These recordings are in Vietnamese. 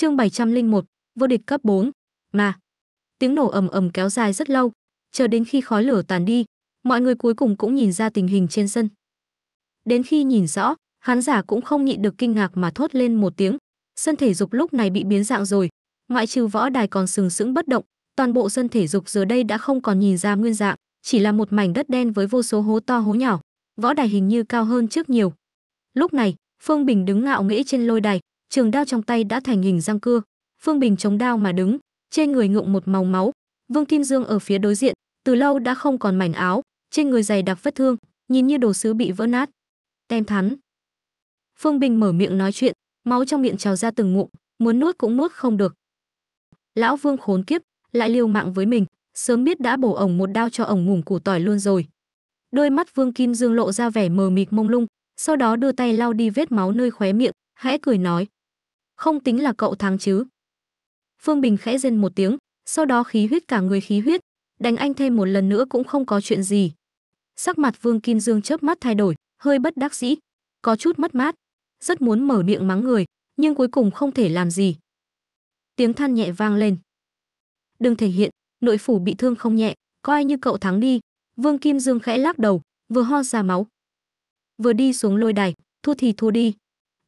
Chương 701, vô địch cấp 4. Mà. Tiếng nổ ầm ầm kéo dài rất lâu, chờ đến khi khói lửa tàn đi, mọi người cuối cùng cũng nhìn ra tình hình trên sân. Đến khi nhìn rõ, khán giả cũng không nhịn được kinh ngạc mà thốt lên một tiếng. Sân thể dục lúc này bị biến dạng rồi, ngoại trừ võ đài còn sừng sững bất động, toàn bộ sân thể dục giờ đây đã không còn nhìn ra nguyên dạng, chỉ là một mảnh đất đen với vô số hố to hố nhỏ. Võ đài hình như cao hơn trước nhiều. Lúc này, Phương Bình đứng ngạo nghễ trên lôi đài, trường đao trong tay đã thành hình răng cưa phương bình chống đao mà đứng trên người ngượng một màu máu vương kim dương ở phía đối diện từ lâu đã không còn mảnh áo trên người dày đặc vết thương nhìn như đồ sứ bị vỡ nát tem thắn phương bình mở miệng nói chuyện máu trong miệng trào ra từng ngụm muốn nuốt cũng nuốt không được lão vương khốn kiếp lại liều mạng với mình sớm biết đã bổ ổng một đao cho ổng ngủm củ tỏi luôn rồi đôi mắt vương kim dương lộ ra vẻ mờ mịt mông lung sau đó đưa tay lau đi vết máu nơi khóe miệng hãy cười nói không tính là cậu thắng chứ. Phương Bình khẽ rên một tiếng, sau đó khí huyết cả người khí huyết, đánh anh thêm một lần nữa cũng không có chuyện gì. Sắc mặt Vương Kim Dương chớp mắt thay đổi, hơi bất đắc dĩ, có chút mất mát, rất muốn mở miệng mắng người, nhưng cuối cùng không thể làm gì. Tiếng than nhẹ vang lên. Đừng thể hiện, nội phủ bị thương không nhẹ, coi như cậu thắng đi. Vương Kim Dương khẽ lắc đầu, vừa ho ra máu. Vừa đi xuống lôi đài, thua thì thua đi.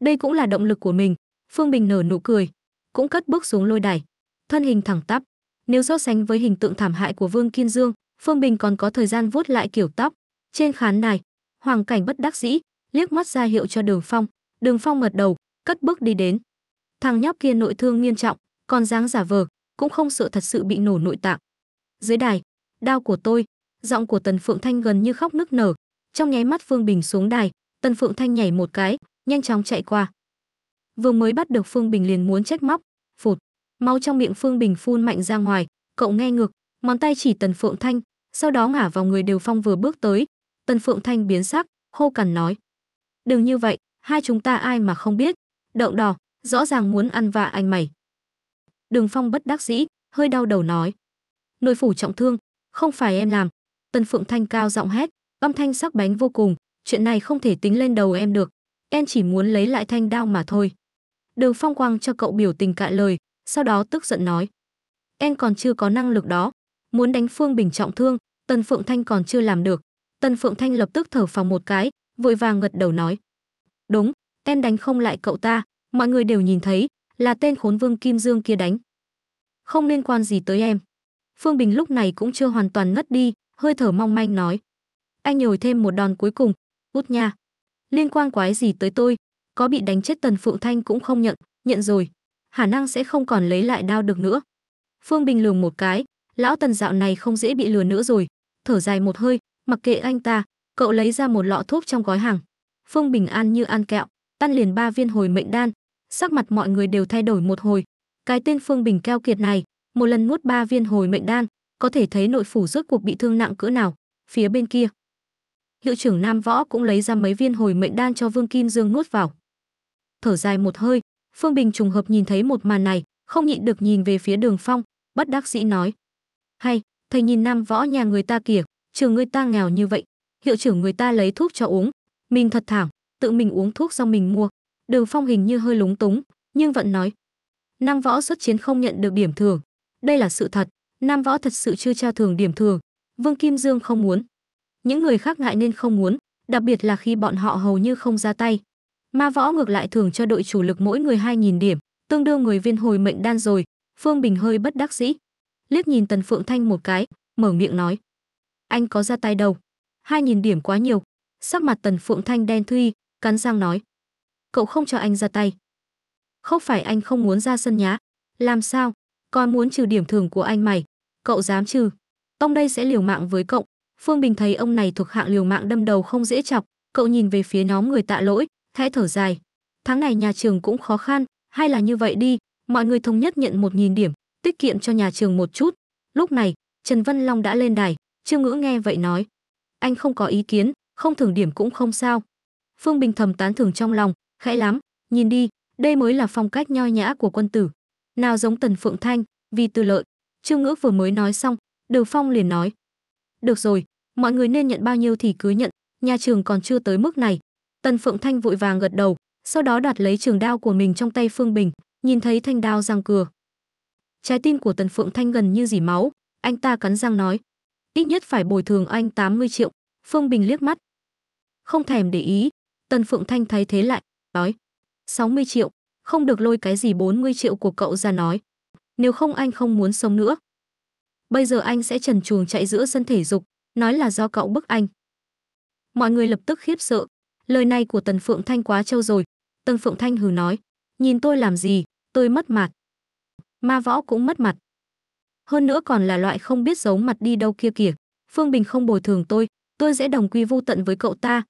Đây cũng là động lực của mình, Phương Bình nở nụ cười, cũng cất bước xuống lôi đài, thân hình thẳng tắp. Nếu so sánh với hình tượng thảm hại của Vương Kiên Dương, Phương Bình còn có thời gian vuốt lại kiểu tóc. Trên khán đài, Hoàng Cảnh bất đắc dĩ, liếc mắt ra hiệu cho Đường Phong, Đường Phong gật đầu, cất bước đi đến. Thằng nhóc kia nội thương nghiêm trọng, còn dáng giả vờ, cũng không sợ thật sự bị nổ nội tạng. Dưới đài, đau của tôi, giọng của Tần Phượng Thanh gần như khóc nức nở. Trong nháy mắt Phương Bình xuống đài, Tần Phượng Thanh nhảy một cái, nhanh chóng chạy qua vừa mới bắt được phương bình liền muốn trách móc phụt máu trong miệng phương bình phun mạnh ra ngoài cậu nghe ngược món tay chỉ tần phượng thanh sau đó ngả vào người đều phong vừa bước tới tần phượng thanh biến sắc hô cằn nói đừng như vậy hai chúng ta ai mà không biết đậu đỏ rõ ràng muốn ăn vạ anh mày đường phong bất đắc dĩ hơi đau đầu nói nội phủ trọng thương không phải em làm tần phượng thanh cao giọng hét âm thanh sắc bánh vô cùng chuyện này không thể tính lên đầu em được em chỉ muốn lấy lại thanh đao mà thôi Đường Phong quăng cho cậu biểu tình cạn lời, sau đó tức giận nói. Em còn chưa có năng lực đó. Muốn đánh Phương Bình trọng thương, Tần Phượng Thanh còn chưa làm được. Tần Phượng Thanh lập tức thở phào một cái, vội vàng gật đầu nói. Đúng, em đánh không lại cậu ta, mọi người đều nhìn thấy, là tên khốn Vương Kim Dương kia đánh. Không liên quan gì tới em. Phương Bình lúc này cũng chưa hoàn toàn ngất đi, hơi thở mong manh nói. Anh nhồi thêm một đòn cuối cùng, út nha. Liên quan quái gì tới tôi, có bị đánh chết Tần Phượng Thanh cũng không nhận, nhận rồi, khả năng sẽ không còn lấy lại đao được nữa. Phương Bình lường một cái, lão Tần dạo này không dễ bị lừa nữa rồi, thở dài một hơi, mặc kệ anh ta, cậu lấy ra một lọ thuốc trong gói hàng. Phương Bình ăn như ăn kẹo, tan liền ba viên hồi mệnh đan, sắc mặt mọi người đều thay đổi một hồi. Cái tên Phương Bình keo kiệt này, một lần nuốt ba viên hồi mệnh đan, có thể thấy nội phủ rốt cuộc bị thương nặng cỡ nào. Phía bên kia, hiệu trưởng Nam Võ cũng lấy ra mấy viên hồi mệnh đan cho Vương Kim Dương nuốt vào thở dài một hơi phương bình trùng hợp nhìn thấy một màn này không nhịn được nhìn về phía đường phong bất đắc sĩ nói hay thầy nhìn nam võ nhà người ta kìa trường người ta nghèo như vậy hiệu trưởng người ta lấy thuốc cho uống mình thật thảm tự mình uống thuốc do mình mua đường phong hình như hơi lúng túng nhưng vẫn nói nam võ xuất chiến không nhận được điểm thường đây là sự thật nam võ thật sự chưa trao thường điểm thường vương kim dương không muốn những người khác ngại nên không muốn đặc biệt là khi bọn họ hầu như không ra tay Ma Võ ngược lại thưởng cho đội chủ lực mỗi người 2.000 điểm, tương đương người viên hồi mệnh đan rồi, Phương Bình hơi bất đắc dĩ. Liếc nhìn Tần Phượng Thanh một cái, mở miệng nói. Anh có ra tay đâu? 2.000 điểm quá nhiều. Sắc mặt Tần Phượng Thanh đen thui, cắn răng nói. Cậu không cho anh ra tay. Không phải anh không muốn ra sân nhá. Làm sao? Còn muốn trừ điểm thưởng của anh mày. Cậu dám trừ. Tông đây sẽ liều mạng với cậu. Phương Bình thấy ông này thuộc hạng liều mạng đâm đầu không dễ chọc. Cậu nhìn về phía nhóm người tạ lỗi, khẽ thở dài. Tháng này nhà trường cũng khó khăn, hay là như vậy đi, mọi người thống nhất nhận một nghìn điểm, tiết kiệm cho nhà trường một chút. Lúc này, Trần Văn Long đã lên đài, Trương Ngữ nghe vậy nói. Anh không có ý kiến, không thưởng điểm cũng không sao. Phương Bình thầm tán thưởng trong lòng, khẽ lắm, nhìn đi, đây mới là phong cách nho nhã của quân tử. Nào giống Tần Phượng Thanh, vì tư lợi. Trương Ngữ vừa mới nói xong, Đường Phong liền nói. Được rồi, mọi người nên nhận bao nhiêu thì cứ nhận, nhà trường còn chưa tới mức này, Tần Phượng Thanh vội vàng gật đầu, sau đó đoạt lấy trường đao của mình trong tay Phương Bình, nhìn thấy thanh đao giang cửa, Trái tim của Tần Phượng Thanh gần như dỉ máu, anh ta cắn răng nói, ít nhất phải bồi thường anh 80 triệu. Phương Bình liếc mắt, không thèm để ý, Tần Phượng Thanh thấy thế lại, nói, 60 triệu, không được lôi cái gì 40 triệu của cậu ra nói, nếu không anh không muốn sống nữa. Bây giờ anh sẽ trần chuồng chạy giữa sân thể dục, nói là do cậu bức anh. Mọi người lập tức khiếp sợ, Lời này của Tần Phượng Thanh quá trâu rồi. Tần Phượng Thanh hừ nói, nhìn tôi làm gì, tôi mất mặt. Ma võ cũng mất mặt. Hơn nữa còn là loại không biết giấu mặt đi đâu kia kìa. Phương Bình không bồi thường tôi, tôi sẽ đồng quy vô tận với cậu ta.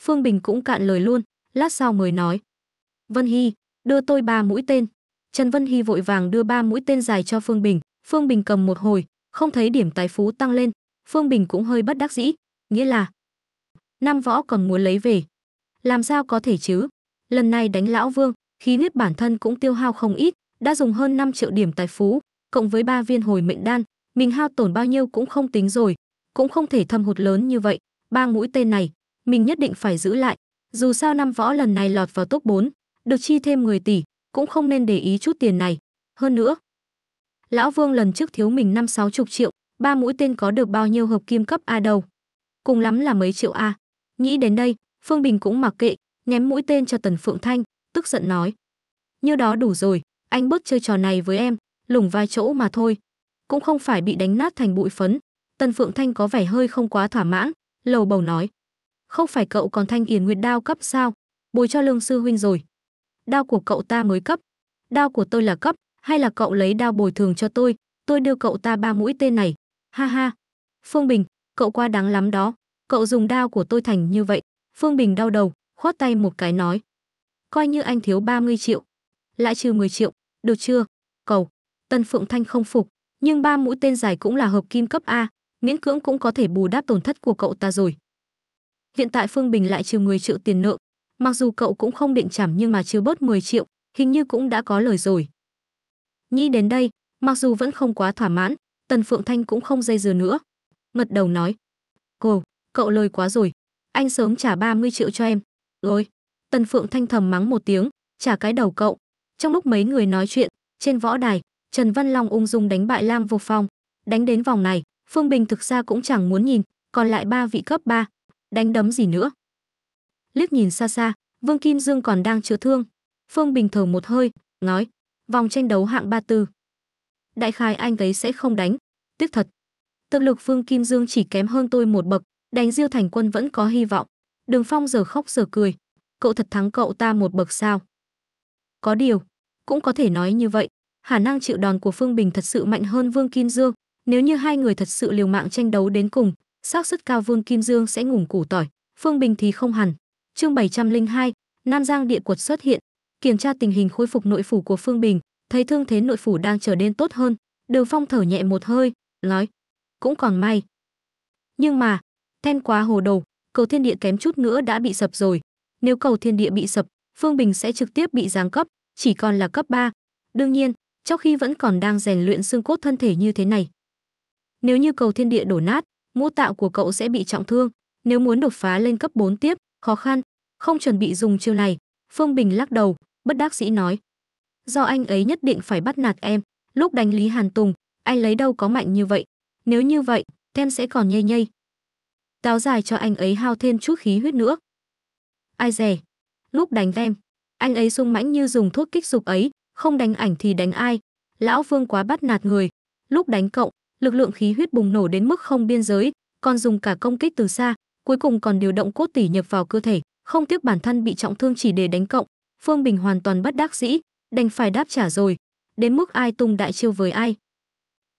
Phương Bình cũng cạn lời luôn, lát sau mới nói. Vân Hy, đưa tôi ba mũi tên. Trần Vân Hy vội vàng đưa ba mũi tên dài cho Phương Bình. Phương Bình cầm một hồi, không thấy điểm tài phú tăng lên. Phương Bình cũng hơi bất đắc dĩ, nghĩa là năm võ còn muốn lấy về, làm sao có thể chứ? Lần này đánh lão Vương, khí huyết bản thân cũng tiêu hao không ít, đã dùng hơn 5 triệu điểm tài phú, cộng với ba viên hồi mệnh đan, mình hao tổn bao nhiêu cũng không tính rồi, cũng không thể thâm hụt lớn như vậy, ba mũi tên này, mình nhất định phải giữ lại, dù sao năm võ lần này lọt vào top 4, được chi thêm 10 tỷ, cũng không nên để ý chút tiền này, hơn nữa. Lão Vương lần trước thiếu mình năm sáu chục triệu, ba mũi tên có được bao nhiêu hợp kim cấp A đầu. Cùng lắm là mấy triệu A. Nghĩ đến đây, Phương Bình cũng mặc kệ, ném mũi tên cho Tần Phượng Thanh, tức giận nói: "Như đó đủ rồi, anh bớt chơi trò này với em, lủng vai chỗ mà thôi, cũng không phải bị đánh nát thành bụi phấn." Tần Phượng Thanh có vẻ hơi không quá thỏa mãn, lầu bầu nói: "Không phải cậu còn Thanh Yển Nguyệt đao cấp sao? Bồi cho Lương sư huynh rồi. Đao của cậu ta mới cấp, đao của tôi là cấp, hay là cậu lấy đao bồi thường cho tôi, tôi đưa cậu ta ba mũi tên này." Ha ha. Phương Bình, cậu qua đáng lắm đó, cậu dùng đao của tôi thành như vậy, Phương Bình đau đầu, khoát tay một cái nói. Coi như anh thiếu 30 triệu, lại trừ 10 triệu, được chưa? Cầu. Tân Phượng Thanh không phục, nhưng ba mũi tên dài cũng là hợp kim cấp A, miễn cưỡng cũng có thể bù đắp tổn thất của cậu ta rồi. Hiện tại Phương Bình lại trừ 10 triệu tiền nợ, mặc dù cậu cũng không định trảm nhưng mà trừ bớt 10 triệu, hình như cũng đã có lời rồi. Nghĩ đến đây, mặc dù vẫn không quá thỏa mãn, Tần Phượng Thanh cũng không dây dưa nữa. Ngật đầu nói, cô, cậu lời quá rồi, anh sớm trả 30 triệu cho em. Rồi. Tần Phượng Thanh thầm mắng một tiếng, trả cái đầu cậu. Trong lúc mấy người nói chuyện, trên võ đài, Trần Văn Long ung dung đánh bại Lam Vô Phong. Đánh đến vòng này, Phương Bình thực ra cũng chẳng muốn nhìn, còn lại ba vị cấp 3, đánh đấm gì nữa. Liếc nhìn xa xa, Vương Kim Dương còn đang chữa thương. Phương Bình thở một hơi, nói, vòng tranh đấu hạng ba tư. Đại khái anh ấy sẽ không đánh, tiếc thật. Thực lực Phương Kim Dương chỉ kém hơn tôi một bậc, đánh diêu thành quân vẫn có hy vọng đường phong giờ khóc giờ cười cậu thật thắng cậu ta một bậc sao có điều cũng có thể nói như vậy khả năng chịu đòn của phương bình thật sự mạnh hơn vương kim dương nếu như hai người thật sự liều mạng tranh đấu đến cùng xác suất cao vương kim dương sẽ ngủng củ tỏi phương bình thì không hẳn chương 702, nam giang địa quật xuất hiện kiểm tra tình hình khôi phục nội phủ của phương bình thấy thương thế nội phủ đang trở nên tốt hơn đường phong thở nhẹ một hơi nói cũng còn may nhưng mà then quá hồ đồ cầu thiên địa kém chút nữa đã bị sập rồi nếu cầu thiên địa bị sập phương bình sẽ trực tiếp bị giáng cấp chỉ còn là cấp 3. đương nhiên trong khi vẫn còn đang rèn luyện xương cốt thân thể như thế này nếu như cầu thiên địa đổ nát mũ tạo của cậu sẽ bị trọng thương nếu muốn đột phá lên cấp 4 tiếp khó khăn không chuẩn bị dùng chiêu này phương bình lắc đầu bất đắc dĩ nói do anh ấy nhất định phải bắt nạt em lúc đánh lý hàn tùng anh lấy đâu có mạnh như vậy nếu như vậy then sẽ còn nhây nhây Táo dài cho anh ấy hao thêm chút khí huyết nữa. Ai dè, lúc đánh em, anh ấy sung mãnh như dùng thuốc kích dục ấy, không đánh ảnh thì đánh ai. Lão Vương quá bắt nạt người, lúc đánh cộng, lực lượng khí huyết bùng nổ đến mức không biên giới, còn dùng cả công kích từ xa, cuối cùng còn điều động cốt tỷ nhập vào cơ thể, không tiếc bản thân bị trọng thương chỉ để đánh cộng. Phương Bình hoàn toàn bất đắc dĩ, đành phải đáp trả rồi, đến mức ai tung đại chiêu với ai.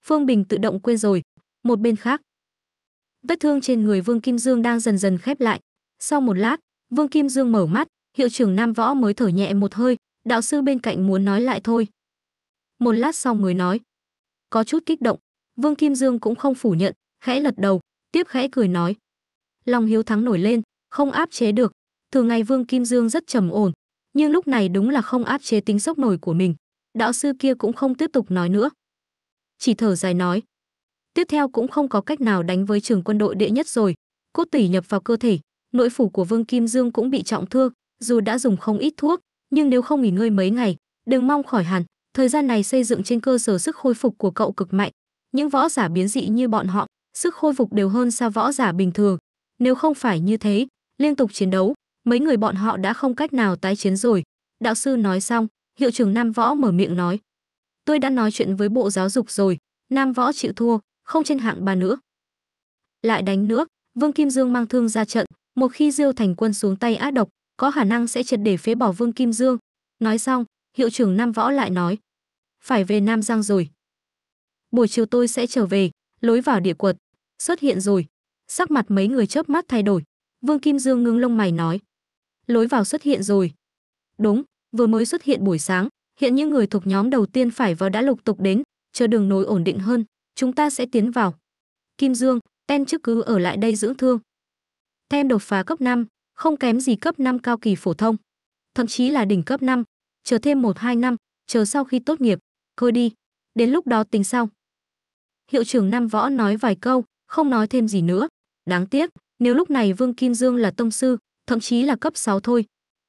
Phương Bình tự động quên rồi. Một bên khác, Vết thương trên người Vương Kim Dương đang dần dần khép lại. Sau một lát, Vương Kim Dương mở mắt, hiệu trưởng Nam Võ mới thở nhẹ một hơi, đạo sư bên cạnh muốn nói lại thôi. Một lát sau mới nói. Có chút kích động, Vương Kim Dương cũng không phủ nhận, khẽ lật đầu, tiếp khẽ cười nói. Lòng hiếu thắng nổi lên, không áp chế được. Thường ngày Vương Kim Dương rất trầm ổn, nhưng lúc này đúng là không áp chế tính sốc nổi của mình. Đạo sư kia cũng không tiếp tục nói nữa. Chỉ thở dài nói. Tiếp theo cũng không có cách nào đánh với trường quân đội đệ nhất rồi, cốt tỷ nhập vào cơ thể, nội phủ của Vương Kim Dương cũng bị trọng thương, dù đã dùng không ít thuốc, nhưng nếu không nghỉ ngơi mấy ngày, đừng mong khỏi hẳn, thời gian này xây dựng trên cơ sở sức khôi phục của cậu cực mạnh. Những võ giả biến dị như bọn họ, sức khôi phục đều hơn xa võ giả bình thường. Nếu không phải như thế, liên tục chiến đấu, mấy người bọn họ đã không cách nào tái chiến rồi. Đạo sư nói xong, hiệu trưởng Nam Võ mở miệng nói. Tôi đã nói chuyện với bộ giáo dục rồi, Nam Võ chịu thua, không trên hạng ba nữa. Lại đánh nữa, Vương Kim Dương mang thương ra trận, một khi Diêu Thành Quân xuống tay ác độc, có khả năng sẽ triệt để phế bỏ Vương Kim Dương. Nói xong, hiệu trưởng Nam Võ lại nói, phải về Nam Giang rồi. Buổi chiều tôi sẽ trở về, lối vào địa quật, xuất hiện rồi. Sắc mặt mấy người chớp mắt thay đổi, Vương Kim Dương ngưng lông mày nói, lối vào xuất hiện rồi. Đúng, vừa mới xuất hiện buổi sáng, hiện những người thuộc nhóm đầu tiên phải vào đã lục tục đến, chờ đường nối ổn định hơn. Chúng ta sẽ tiến vào. Kim Dương, Ten trước cứ ở lại đây dưỡng thương. Tem đột phá cấp 5, không kém gì cấp 5 cao kỳ phổ thông. Thậm chí là đỉnh cấp 5, chờ thêm 1-2 năm, chờ sau khi tốt nghiệp, thôi đi. Đến lúc đó tính sau. Hiệu trưởng Nam Võ nói vài câu, không nói thêm gì nữa. Đáng tiếc, nếu lúc này Vương Kim Dương là tông sư, thậm chí là cấp 6 thôi.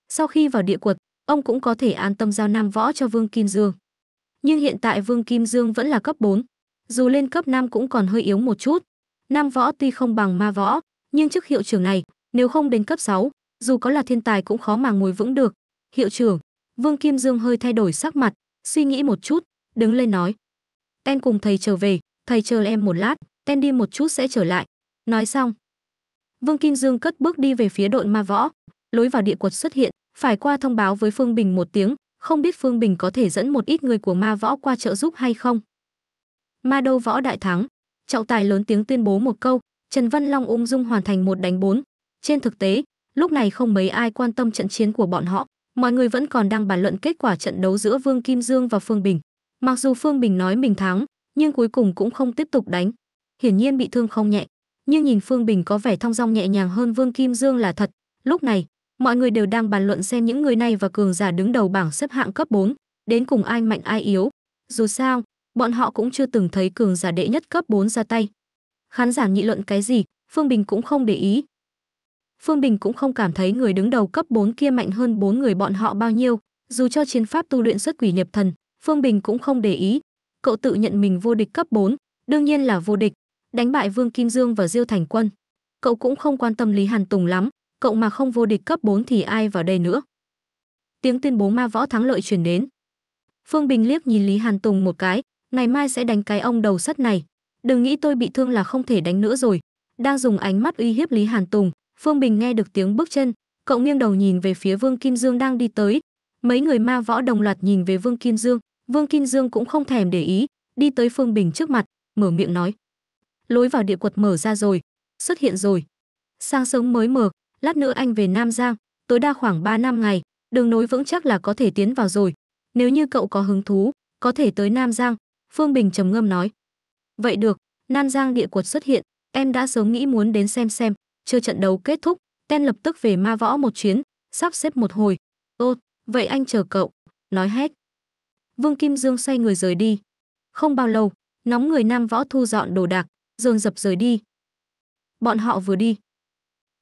Sau khi vào địa quật, ông cũng có thể an tâm giao Nam Võ cho Vương Kim Dương. Nhưng hiện tại Vương Kim Dương vẫn là cấp 4, dù lên cấp 5 cũng còn hơi yếu một chút. Nam võ tuy không bằng ma võ, nhưng chức hiệu trưởng này, nếu không đến cấp 6, dù có là thiên tài cũng khó mà ngồi vững được. Hiệu trưởng, Vương Kim Dương hơi thay đổi sắc mặt, suy nghĩ một chút, đứng lên nói. Em cùng thầy trở về, thầy chờ em một lát, em đi một chút sẽ trở lại. Nói xong. Vương Kim Dương cất bước đi về phía đội ma võ, lối vào địa quật xuất hiện, phải qua thông báo với Phương Bình một tiếng, không biết Phương Bình có thể dẫn một ít người của ma võ qua trợ giúp hay không. Ma Đô Võ đại thắng. Trọng Tài lớn tiếng tuyên bố một câu, Trần Văn Long ung dung hoàn thành một đánh bốn. Trên thực tế, lúc này không mấy ai quan tâm trận chiến của bọn họ, mọi người vẫn còn đang bàn luận kết quả trận đấu giữa Vương Kim Dương và Phương Bình. Mặc dù Phương Bình nói mình thắng, nhưng cuối cùng cũng không tiếp tục đánh. Hiển nhiên bị thương không nhẹ, nhưng nhìn Phương Bình có vẻ thong dong nhẹ nhàng hơn Vương Kim Dương là thật. Lúc này, mọi người đều đang bàn luận xem những người này và cường giả đứng đầu bảng xếp hạng cấp 4, đến cùng ai mạnh ai yếu. Dù sao, bọn họ cũng chưa từng thấy cường giả đệ nhất cấp 4 ra tay. Khán giả nghị luận cái gì, Phương Bình cũng không để ý. Phương Bình cũng không cảm thấy người đứng đầu cấp 4 kia mạnh hơn bốn người bọn họ bao nhiêu, dù cho chiến pháp tu luyện xuất quỷ nhập thần, Phương Bình cũng không để ý. Cậu tự nhận mình vô địch cấp 4, đương nhiên là vô địch, đánh bại Vương Kim Dương và Diêu Thành Quân. Cậu cũng không quan tâm Lý Hàn Tùng lắm, cậu mà không vô địch cấp 4 thì ai vào đây nữa. Tiếng tuyên bố ma võ thắng lợi truyền đến. Phương Bình liếc nhìn Lý Hàn Tùng một cái, ngày mai sẽ đánh cái ông đầu sắt này. Đừng nghĩ tôi bị thương là không thể đánh nữa rồi. Đang dùng ánh mắt uy hiếp Lý Hàn Tùng, Phương Bình nghe được tiếng bước chân, cậu nghiêng đầu nhìn về phía Vương Kim Dương đang đi tới. Mấy người ma võ đồng loạt nhìn về Vương Kim Dương, Vương Kim Dương cũng không thèm để ý, đi tới Phương Bình trước mặt, mở miệng nói. Lối vào địa quật mở ra rồi, xuất hiện rồi. Sang sớm mới mở, lát nữa anh về Nam Giang, tối đa khoảng 3 năm ngày, đường nối vững chắc là có thể tiến vào rồi. Nếu như cậu có hứng thú, có thể tới Nam Giang, Phương Bình trầm ngâm nói. Vậy được, Nan Giang địa quật xuất hiện, em đã sớm nghĩ muốn đến xem xem, chưa trận đấu kết thúc, Ten lập tức về ma võ một chuyến, sắp xếp một hồi. Ô, vậy anh chờ cậu, nói hết. Vương Kim Dương xoay người rời đi. Không bao lâu, nóng người nam võ thu dọn đồ đạc, dồn dập rời đi. Bọn họ vừa đi.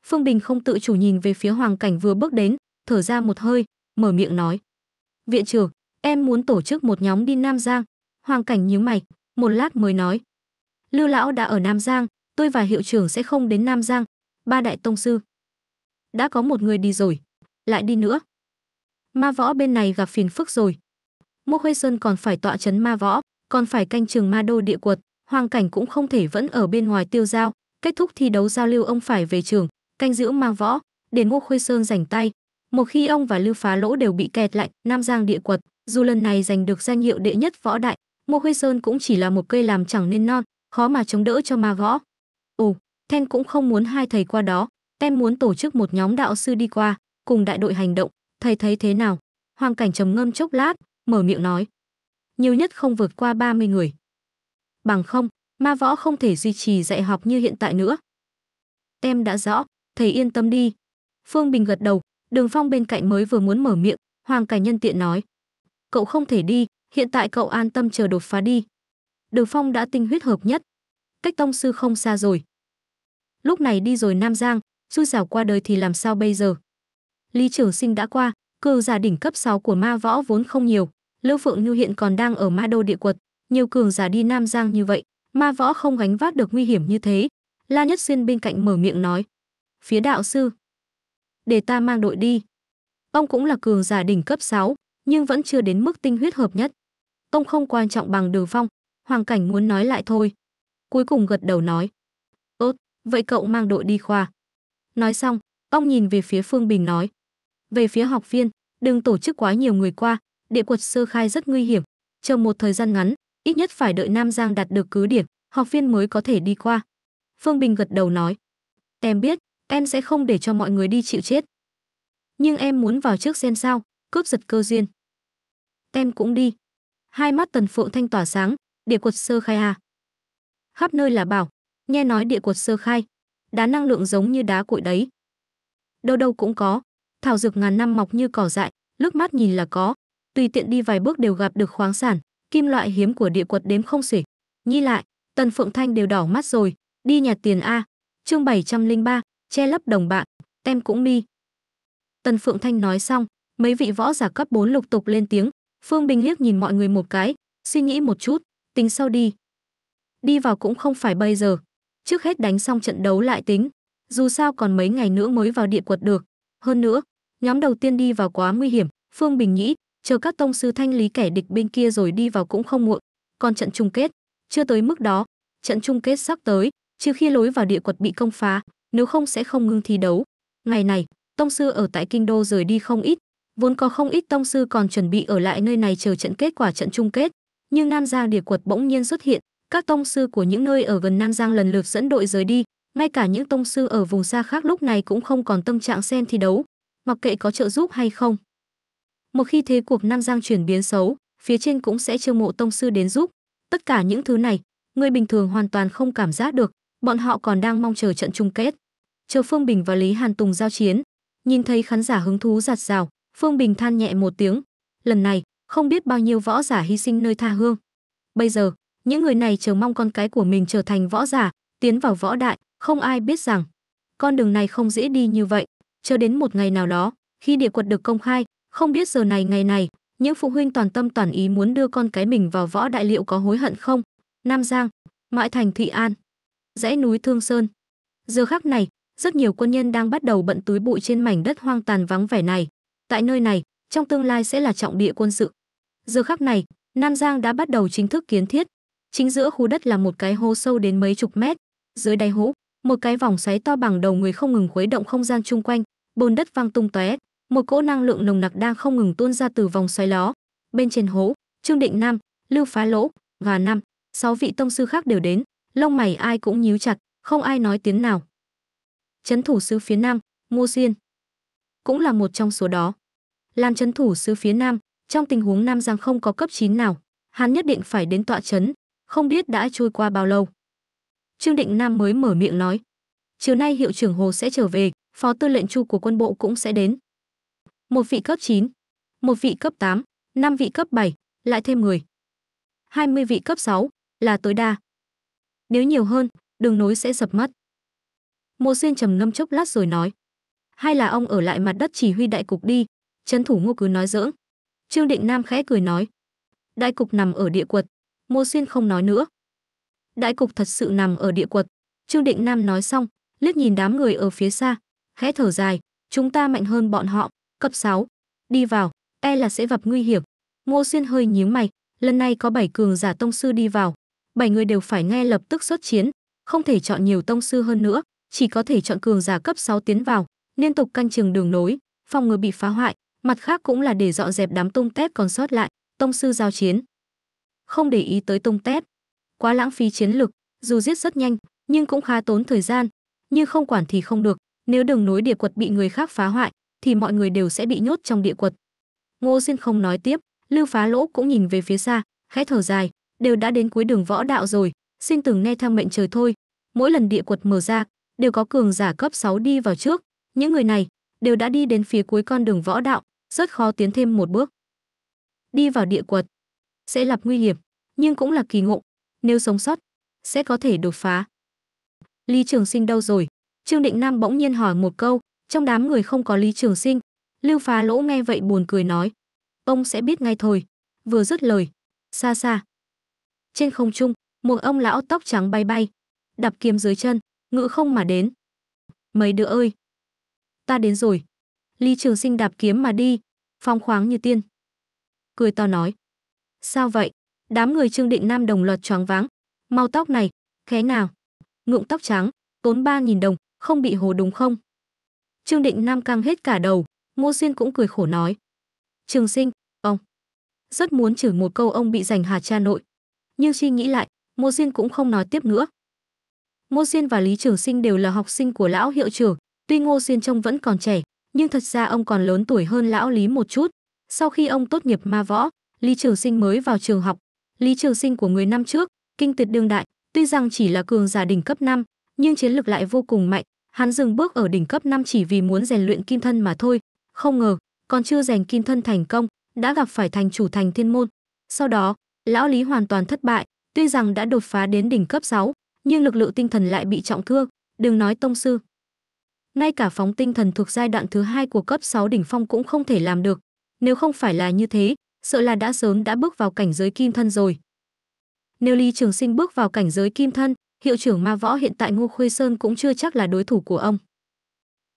Phương Bình không tự chủ nhìn về phía hoàng cảnh vừa bước đến, thở ra một hơi, mở miệng nói. Viện trưởng, em muốn tổ chức một nhóm đi Nam Giang, Hoàng Cảnh nhíu mày, một lát mới nói: "Lưu lão đã ở Nam Giang, tôi và hiệu trưởng sẽ không đến Nam Giang, ba đại tông sư. Đã có một người đi rồi, lại đi nữa. Ma võ bên này gặp phiền phức rồi. Mục Huê Sơn còn phải tọa chấn ma võ, còn phải canh trường ma đô địa quật, hoàng cảnh cũng không thể vẫn ở bên ngoài tiêu giao. Kết thúc thi đấu giao lưu ông phải về trường, canh giữ ma võ, để Ngô Khuê Sơn rảnh tay. Một khi ông và Lưu Phá Lỗ đều bị kẹt lại Nam Giang địa quật, dù lần này giành được danh hiệu đệ nhất võ đại, Ngô Khuê Sơn cũng chỉ là một cây làm chẳng nên non, khó mà chống đỡ cho ma võ. Ồ, Then cũng không muốn hai thầy qua đó, Tem muốn tổ chức một nhóm đạo sư đi qua, cùng đại đội hành động, thầy thấy thế nào? Hoàng Cảnh trầm ngâm chốc lát, mở miệng nói. Nhiều nhất không vượt qua 30 người. Bằng không, ma võ không thể duy trì dạy học như hiện tại nữa. Tem đã rõ, thầy yên tâm đi. Phương Bình gật đầu, đường phong bên cạnh mới vừa muốn mở miệng, Hoàng Cảnh nhân tiện nói. Cậu không thể đi, hiện tại cậu an tâm chờ đột phá đi. Đường Phong đã tinh huyết hợp nhất, cách tông sư không xa rồi. Lúc này đi rồi Nam Giang, xui xảo qua đời thì làm sao bây giờ? Lý trưởng sinh đã qua, cường giả đỉnh cấp 6 của ma võ vốn không nhiều, Lưu Phượng Nhu hiện còn đang ở ma đô địa quật, nhiều cường giả đi Nam Giang như vậy, ma võ không gánh vác được nguy hiểm như thế. La Nhất Xuyên bên cạnh mở miệng nói, phía đạo sư, để ta mang đội đi. Ông cũng là cường giả đỉnh cấp 6, nhưng vẫn chưa đến mức tinh huyết hợp nhất công không quan trọng bằng Đường Phong, Hoàng Cảnh muốn nói lại thôi. Cuối cùng gật đầu nói, "Tốt, vậy cậu mang đội đi khoa." Nói xong, ông nhìn về phía Phương Bình nói, "Về phía học viên, đừng tổ chức quá nhiều người qua, địa quật sơ khai rất nguy hiểm, chờ một thời gian ngắn, ít nhất phải đợi Nam Giang đạt được cứ điểm, học viên mới có thể đi qua." Phương Bình gật đầu nói, "Em biết, em sẽ không để cho mọi người đi chịu chết." nhưng em muốn vào trước xem sao, cướp giật cơ duyên. Em cũng đi, hai mắt tần phượng thanh tỏa sáng địa cột sơ khai à khắp nơi là bảo nghe nói địa cột sơ khai đá năng lượng giống như đá cội đấy đâu đâu cũng có thảo dược ngàn năm mọc như cỏ dại lướt mắt nhìn là có tùy tiện đi vài bước đều gặp được khoáng sản kim loại hiếm của địa quật đếm không xuể nhi lại tần phượng thanh đều đỏ mắt rồi đi nhặt tiền a chương 703, che lấp đồng bạn tem cũng mi tần phượng thanh nói xong mấy vị võ giả cấp 4 lục tục lên tiếng Phương Bình liếc nhìn mọi người một cái, suy nghĩ một chút, tính sau đi. Đi vào cũng không phải bây giờ, trước hết đánh xong trận đấu lại tính, dù sao còn mấy ngày nữa mới vào địa quật được. Hơn nữa, nhóm đầu tiên đi vào quá nguy hiểm, Phương Bình nghĩ, chờ các tông sư thanh lý kẻ địch bên kia rồi đi vào cũng không muộn. Còn trận chung kết, chưa tới mức đó, trận chung kết sắp tới, trừ khi lối vào địa quật bị công phá, nếu không sẽ không ngưng thi đấu. Ngày này, tông sư ở tại kinh đô rời đi không ít, Vốn có không ít tông sư còn chuẩn bị ở lại nơi này chờ trận kết quả trận chung kết, nhưng Nam Giang Địa Quật bỗng nhiên xuất hiện, các tông sư của những nơi ở gần Nam Giang lần lượt dẫn đội rời đi, ngay cả những tông sư ở vùng xa khác lúc này cũng không còn tâm trạng xem thi đấu, mặc kệ có trợ giúp hay không. Một khi thế cuộc Nam Giang chuyển biến xấu, phía trên cũng sẽ chiêu mộ tông sư đến giúp. Tất cả những thứ này, người bình thường hoàn toàn không cảm giác được, bọn họ còn đang mong chờ trận chung kết. Chờ Phương Bình và Lý Hàn Tùng giao chiến, nhìn thấy khán giả hứng thú giạt rào, Phương Bình than nhẹ một tiếng, lần này không biết bao nhiêu võ giả hy sinh nơi tha hương. Bây giờ, những người này chờ mong con cái của mình trở thành võ giả, tiến vào võ đại, không ai biết rằng con đường này không dễ đi như vậy, Chờ đến một ngày nào đó, khi địa quật được công khai, không biết giờ này ngày này, những phụ huynh toàn tâm toàn ý muốn đưa con cái mình vào võ đại liệu có hối hận không? Nam Giang, Mãi Thành Thị An, dãy núi Thương Sơn. Giờ khắc này, rất nhiều quân nhân đang bắt đầu bận túi bụi trên mảnh đất hoang tàn vắng vẻ này, tại nơi này trong tương lai sẽ là trọng địa quân sự giờ khắc này nam giang đã bắt đầu chính thức kiến thiết chính giữa khu đất là một cái hố sâu đến mấy chục mét dưới đáy hố một cái vòng xoáy to bằng đầu người không ngừng khuấy động không gian chung quanh bồn đất văng tung tóe một cỗ năng lượng nồng nặc đang không ngừng tuôn ra từ vòng xoáy đó bên trên hố trương định nam lưu phá lỗ và năm sáu vị tông sư khác đều đến lông mày ai cũng nhíu chặt không ai nói tiếng nào trấn thủ sứ phía nam ngô xuyên cũng là một trong số đó làm trấn thủ xứ phía Nam, trong tình huống Nam Giang không có cấp 9 nào, hắn nhất định phải đến tọa trấn, không biết đã trôi qua bao lâu. Trương Định Nam mới mở miệng nói, chiều nay hiệu trưởng Hồ sẽ trở về, phó tư lệnh chu của quân bộ cũng sẽ đến. Một vị cấp 9, một vị cấp 8, năm vị cấp 7, lại thêm 10. 20 vị cấp 6 là tối đa. Nếu nhiều hơn, đường nối sẽ sập mất. Mộ Xuyên trầm ngâm chốc lát rồi nói, hay là ông ở lại mặt đất chỉ huy đại cục đi, trấn thủ ngô cứ nói dỡn. Trương Định Nam khẽ cười nói. Đại cục nằm ở địa quật. Mô Xuyên không nói nữa. Đại cục thật sự nằm ở địa quật. Trương Định Nam nói xong, liếc nhìn đám người ở phía xa, khẽ thở dài, chúng ta mạnh hơn bọn họ, cấp 6. Đi vào, e là sẽ gặp nguy hiểm. Ngô Xuyên hơi nhíu mày, lần này có bảy cường giả tông sư đi vào, bảy người đều phải ngay lập tức xuất chiến, không thể chọn nhiều tông sư hơn nữa, chỉ có thể chọn cường giả cấp 6 tiến vào, liên tục canh trường đường nối, phòng ngừa bị phá hoại, Mặt khác cũng là để dọn dẹp đám tông tét còn sót lại, tông sư giao chiến. Không để ý tới tông tét quá lãng phí chiến lực, dù giết rất nhanh, nhưng cũng khá tốn thời gian, nhưng không quản thì không được, nếu đường nối địa quật bị người khác phá hoại, thì mọi người đều sẽ bị nhốt trong địa quật. Ngô Diên không nói tiếp, Lưu Phá Lỗ cũng nhìn về phía xa, khẽ thở dài, đều đã đến cuối đường võ đạo rồi, xin từng nghe theo mệnh trời thôi. Mỗi lần địa quật mở ra, đều có cường giả cấp 6 đi vào trước, những người này đều đã đi đến phía cuối con đường võ đạo, rất khó tiến thêm một bước. Đi vào địa quật sẽ là nguy hiểm, nhưng cũng là kỳ ngộ, nếu sống sót sẽ có thể đột phá. Lý Trường Sinh đâu rồi? Trương Định Nam bỗng nhiên hỏi một câu, trong đám người không có Lý Trường Sinh. Lưu Phá Lỗ nghe vậy buồn cười nói, ông sẽ biết ngay thôi. Vừa dứt lời, xa xa. Trên không trung, một ông lão tóc trắng bay bay, đập kiếm dưới chân, ngự không mà đến. Mấy đứa ơi, ta đến rồi. Lý Trường Sinh đạp kiếm mà đi, phong khoáng như tiên. Cười to nói: "Sao vậy?" Đám người Trương Định Nam đồng loạt choáng váng, "Mau tóc này, khé nào? Ngụm tóc trắng, tốn 3000 đồng, không bị hồ đúng không?" Trương Định Nam căng hết cả đầu, Ngô Xuyên cũng cười khổ nói: "Trường Sinh, ông rất muốn chửi một câu ông bị giành Hà cha nội." Nhưng suy nghĩ lại, Ngô Xuyên cũng không nói tiếp nữa. Ngô Xuyên và Lý Trường Sinh đều là học sinh của lão hiệu trưởng, tuy Ngô Xuyên trông vẫn còn trẻ, nhưng thật ra ông còn lớn tuổi hơn lão Lý một chút. Sau khi ông tốt nghiệp ma võ, Lý Trường Sinh mới vào trường học. Lý Trường Sinh của người năm trước, kinh tuyệt đương đại, tuy rằng chỉ là cường giả đỉnh cấp 5, nhưng chiến lực lại vô cùng mạnh. Hắn dừng bước ở đỉnh cấp 5 chỉ vì muốn rèn luyện kim thân mà thôi, không ngờ, còn chưa rèn kim thân thành công, đã gặp phải thành chủ thành thiên môn. Sau đó, lão Lý hoàn toàn thất bại, tuy rằng đã đột phá đến đỉnh cấp 6, nhưng lực lượng tinh thần lại bị trọng thương, đừng nói tông sư, ngay cả phóng tinh thần thuộc giai đoạn thứ hai của cấp 6 đỉnh phong cũng không thể làm được. Nếu không phải là như thế, sợ là đã sớm đã bước vào cảnh giới kim thân rồi. Nếu Lý Trường Sinh bước vào cảnh giới kim thân, hiệu trưởng ma võ hiện tại Ngô Khuê Sơn cũng chưa chắc là đối thủ của ông.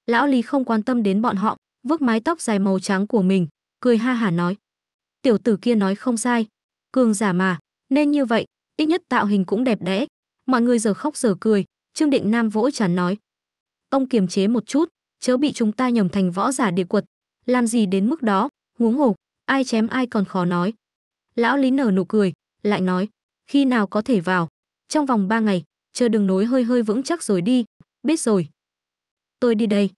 Lão Lý không quan tâm đến bọn họ, vước mái tóc dài màu trắng của mình, cười ha hả nói: "Tiểu tử kia nói không sai, cường giả mà, nên như vậy, ít nhất tạo hình cũng đẹp đẽ." Mọi người giờ khóc giờ cười, Trương Định Nam vỗ chán nói: ông kiềm chế một chút, chớ bị chúng ta nhầm thành võ giả địa quật. Làm gì đến mức đó, huống hồ, ai chém ai còn khó nói. Lão Lý nở nụ cười, lại nói, khi nào có thể vào? Trong vòng ba ngày, chờ đường nối hơi hơi vững chắc rồi đi, biết rồi. Tôi đi đây.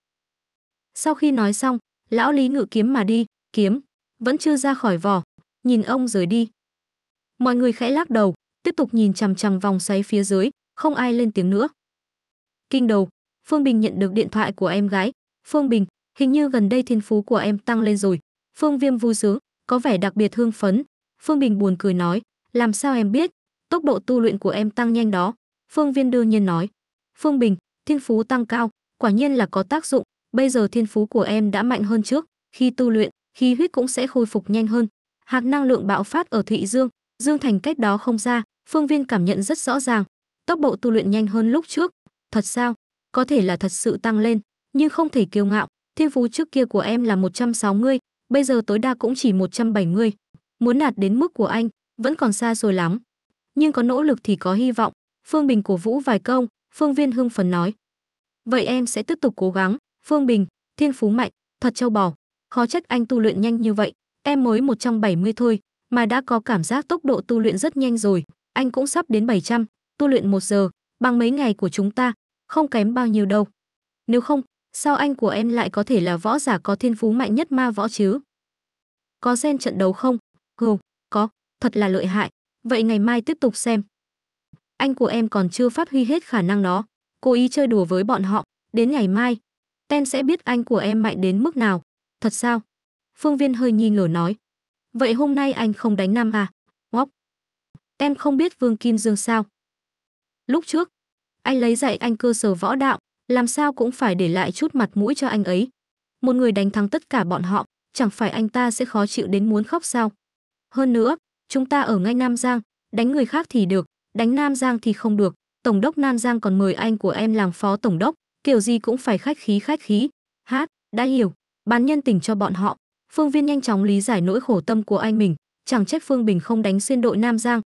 Sau khi nói xong, lão Lý ngự kiếm mà đi, kiếm, vẫn chưa ra khỏi vỏ, nhìn ông rời đi. Mọi người khẽ lắc đầu, tiếp tục nhìn chằm chằm vòng xoáy phía dưới, không ai lên tiếng nữa. Kinh đầu, Phương Bình nhận được điện thoại của em gái. Phương Bình, hình như gần đây thiên phú của em tăng lên rồi. Phương Viêm vui sướng, có vẻ đặc biệt hưng phấn. Phương Bình buồn cười nói, làm sao em biết? Tốc độ tu luyện của em tăng nhanh đó. Phương Viên đương nhiên nói. Phương Bình, thiên phú tăng cao, quả nhiên là có tác dụng. Bây giờ thiên phú của em đã mạnh hơn trước. Khi tu luyện, khí huyết cũng sẽ khôi phục nhanh hơn. Hạt năng lượng bạo phát ở Thụy Dương, Dương Thành cách đó không xa, Phương Viên cảm nhận rất rõ ràng. Tốc độ tu luyện nhanh hơn lúc trước. Thật sao? có thể là thật sự tăng lên, nhưng không thể kiêu ngạo. Thiên phú trước kia của em là 160, bây giờ tối đa cũng chỉ 170. Muốn đạt đến mức của anh, vẫn còn xa rồi lắm. Nhưng có nỗ lực thì có hy vọng. Phương Bình của vũ vài câu, Phương Viên hưng phấn nói. Vậy em sẽ tiếp tục cố gắng, Phương Bình, thiên phú mạnh, thật châu bò. Khó trách anh tu luyện nhanh như vậy, em mới 170 thôi, mà đã có cảm giác tốc độ tu luyện rất nhanh rồi. Anh cũng sắp đến 700, tu luyện một giờ, bằng mấy ngày của chúng ta, không kém bao nhiêu đâu. Nếu không, sao anh của em lại có thể là võ giả có thiên phú mạnh nhất ma võ chứ? Có xem trận đấu không? Hừm, có, thật là lợi hại. Vậy ngày mai tiếp tục xem. Anh của em còn chưa phát huy hết khả năng đó. cố ý chơi đùa với bọn họ, đến ngày mai. Ten sẽ biết anh của em mạnh đến mức nào. Thật sao? Phương Viên hơi nghi ngờ nói. Vậy hôm nay anh không đánh Nam à? Ngóc. Em không biết Vương Kim Dương sao? Lúc trước, anh lấy dạy anh cơ sở võ đạo, làm sao cũng phải để lại chút mặt mũi cho anh ấy. Một người đánh thắng tất cả bọn họ, chẳng phải anh ta sẽ khó chịu đến muốn khóc sao? Hơn nữa, chúng ta ở ngay Nam Giang, đánh người khác thì được, đánh Nam Giang thì không được, tổng đốc Nam Giang còn mời anh của em làm phó tổng đốc, kiểu gì cũng phải khách khí khách khí. Hát, đã hiểu, bán nhân tình cho bọn họ. Phương Viên nhanh chóng lý giải nỗi khổ tâm của anh mình, chẳng trách Phương Bình không đánh xuyên đội Nam Giang.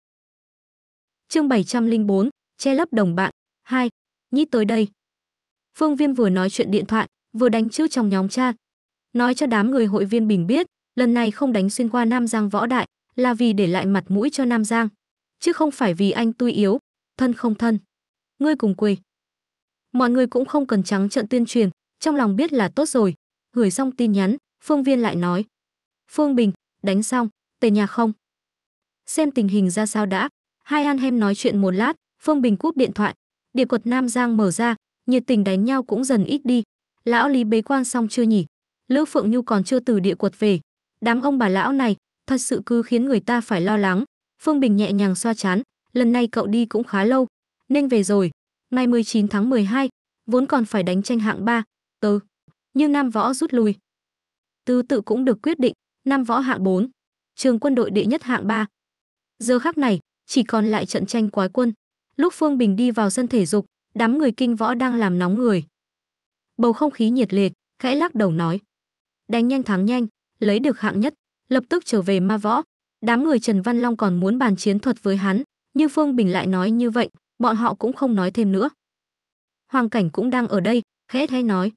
Chương 704, che lấp đồng bạn, hai nhít tới đây phương viêm vừa nói chuyện điện thoại vừa đánh chữ trong nhóm cha, nói cho đám người hội viên bình biết lần này không đánh xuyên qua nam giang võ đại là vì để lại mặt mũi cho nam giang chứ không phải vì anh tuy yếu thân không thân ngươi cùng quỳ mọi người cũng không cần trắng trận tuyên truyền trong lòng biết là tốt rồi gửi xong tin nhắn phương viên lại nói phương bình đánh xong về nhà không xem tình hình ra sao đã hai anh em nói chuyện một lát phương bình cúp điện thoại Địa quật Nam Giang mở ra, nhiệt tình đánh nhau cũng dần ít đi. Lão Lý bế quan xong chưa nhỉ? Lữ Phượng Nhu còn chưa từ địa quật về. Đám ông bà lão này, thật sự cứ khiến người ta phải lo lắng. Phương Bình nhẹ nhàng xoa chán, lần này cậu đi cũng khá lâu. nên về rồi, ngày 19 tháng 12, vốn còn phải đánh tranh hạng ba tớ. Nhưng Nam Võ rút lui. Tứ tự cũng được quyết định, Nam Võ hạng 4, trường quân đội đệ nhất hạng 3. Giờ khắc này, chỉ còn lại trận tranh quái quân, Lúc Phương Bình đi vào sân thể dục, đám người kinh võ đang làm nóng người. Bầu không khí nhiệt liệt, khẽ lắc đầu nói. Đánh nhanh thắng nhanh, lấy được hạng nhất, lập tức trở về ma võ. Đám người Trần Văn Long còn muốn bàn chiến thuật với hắn, nhưng Phương Bình lại nói như vậy, bọn họ cũng không nói thêm nữa. Hoàng Cảnh cũng đang ở đây, khẽ thay nói.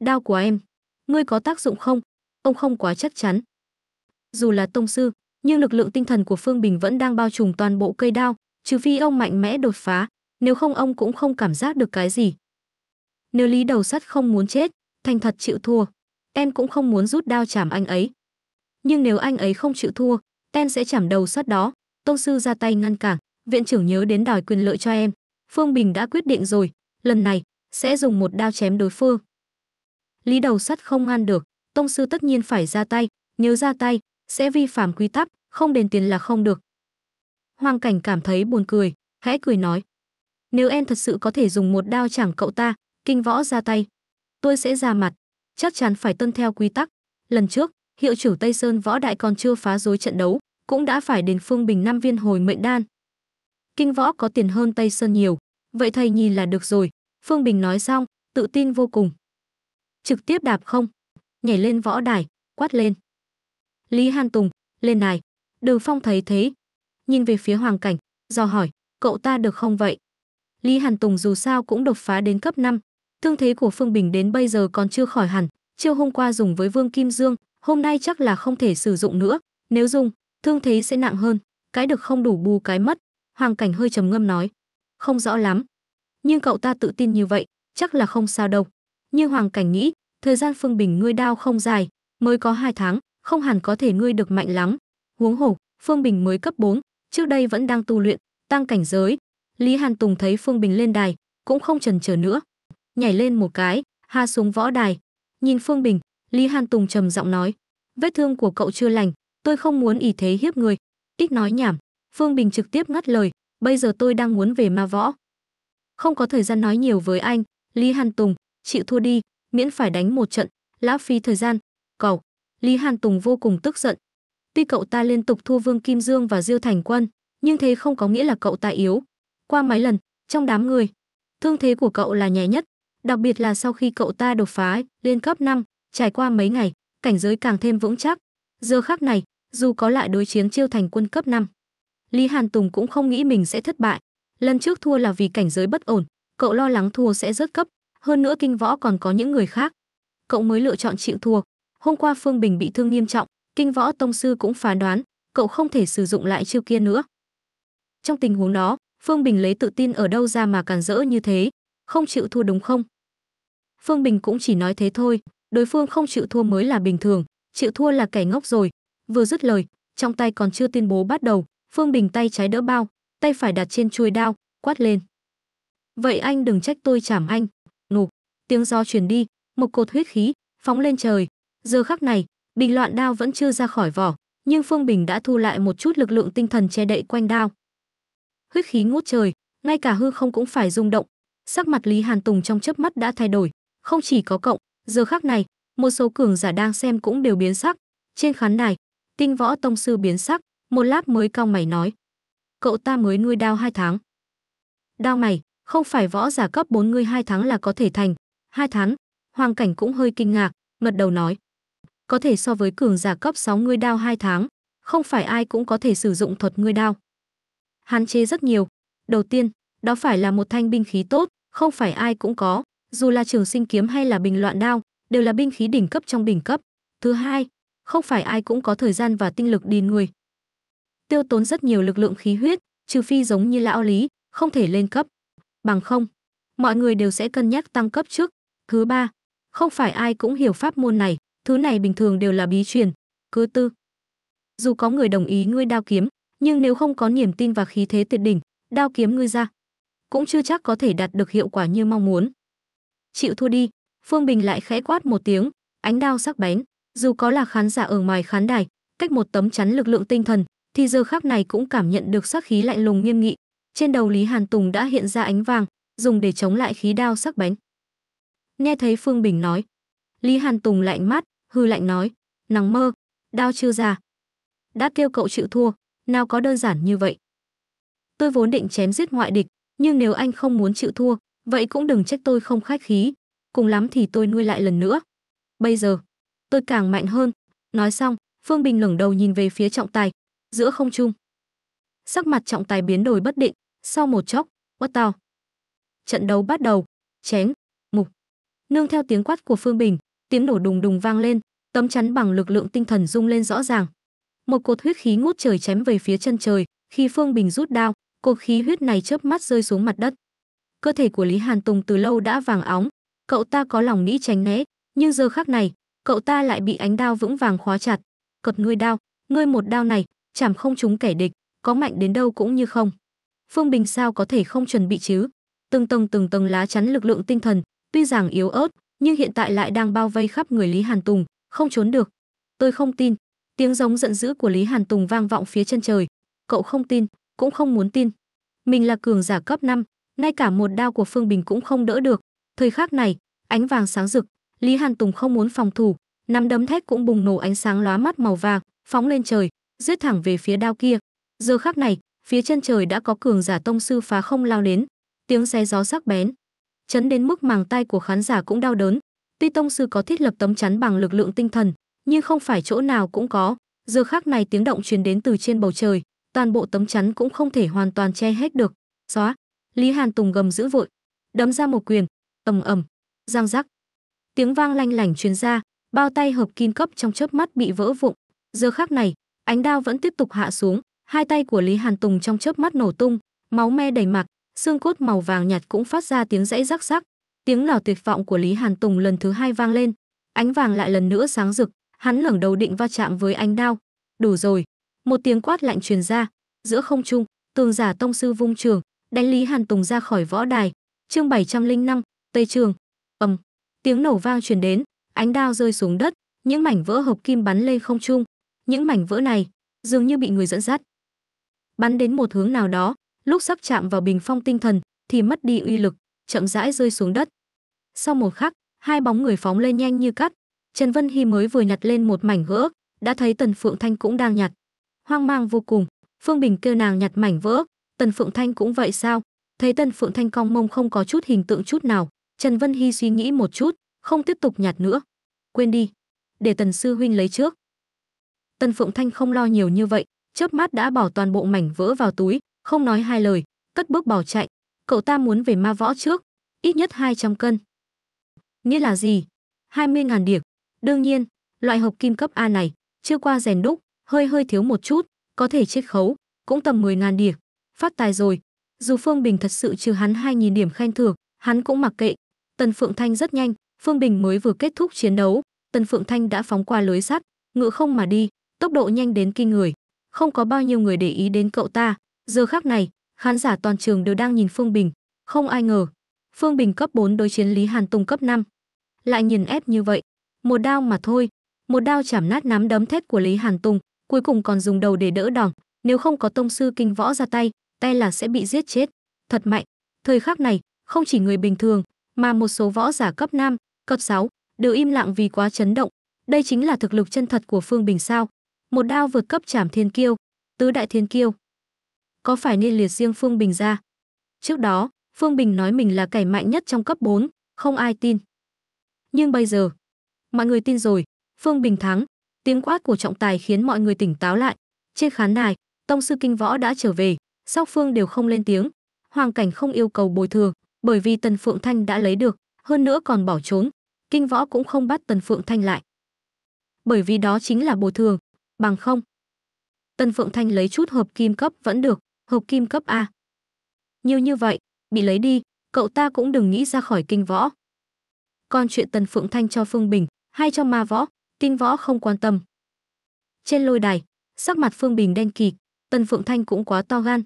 Đau của em, ngươi có tác dụng không? Ông không quá chắc chắn. Dù là tông sư, nhưng lực lượng tinh thần của Phương Bình vẫn đang bao trùm toàn bộ cây đao, trừ phi ông mạnh mẽ đột phá, nếu không ông cũng không cảm giác được cái gì. Nếu Lý Đầu Sắt không muốn chết, thành thật chịu thua, Ten cũng không muốn rút đao chảm anh ấy. Nhưng nếu anh ấy không chịu thua, Ten sẽ chảm đầu sắt đó. Tôn sư ra tay ngăn cản, viện trưởng nhớ đến đòi quyền lợi cho em. Phương Bình đã quyết định rồi, lần này sẽ dùng một đao chém đối phương. Lý đầu sắt không ngăn được, tông sư tất nhiên phải ra tay, nếu ra tay sẽ vi phạm quy tắc, không đền tiền là không được, Hoang Cảnh cảm thấy buồn cười, khẽ cười nói. Nếu em thật sự có thể dùng một đao chẳng cậu ta, kinh võ ra tay. Tôi sẽ ra mặt, chắc chắn phải tuân theo quy tắc. Lần trước, hiệu trưởng Tây Sơn võ đại còn chưa phá rối trận đấu, cũng đã phải đến Phương Bình năm viên hồi mệnh đan. Kinh võ có tiền hơn Tây Sơn nhiều, vậy thầy nhìn là được rồi. Phương Bình nói xong, tự tin vô cùng. Trực tiếp đạp không, nhảy lên võ đài, quát lên. Lý Han Tùng, lên này. Đường Phong thấy thế, nhìn về phía Hoàng Cảnh, do hỏi, cậu ta được không vậy? Lý Hàn Tùng dù sao cũng đột phá đến cấp 5, thương thế của Phương Bình đến bây giờ còn chưa khỏi hẳn, chiều hôm qua dùng với Vương Kim Dương, hôm nay chắc là không thể sử dụng nữa, nếu dùng, thương thế sẽ nặng hơn, cái được không đủ bù cái mất. Hoàng Cảnh hơi trầm ngâm nói, không rõ lắm, nhưng cậu ta tự tin như vậy, chắc là không sao đâu. Như Hoàng Cảnh nghĩ, thời gian Phương Bình ngươi đau không dài, mới có hai tháng, không hẳn có thể ngươi được mạnh lắm. Huống hồ, Phương Bình mới cấp 4, trước đây vẫn đang tu luyện, tăng cảnh giới. Lý Hàn Tùng thấy Phương Bình lên đài, cũng không chần chờ nữa, nhảy lên một cái, hạ xuống võ đài. Nhìn Phương Bình, Lý Hàn Tùng trầm giọng nói: "Vết thương của cậu chưa lành, tôi không muốn ỷ thế hiếp người." Ít nói nhảm, Phương Bình trực tiếp ngắt lời: "Bây giờ tôi đang muốn về ma võ." Không có thời gian nói nhiều với anh, Lý Hàn Tùng, chịu thua đi, miễn phải đánh một trận, lãng phí thời gian. Cậu, Lý Hàn Tùng vô cùng tức giận, Tuy cậu ta liên tục thua Vương Kim Dương và Diêu Thành Quân, nhưng thế không có nghĩa là cậu ta yếu. Qua mấy lần, trong đám người, thương thế của cậu là nhẹ nhất, đặc biệt là sau khi cậu ta đột phá lên cấp 5, trải qua mấy ngày, cảnh giới càng thêm vững chắc. Giờ khắc này, dù có lại đối chiến chiêu thành quân cấp 5, Lý Hàn Tùng cũng không nghĩ mình sẽ thất bại. Lần trước thua là vì cảnh giới bất ổn, cậu lo lắng thua sẽ rớt cấp, hơn nữa kinh võ còn có những người khác. Cậu mới lựa chọn chịu thua. Hôm qua Phương Bình bị thương nghiêm trọng, Kinh Võ Tông Sư cũng phán đoán, cậu không thể sử dụng lại chiêu kia nữa. Trong tình huống đó, Phương Bình lấy tự tin ở đâu ra mà càn rỡ như thế, không chịu thua đúng không? Phương Bình cũng chỉ nói thế thôi, đối phương không chịu thua mới là bình thường, chịu thua là kẻ ngốc rồi. Vừa dứt lời, trong tay còn chưa tuyên bố bắt đầu, Phương Bình tay trái đỡ bao, tay phải đặt trên chuôi đao, quát lên. Vậy anh đừng trách tôi chảm anh. Ngục, tiếng gió truyền đi, một cột huyết khí, phóng lên trời. Giờ khắc này, Bình loạn đao vẫn chưa ra khỏi vỏ, nhưng Phương Bình đã thu lại một chút lực lượng tinh thần che đậy quanh đao. Huyết khí ngút trời, ngay cả hư không cũng phải rung động. Sắc mặt Lý Hàn Tùng trong chớp mắt đã thay đổi, không chỉ có cộng, giờ khắc này, một số cường giả đang xem cũng đều biến sắc. Trên khán đài, Tinh Võ tông sư biến sắc, một lát mới cao mày nói: "Cậu ta mới nuôi đao hai tháng." "Đao mày, không phải võ giả cấp 4 ngươi hai tháng là có thể thành." Hai tháng, Hoàng Cảnh cũng hơi kinh ngạc, ngật đầu nói: có thể so với cường giả cấp 6 ngươi đao 2 tháng, không phải ai cũng có thể sử dụng thuật ngươi đao. Hạn chế rất nhiều. Đầu tiên, đó phải là một thanh binh khí tốt, không phải ai cũng có, dù là trường sinh kiếm hay là bình loạn đao, đều là binh khí đỉnh cấp trong đỉnh cấp. Thứ hai, không phải ai cũng có thời gian và tinh lực đi nuôi. Tiêu tốn rất nhiều lực lượng khí huyết, trừ phi giống như lão lý, không thể lên cấp. Bằng không, mọi người đều sẽ cân nhắc tăng cấp trước. Thứ ba, không phải ai cũng hiểu pháp môn này, Thứ này bình thường đều là bí truyền, cứ tư. Dù có người đồng ý ngươi đao kiếm, nhưng nếu không có niềm tin và khí thế tuyệt đỉnh, đao kiếm ngươi ra, cũng chưa chắc có thể đạt được hiệu quả như mong muốn. Chịu thua đi, Phương Bình lại khẽ quát một tiếng, ánh đao sắc bén, dù có là khán giả ở ngoài khán đài, cách một tấm chắn lực lượng tinh thần, thì giờ khắc này cũng cảm nhận được sắc khí lạnh lùng nghiêm nghị. Trên đầu Lý Hàn Tùng đã hiện ra ánh vàng, dùng để chống lại khí đao sắc bén. Nghe thấy Phương Bình nói, Lý Hàn Tùng lạnh mắt, hư lạnh nói, nàng mơ, đau chưa ra. Đã kêu cậu chịu thua, nào có đơn giản như vậy. Tôi vốn định chém giết ngoại địch, nhưng nếu anh không muốn chịu thua, vậy cũng đừng trách tôi không khách khí, cùng lắm thì tôi nuôi lại lần nữa. Bây giờ, tôi càng mạnh hơn." Nói xong, Phương Bình ngẩng đầu nhìn về phía trọng tài, giữa không trung. Sắc mặt trọng tài biến đổi bất định, sau một chốc, quát tao. Trận đấu bắt đầu, chén, mục. Nương theo tiếng quát của Phương Bình, tiếng nổ đùng đùng vang lên tấm chắn bằng lực lượng tinh thần rung lên rõ ràng một cột huyết khí ngút trời chém về phía chân trời khi phương bình rút đao cột khí huyết này chớp mắt rơi xuống mặt đất cơ thể của lý hàn tùng từ lâu đã vàng óng cậu ta có lòng nghĩ tránh né nhưng giờ khác này cậu ta lại bị ánh đao vững vàng khóa chặt cật ngươi đao ngươi một đao này chảm không chúng kẻ địch có mạnh đến đâu cũng như không phương bình sao có thể không chuẩn bị chứ từng tầng từng tầng lá chắn lực lượng tinh thần tuy rằng yếu ớt nhưng hiện tại lại đang bao vây khắp người Lý Hàn Tùng, không trốn được. Tôi không tin. Tiếng giống giận dữ của Lý Hàn Tùng vang vọng phía chân trời. Cậu không tin, cũng không muốn tin. Mình là cường giả cấp 5, ngay cả một đao của Phương Bình cũng không đỡ được. Thời khắc này, ánh vàng sáng rực, Lý Hàn Tùng không muốn phòng thủ, nắm đấm thép cũng bùng nổ ánh sáng lóa mắt màu vàng, phóng lên trời, giết thẳng về phía đao kia. Giờ khắc này, phía chân trời đã có cường giả tông sư phá không lao đến, tiếng xé gió sắc bén, chấn đến mức màng tai của khán giả cũng đau đớn. Tuy tông sư có thiết lập tấm chắn bằng lực lượng tinh thần, nhưng không phải chỗ nào cũng có. Giờ khắc này tiếng động truyền đến từ trên bầu trời, toàn bộ tấm chắn cũng không thể hoàn toàn che hết được. Xóa, Lý Hàn Tùng gầm dữ vội, đấm ra một quyền, tầm ầm, giang rắc. Tiếng vang lanh lảnh truyền ra, bao tay hợp kim cấp trong chớp mắt bị vỡ vụn. Giờ khắc này, ánh đao vẫn tiếp tục hạ xuống, hai tay của Lý Hàn Tùng trong chớp mắt nổ tung, máu me đầy mặt, xương cốt màu vàng nhạt cũng phát ra tiếng rãy rắc rắc. Tiếng lò tuyệt vọng của Lý Hàn Tùng lần thứ hai vang lên, ánh vàng lại lần nữa sáng rực, hắn ngẩng đầu định va chạm với ánh đao. Đủ rồi, một tiếng quát lạnh truyền ra, giữa không trung, tường giả tông sư vung trường, đánh Lý Hàn Tùng ra khỏi võ đài. Chương năm Tây Trường. Ầm, tiếng nổ vang truyền đến, ánh đao rơi xuống đất, những mảnh vỡ hộp kim bắn lên không trung. Những mảnh vỡ này dường như bị người dẫn dắt, bắn đến một hướng nào đó, lúc sắp chạm vào bình phong tinh thần thì mất đi uy lực, chậm rãi rơi xuống đất. Sau một khắc, hai bóng người phóng lên nhanh như cắt. Trần Vân Hy mới vừa nhặt lên một mảnh vỡ, đã thấy Tần Phượng Thanh cũng đang nhặt. Hoang mang vô cùng, Phương Bình kêu nàng nhặt mảnh vỡ, Tần Phượng Thanh cũng vậy sao? Thấy Tần Phượng Thanh cong mông không có chút hình tượng chút nào, Trần Vân Hy suy nghĩ một chút, không tiếp tục nhặt nữa. Quên đi, để Tần sư huynh lấy trước. Tần Phượng Thanh không lo nhiều như vậy, chớp mắt đã bỏ toàn bộ mảnh vỡ vào túi, không nói hai lời, cất bước bỏ chạy, cậu ta muốn về ma võ trước, ít nhất 200 cân. Nghĩa là gì? 20.000 điểm. Đương nhiên, loại hộp kim cấp A này, chưa qua rèn đúc, hơi hơi thiếu một chút, có thể chết khấu, cũng tầm 10.000 điểm. Phát tài rồi. Dù Phương Bình thật sự trừ hắn 2.000 điểm khen thưởng, hắn cũng mặc kệ. Tần Phượng Thanh rất nhanh, Phương Bình mới vừa kết thúc chiến đấu, Tần Phượng Thanh đã phóng qua lưới sắt, ngựa không mà đi, tốc độ nhanh đến kinh người. Không có bao nhiêu người để ý đến cậu ta, Giờ khác này, khán giả toàn trường đều đang nhìn Phương Bình, không ai ngờ, Phương Bình cấp 4 đối chiến Lý Hàn Tùng cấp 5. Lại nhìn ép như vậy, một đao mà thôi, một đao chảm nát nắm đấm thép của Lý Hàn Tùng, cuối cùng còn dùng đầu để đỡ đòn, nếu không có tông sư kinh võ ra tay, tay e là sẽ bị giết chết. Thật mạnh, thời khắc này, không chỉ người bình thường, mà một số võ giả cấp 5, cấp 6 đều im lặng vì quá chấn động. Đây chính là thực lực chân thật của Phương Bình sao? Một đao vượt cấp chảm thiên kiêu, tứ đại thiên kiêu có phải nên liệt riêng Phương Bình ra? Trước đó, Phương Bình nói mình là kẻ mạnh nhất trong cấp 4, không ai tin. Nhưng bây giờ, mọi người tin rồi, Phương Bình thắng, tiếng quát của trọng tài khiến mọi người tỉnh táo lại. Trên khán đài, tông sư kinh võ đã trở về, sóc phương đều không lên tiếng. Hoàng cảnh không yêu cầu bồi thường, bởi vì Tần Phượng Thanh đã lấy được, hơn nữa còn bỏ trốn. Kinh võ cũng không bắt Tần Phượng Thanh lại. Bởi vì đó chính là bồi thường, bằng không. Tần Phượng Thanh lấy chút hợp kim cấp vẫn được, hộp kim cấp A. Nhiều như vậy, bị lấy đi, cậu ta cũng đừng nghĩ ra khỏi kinh võ. Còn chuyện Tần Phượng Thanh cho Phương Bình hay cho ma võ, tin võ không quan tâm. Trên lôi đài, sắc mặt Phương Bình đen kịt, Tần Phượng Thanh cũng quá to gan.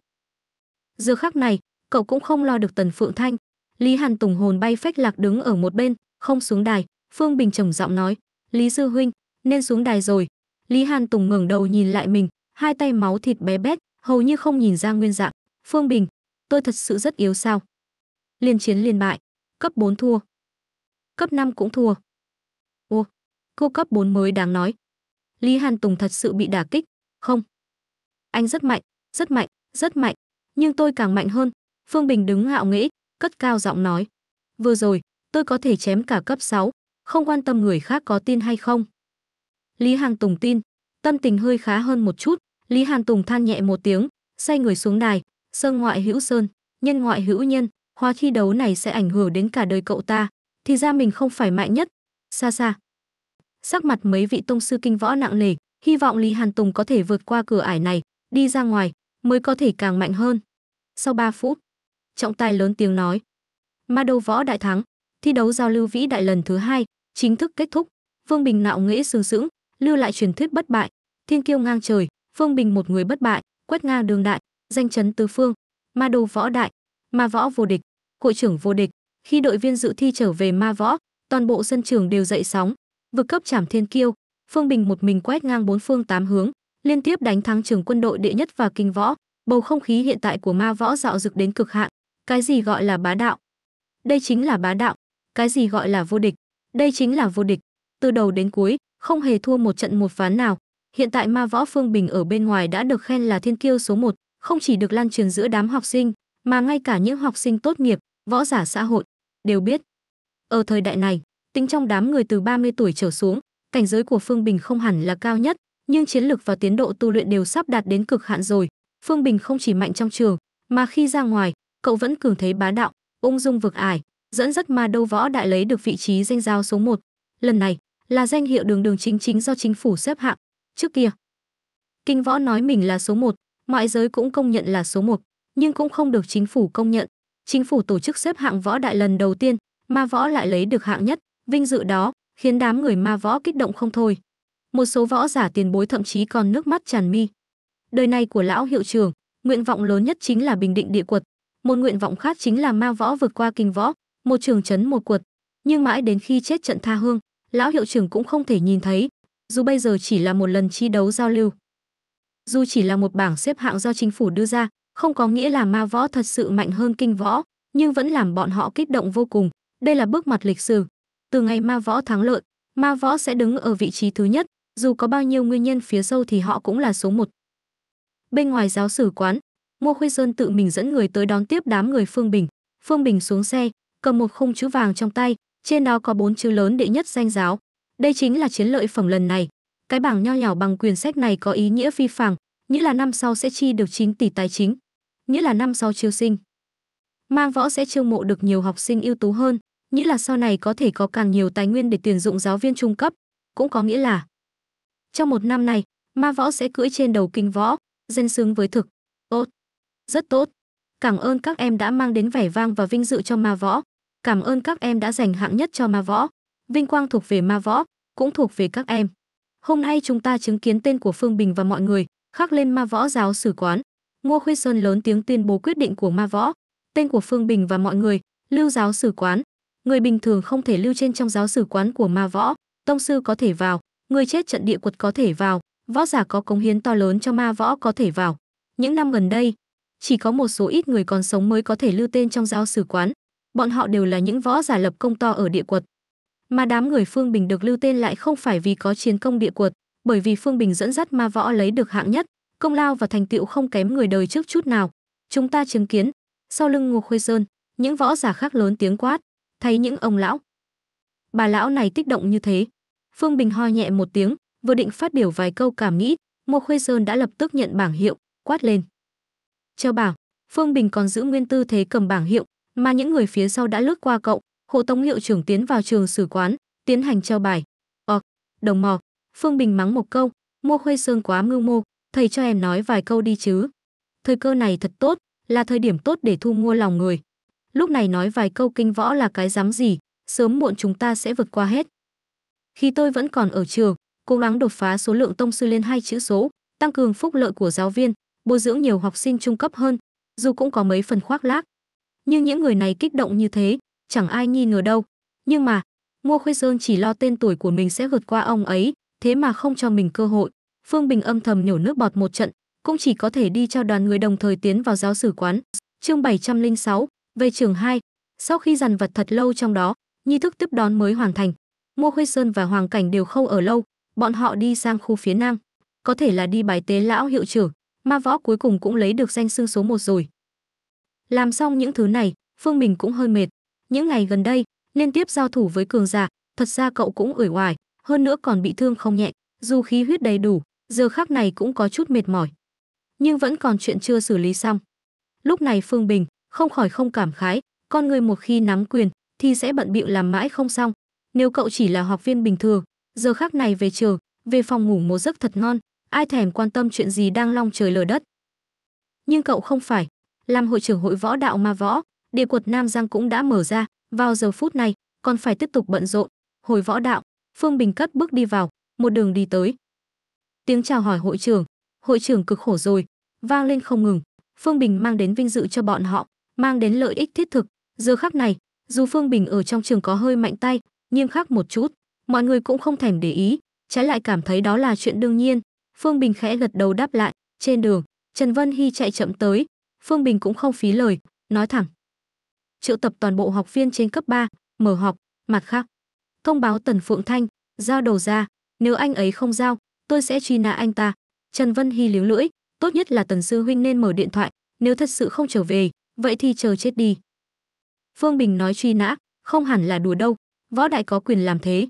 Giờ khắc này, cậu cũng không lo được Tần Phượng Thanh. Lý Hàn Tùng hồn bay phách lạc đứng ở một bên, không xuống đài. Phương Bình trầm giọng nói, Lý Dư Huynh, nên xuống đài rồi. Lý Hàn Tùng ngẩng đầu nhìn lại mình, hai tay máu thịt bé bét, hầu như không nhìn ra nguyên dạng. Phương Bình, tôi thật sự rất yếu sao? Liên chiến liên bại, cấp 4 thua. Cấp 5 cũng thua. Ô, cô cấp 4 mới đáng nói. Lý Hàn Tùng thật sự bị đả kích, không. Anh rất mạnh, rất mạnh, rất mạnh, nhưng tôi càng mạnh hơn. Phương Bình đứng ngạo nghễ, cất cao giọng nói. Vừa rồi, tôi có thể chém cả cấp 6, không quan tâm người khác có tin hay không. Lý Hàng Tùng tin, tâm tình hơi khá hơn một chút, Lý Hàn Tùng than nhẹ một tiếng, xoay người xuống đài, sơn ngoại hữu sơn, nhân ngoại hữu nhân, hóa thi đấu này sẽ ảnh hưởng đến cả đời cậu ta, thì ra mình không phải mạnh nhất. Xa xa. Sắc mặt mấy vị tông sư kinh võ nặng nề, hy vọng Lý Hàn Tùng có thể vượt qua cửa ải này, đi ra ngoài, mới có thể càng mạnh hơn. Sau 3 phút, trọng tài lớn tiếng nói. Ma đầu võ đại thắng, thi đấu giao lưu vĩ đại lần thứ hai, chính thức kết thúc. Vương Bình nạo nghễ sướng sững, lưu lại truyền thuyết bất bại, thiên kiêu ngang trời, Phương Bình một người bất bại, quét ngang đường đại, danh chấn tứ phương, ma đồ võ đại, ma võ vô địch, hội trưởng vô địch. Khi đội viên dự thi trở về ma võ, toàn bộ sân trường đều dậy sóng, Vực cấp trảm thiên kiêu, Phương Bình một mình quét ngang bốn phương tám hướng, liên tiếp đánh thắng trường quân đội đệ nhất và kinh võ, bầu không khí hiện tại của ma võ dạo dực đến cực hạn. Cái gì gọi là bá đạo? Đây chính là bá đạo. Cái gì gọi là vô địch? Đây chính là vô địch. Từ đầu đến cuối, không hề thua một trận một ván nào, Hiện tại ma võ Phương Bình ở bên ngoài đã được khen là thiên kiêu số một không chỉ được lan truyền giữa đám học sinh, mà ngay cả những học sinh tốt nghiệp, võ giả xã hội, đều biết. Ở thời đại này, tính trong đám người từ 30 tuổi trở xuống, cảnh giới của Phương Bình không hẳn là cao nhất, nhưng chiến lược và tiến độ tu luyện đều sắp đạt đến cực hạn rồi. Phương Bình không chỉ mạnh trong trường, mà khi ra ngoài, cậu vẫn cường thấy bá đạo, ung dung vực ải, dẫn dắt ma đâu võ đại lấy được vị trí danh giao số 1. Lần này, là danh hiệu đường đường chính chính do chính phủ xếp hạng, trước kia. Kinh võ nói mình là số một, mọi giới cũng công nhận là số một, nhưng cũng không được chính phủ công nhận. Chính phủ tổ chức xếp hạng võ đại lần đầu tiên, ma võ lại lấy được hạng nhất, vinh dự đó khiến đám người ma võ kích động không thôi. Một số võ giả tiền bối thậm chí còn nước mắt tràn mi. Đời này của lão hiệu trưởng, nguyện vọng lớn nhất chính là bình định địa quật, một nguyện vọng khác chính là ma võ vượt qua kinh võ, một trường chấn một quật. Nhưng mãi đến khi chết trận tha hương, lão hiệu trưởng cũng không thể nhìn thấy, dù bây giờ chỉ là một lần chi đấu giao lưu. Dù chỉ là một bảng xếp hạng do chính phủ đưa ra, không có nghĩa là ma võ thật sự mạnh hơn kinh võ, nhưng vẫn làm bọn họ kích động vô cùng. Đây là bước mặt lịch sử. Từ ngày ma võ thắng lợi, ma võ sẽ đứng ở vị trí thứ nhất, dù có bao nhiêu nguyên nhân phía sâu thì họ cũng là số một. Bên ngoài giáo sử quán, Ngô Khuê Sơn tự mình dẫn người tới đón tiếp đám người Phương Bình. Phương Bình xuống xe, cầm một khung chữ vàng trong tay, trên đó có bốn chữ lớn đệ nhất danh giáo. Đây chính là chiến lợi phẩm lần này. Cái bảng nho nhỏ bằng quyền sách này có ý nghĩa phi phàng, nghĩa là năm sau sẽ chi được 9 tỷ tài chính, nghĩa là năm sau chiêu sinh. Mang võ sẽ chiêu mộ được nhiều học sinh ưu tú hơn, nghĩa là sau này có thể có càng nhiều tài nguyên để tuyển dụng giáo viên trung cấp, cũng có nghĩa là trong một năm này, ma võ sẽ cưỡi trên đầu kinh võ, dân xứng với thực. Tốt, rất tốt. Cảm ơn các em đã mang đến vẻ vang và vinh dự cho ma võ. Cảm ơn các em đã giành hạng nhất cho ma võ. Vinh quang thuộc về ma võ, cũng thuộc về các em. Hôm nay chúng ta chứng kiến tên của Phương Bình và mọi người khắc lên ma võ giáo sử quán. Ngô Khuê Sơn lớn tiếng tuyên bố quyết định của ma võ, tên của Phương Bình và mọi người, lưu giáo sử quán. Người bình thường không thể lưu trên trong giáo sử quán của ma võ, tông sư có thể vào, người chết trận địa quật có thể vào, võ giả có cống hiến to lớn cho ma võ có thể vào. Những năm gần đây, chỉ có một số ít người còn sống mới có thể lưu tên trong giáo sử quán. Bọn họ đều là những võ giả lập công to ở địa quật, mà đám người Phương Bình được lưu tên lại không phải vì có chiến công địa quật, bởi vì Phương Bình dẫn dắt ma võ lấy được hạng nhất, công lao và thành tựu không kém người đời trước chút nào. Chúng ta chứng kiến, sau lưng Ngô Khuê Sơn, những võ giả khác lớn tiếng quát, thấy những ông lão. Bà lão này kích động như thế. Phương Bình ho nhẹ một tiếng, vừa định phát biểu vài câu cảm nghĩ, Ngô Khuê Sơn đã lập tức nhận bảng hiệu, quát lên. Chờ bảo, Phương Bình còn giữ nguyên tư thế cầm bảng hiệu, mà những người phía sau đã lướt qua cậu, Hộ tống hiệu trưởng tiến vào trường sử quán, tiến hành treo bài. Ọc, đồng mò, Phương Bình mắng một câu, mua khuê sương quá mưu mô, thầy cho em nói vài câu đi chứ. Thời cơ này thật tốt, là thời điểm tốt để thu mua lòng người. Lúc này nói vài câu kinh võ là cái dám gì, sớm muộn chúng ta sẽ vượt qua hết. Khi tôi vẫn còn ở trường, cố gắng đột phá số lượng tông sư lên hai chữ số, tăng cường phúc lợi của giáo viên, bồi dưỡng nhiều học sinh trung cấp hơn, dù cũng có mấy phần khoác lác. Nhưng những người này kích động như thế, chẳng ai nghi ngờ đâu. Nhưng mà, Ngô Khuê Sơn chỉ lo tên tuổi của mình sẽ vượt qua ông ấy, thế mà không cho mình cơ hội. Phương Bình âm thầm nhổ nước bọt một trận, cũng chỉ có thể đi cho đoàn người đồng thời tiến vào giáo sử quán. Chương 706, về trường 2. Sau khi dằn vật thật lâu trong đó, nghi thức tiếp đón mới hoàn thành. Ngô Khuê Sơn và Hoàng Cảnh đều không ở lâu, bọn họ đi sang khu phía nam, có thể là đi bài tế lão hiệu trưởng, ma võ cuối cùng cũng lấy được danh xưng số một rồi. Làm xong những thứ này, Phương Bình cũng hơi mệt, những ngày gần đây, liên tiếp giao thủ với cường giả, thật ra cậu cũng ủi oải, hơn nữa còn bị thương không nhẹ, dù khí huyết đầy đủ, giờ khắc này cũng có chút mệt mỏi. Nhưng vẫn còn chuyện chưa xử lý xong. Lúc này Phương Bình không khỏi không cảm khái, con người một khi nắm quyền thì sẽ bận bịu làm mãi không xong. Nếu cậu chỉ là học viên bình thường, giờ khắc này về trường, về phòng ngủ một giấc thật ngon, ai thèm quan tâm chuyện gì đang long trời lở đất. Nhưng cậu không phải, làm hội trưởng hội võ đạo ma võ, địa quật Nam Giang cũng đã mở ra, vào giờ phút này, còn phải tiếp tục bận rộn. Hồi võ đạo, Phương Bình cất bước đi vào, một đường đi tới. Tiếng chào hỏi hội trưởng, hội trưởng cực khổ rồi, vang lên không ngừng. Phương Bình mang đến vinh dự cho bọn họ, mang đến lợi ích thiết thực. Giờ khắc này, dù Phương Bình ở trong trường có hơi mạnh tay, nghiêm khắc một chút, mọi người cũng không thèm để ý, trái lại cảm thấy đó là chuyện đương nhiên. Phương Bình khẽ gật đầu đáp lại, trên đường, Trần Vân Hy chạy chậm tới, Phương Bình cũng không phí lời, nói thẳng, triệu tập toàn bộ học viên trên cấp 3, mở họp, mặt khác. Thông báo Tần Phượng Thanh, giao đầu ra, nếu anh ấy không giao, tôi sẽ truy nã anh ta. Trần Vân Hy liếu lưỡi, tốt nhất là Tần Sư Huynh nên mở điện thoại, nếu thật sự không trở về, vậy thì chờ chết đi. Phương Bình nói truy nã, không hẳn là đùa đâu, võ đại có quyền làm thế.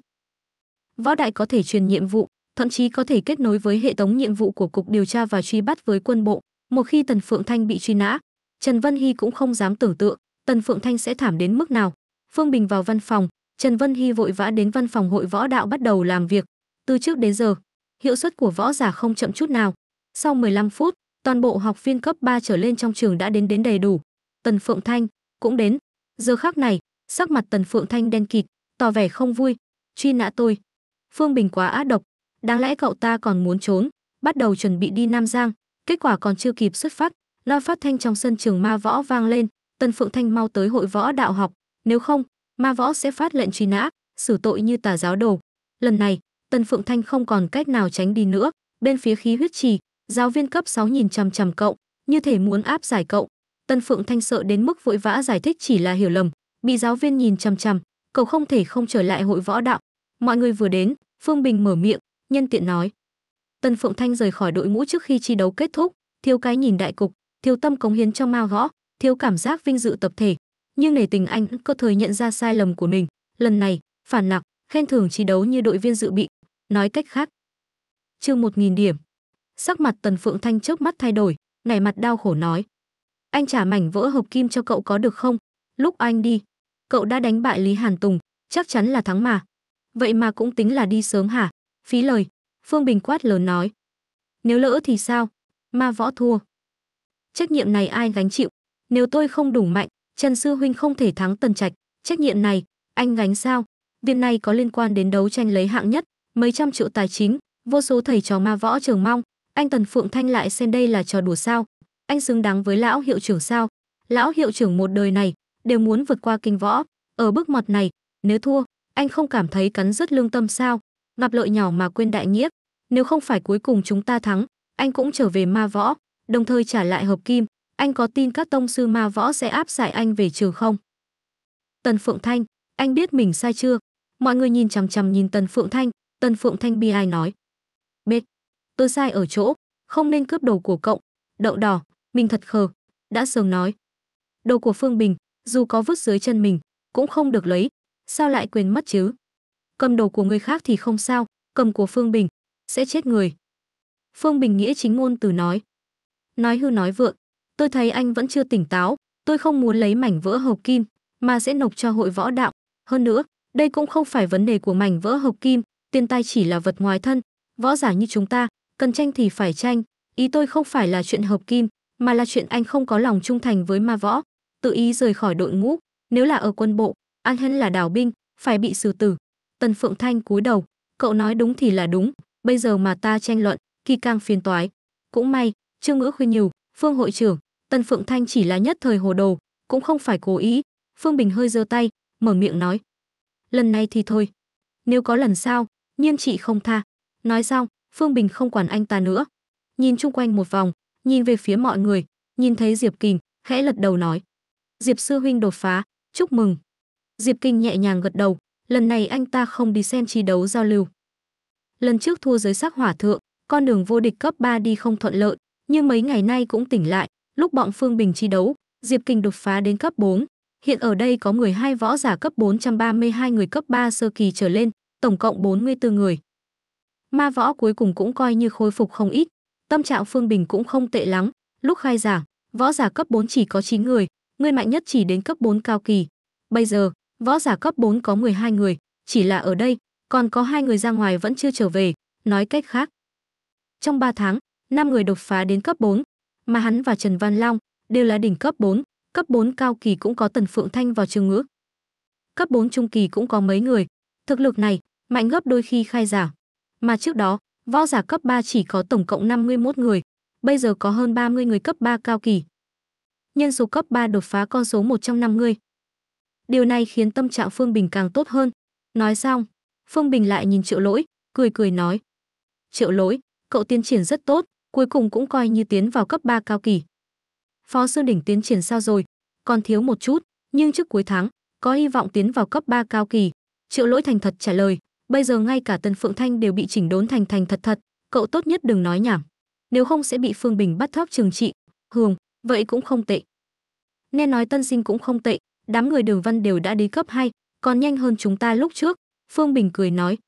Võ đại có thể truyền nhiệm vụ, thậm chí có thể kết nối với hệ thống nhiệm vụ của cục điều tra và truy bắt với quân bộ. Một khi Tần Phượng Thanh bị truy nã, Trần Vân Hy cũng không dám tưởng tượng Tần Phượng Thanh sẽ thảm đến mức nào. Phương Bình vào văn phòng, Trần Vân Hy vội vã đến văn phòng hội võ đạo bắt đầu làm việc. Từ trước đến giờ, hiệu suất của võ giả không chậm chút nào. Sau 15 phút, toàn bộ học viên cấp 3 trở lên trong trường đã đến đến đầy đủ. Tần Phượng Thanh cũng đến. Giờ khác này, sắc mặt Tần Phượng Thanh đen kịt, tỏ vẻ không vui. Truy nã tôi. Phương Bình quá ác độc. Đáng lẽ cậu ta còn muốn trốn, bắt đầu chuẩn bị đi Nam Giang. Kết quả còn chưa kịp xuất phát, loa phát thanh trong sân trường ma võ vang lên. Tân Phượng Thanh mau tới hội võ đạo học, nếu không, ma võ sẽ phát lệnh truy nã, xử tội như tà giáo đồ. Lần này, Tân Phượng Thanh không còn cách nào tránh đi nữa, bên phía khí huyết trì, giáo viên cấp sáu nhìn chằm chằm cậu, như thể muốn áp giải cậu. Tân Phượng Thanh sợ đến mức vội vã giải thích chỉ là hiểu lầm, bị giáo viên nhìn chằm chằm, cậu không thể không trở lại hội võ đạo. Mọi người vừa đến, Phương Bình mở miệng, nhân tiện nói. Tân Phượng Thanh rời khỏi đội ngũ trước khi chi đấu kết thúc, thiếu cái nhìn đại cục, thiếu tâm cống hiến cho Mao Võ, thiếu cảm giác vinh dự tập thể nhưng nể tình anh cơ thời nhận ra sai lầm của mình lần này phản nặc khen thưởng chiến đấu như đội viên dự bị nói cách khác chương một nghìn điểm sắc mặt tần phượng thanh chớp mắt thay đổi nảy mặt đau khổ nói anh trả mảnh vỡ hộp kim cho cậu có được không lúc anh đi cậu đã đánh bại lý hàn tùng chắc chắn là thắng mà vậy mà cũng tính là đi sớm hả phí lời phương bình quát lớn nói nếu lỡ thì sao ma võ thua trách nhiệm này ai gánh chịu nếu tôi không đủ mạnh, Trần Sư Huynh không thể thắng Tần Trạch, trách nhiệm này, anh gánh sao? Việc này có liên quan đến đấu tranh lấy hạng nhất, mấy trăm triệu tài chính, vô số thầy trò ma võ trường mong, anh Tần Phượng Thanh lại xem đây là trò đùa sao? Anh xứng đáng với lão hiệu trưởng sao? Lão hiệu trưởng một đời này đều muốn vượt qua kinh võ, ở bước mọt này, nếu thua, anh không cảm thấy cắn rứt lương tâm sao? gặp lợi nhỏ mà quên đại nghĩa, nếu không phải cuối cùng chúng ta thắng, anh cũng trở về ma võ, đồng thời trả lại hợp kim, anh có tin các tông sư ma võ sẽ áp giải anh về trường không? Tần Phượng Thanh, anh biết mình sai chưa? Mọi người nhìn chằm chằm nhìn Tần Phượng Thanh, Tần Phượng Thanh bi ai nói. Bết, tôi sai ở chỗ, không nên cướp đầu của cậu, đậu đỏ, mình thật khờ, đã sớm nói. Đầu của Phương Bình, dù có vứt dưới chân mình, cũng không được lấy, sao lại quyền mất chứ? Cầm đầu của người khác thì không sao, cầm của Phương Bình, sẽ chết người. Phương Bình nghĩa chính ngôn từ nói. Nói hư nói vượng, tôi thấy anh vẫn chưa tỉnh táo, tôi không muốn lấy mảnh vỡ hợp kim, mà sẽ nộp cho hội võ đạo. Hơn nữa, đây cũng không phải vấn đề của mảnh vỡ hợp kim, tiền tài chỉ là vật ngoài thân, võ giả như chúng ta, cần tranh thì phải tranh, ý tôi không phải là chuyện hợp kim, mà là chuyện anh không có lòng trung thành với ma võ, tự ý rời khỏi đội ngũ, nếu là ở quân bộ, anh hẳn là đào binh, phải bị xử tử. Tần Phượng Thanh cúi đầu, cậu nói đúng thì là đúng, bây giờ mà ta tranh luận, kỳ càng phiền toái. Cũng may, Trương Ngữ khuyên nhiều, Phương hội trưởng, Tân Phượng Thanh chỉ là nhất thời hồ đồ, cũng không phải cố ý. Phương Bình hơi giơ tay, mở miệng nói: "Lần này thì thôi, nếu có lần sau, nhiên trị không tha." Nói xong, Phương Bình không quản anh ta nữa, nhìn chung quanh một vòng, nhìn về phía mọi người, nhìn thấy Diệp Kình, khẽ lật đầu nói: "Diệp sư huynh đột phá, chúc mừng." Diệp Kình nhẹ nhàng gật đầu, lần này anh ta không đi xem chi đấu giao lưu. Lần trước thua giới sắc hỏa thượng, con đường vô địch cấp 3 đi không thuận lợi, nhưng mấy ngày nay cũng tỉnh lại, Lúc bọn Phương Bình chi đấu, Diệp Kình đột phá đến cấp 4. Hiện ở đây có 12 võ giả cấp 432 người cấp 3 sơ kỳ trở lên, tổng cộng 44 người. Ma võ cuối cùng cũng coi như khôi phục không ít, tâm trạng Phương Bình cũng không tệ lắm. Lúc khai giảng, võ giả cấp 4 chỉ có 9 người, người mạnh nhất chỉ đến cấp 4 cao kỳ. Bây giờ, võ giả cấp 4 có 12 người, chỉ là ở đây, còn có hai người ra ngoài vẫn chưa trở về, nói cách khác. Trong 3 tháng, 5 người đột phá đến cấp 4, mà hắn và Trần Văn Long đều là đỉnh cấp 4, cấp 4 cao kỳ cũng có Tần Phượng Thanh vào trường ngữ. Cấp 4 trung kỳ cũng có mấy người, thực lực này mạnh gấp đôi khi khai giảng. Mà trước đó, võ giả cấp 3 chỉ có tổng cộng 51 người, bây giờ có hơn 30 người cấp 3 cao kỳ. Nhân số cấp 3 đột phá con số 150. Điều này khiến tâm trạng Phương Bình càng tốt hơn. Nói xong, Phương Bình lại nhìn Triệu Lỗi, cười cười nói. Triệu Lỗi, cậu tiến triển rất tốt, cuối cùng cũng coi như tiến vào cấp 3 cao kỳ. Phó Sơn Đỉnh tiến triển sao rồi? Còn thiếu một chút, nhưng trước cuối tháng, có hy vọng tiến vào cấp 3 cao kỳ. Triệu Lỗi thành thật trả lời, bây giờ ngay cả Tân Phượng Thanh đều bị chỉnh đốn thành thành thật thật, cậu tốt nhất đừng nói nhảm, nếu không sẽ bị Phương Bình bắt thóp trừng trị. Hường, vậy cũng không tệ. Nên nói tân sinh cũng không tệ, đám người Đường Văn đều đã đi cấp 2, còn nhanh hơn chúng ta lúc trước, Phương Bình cười nói.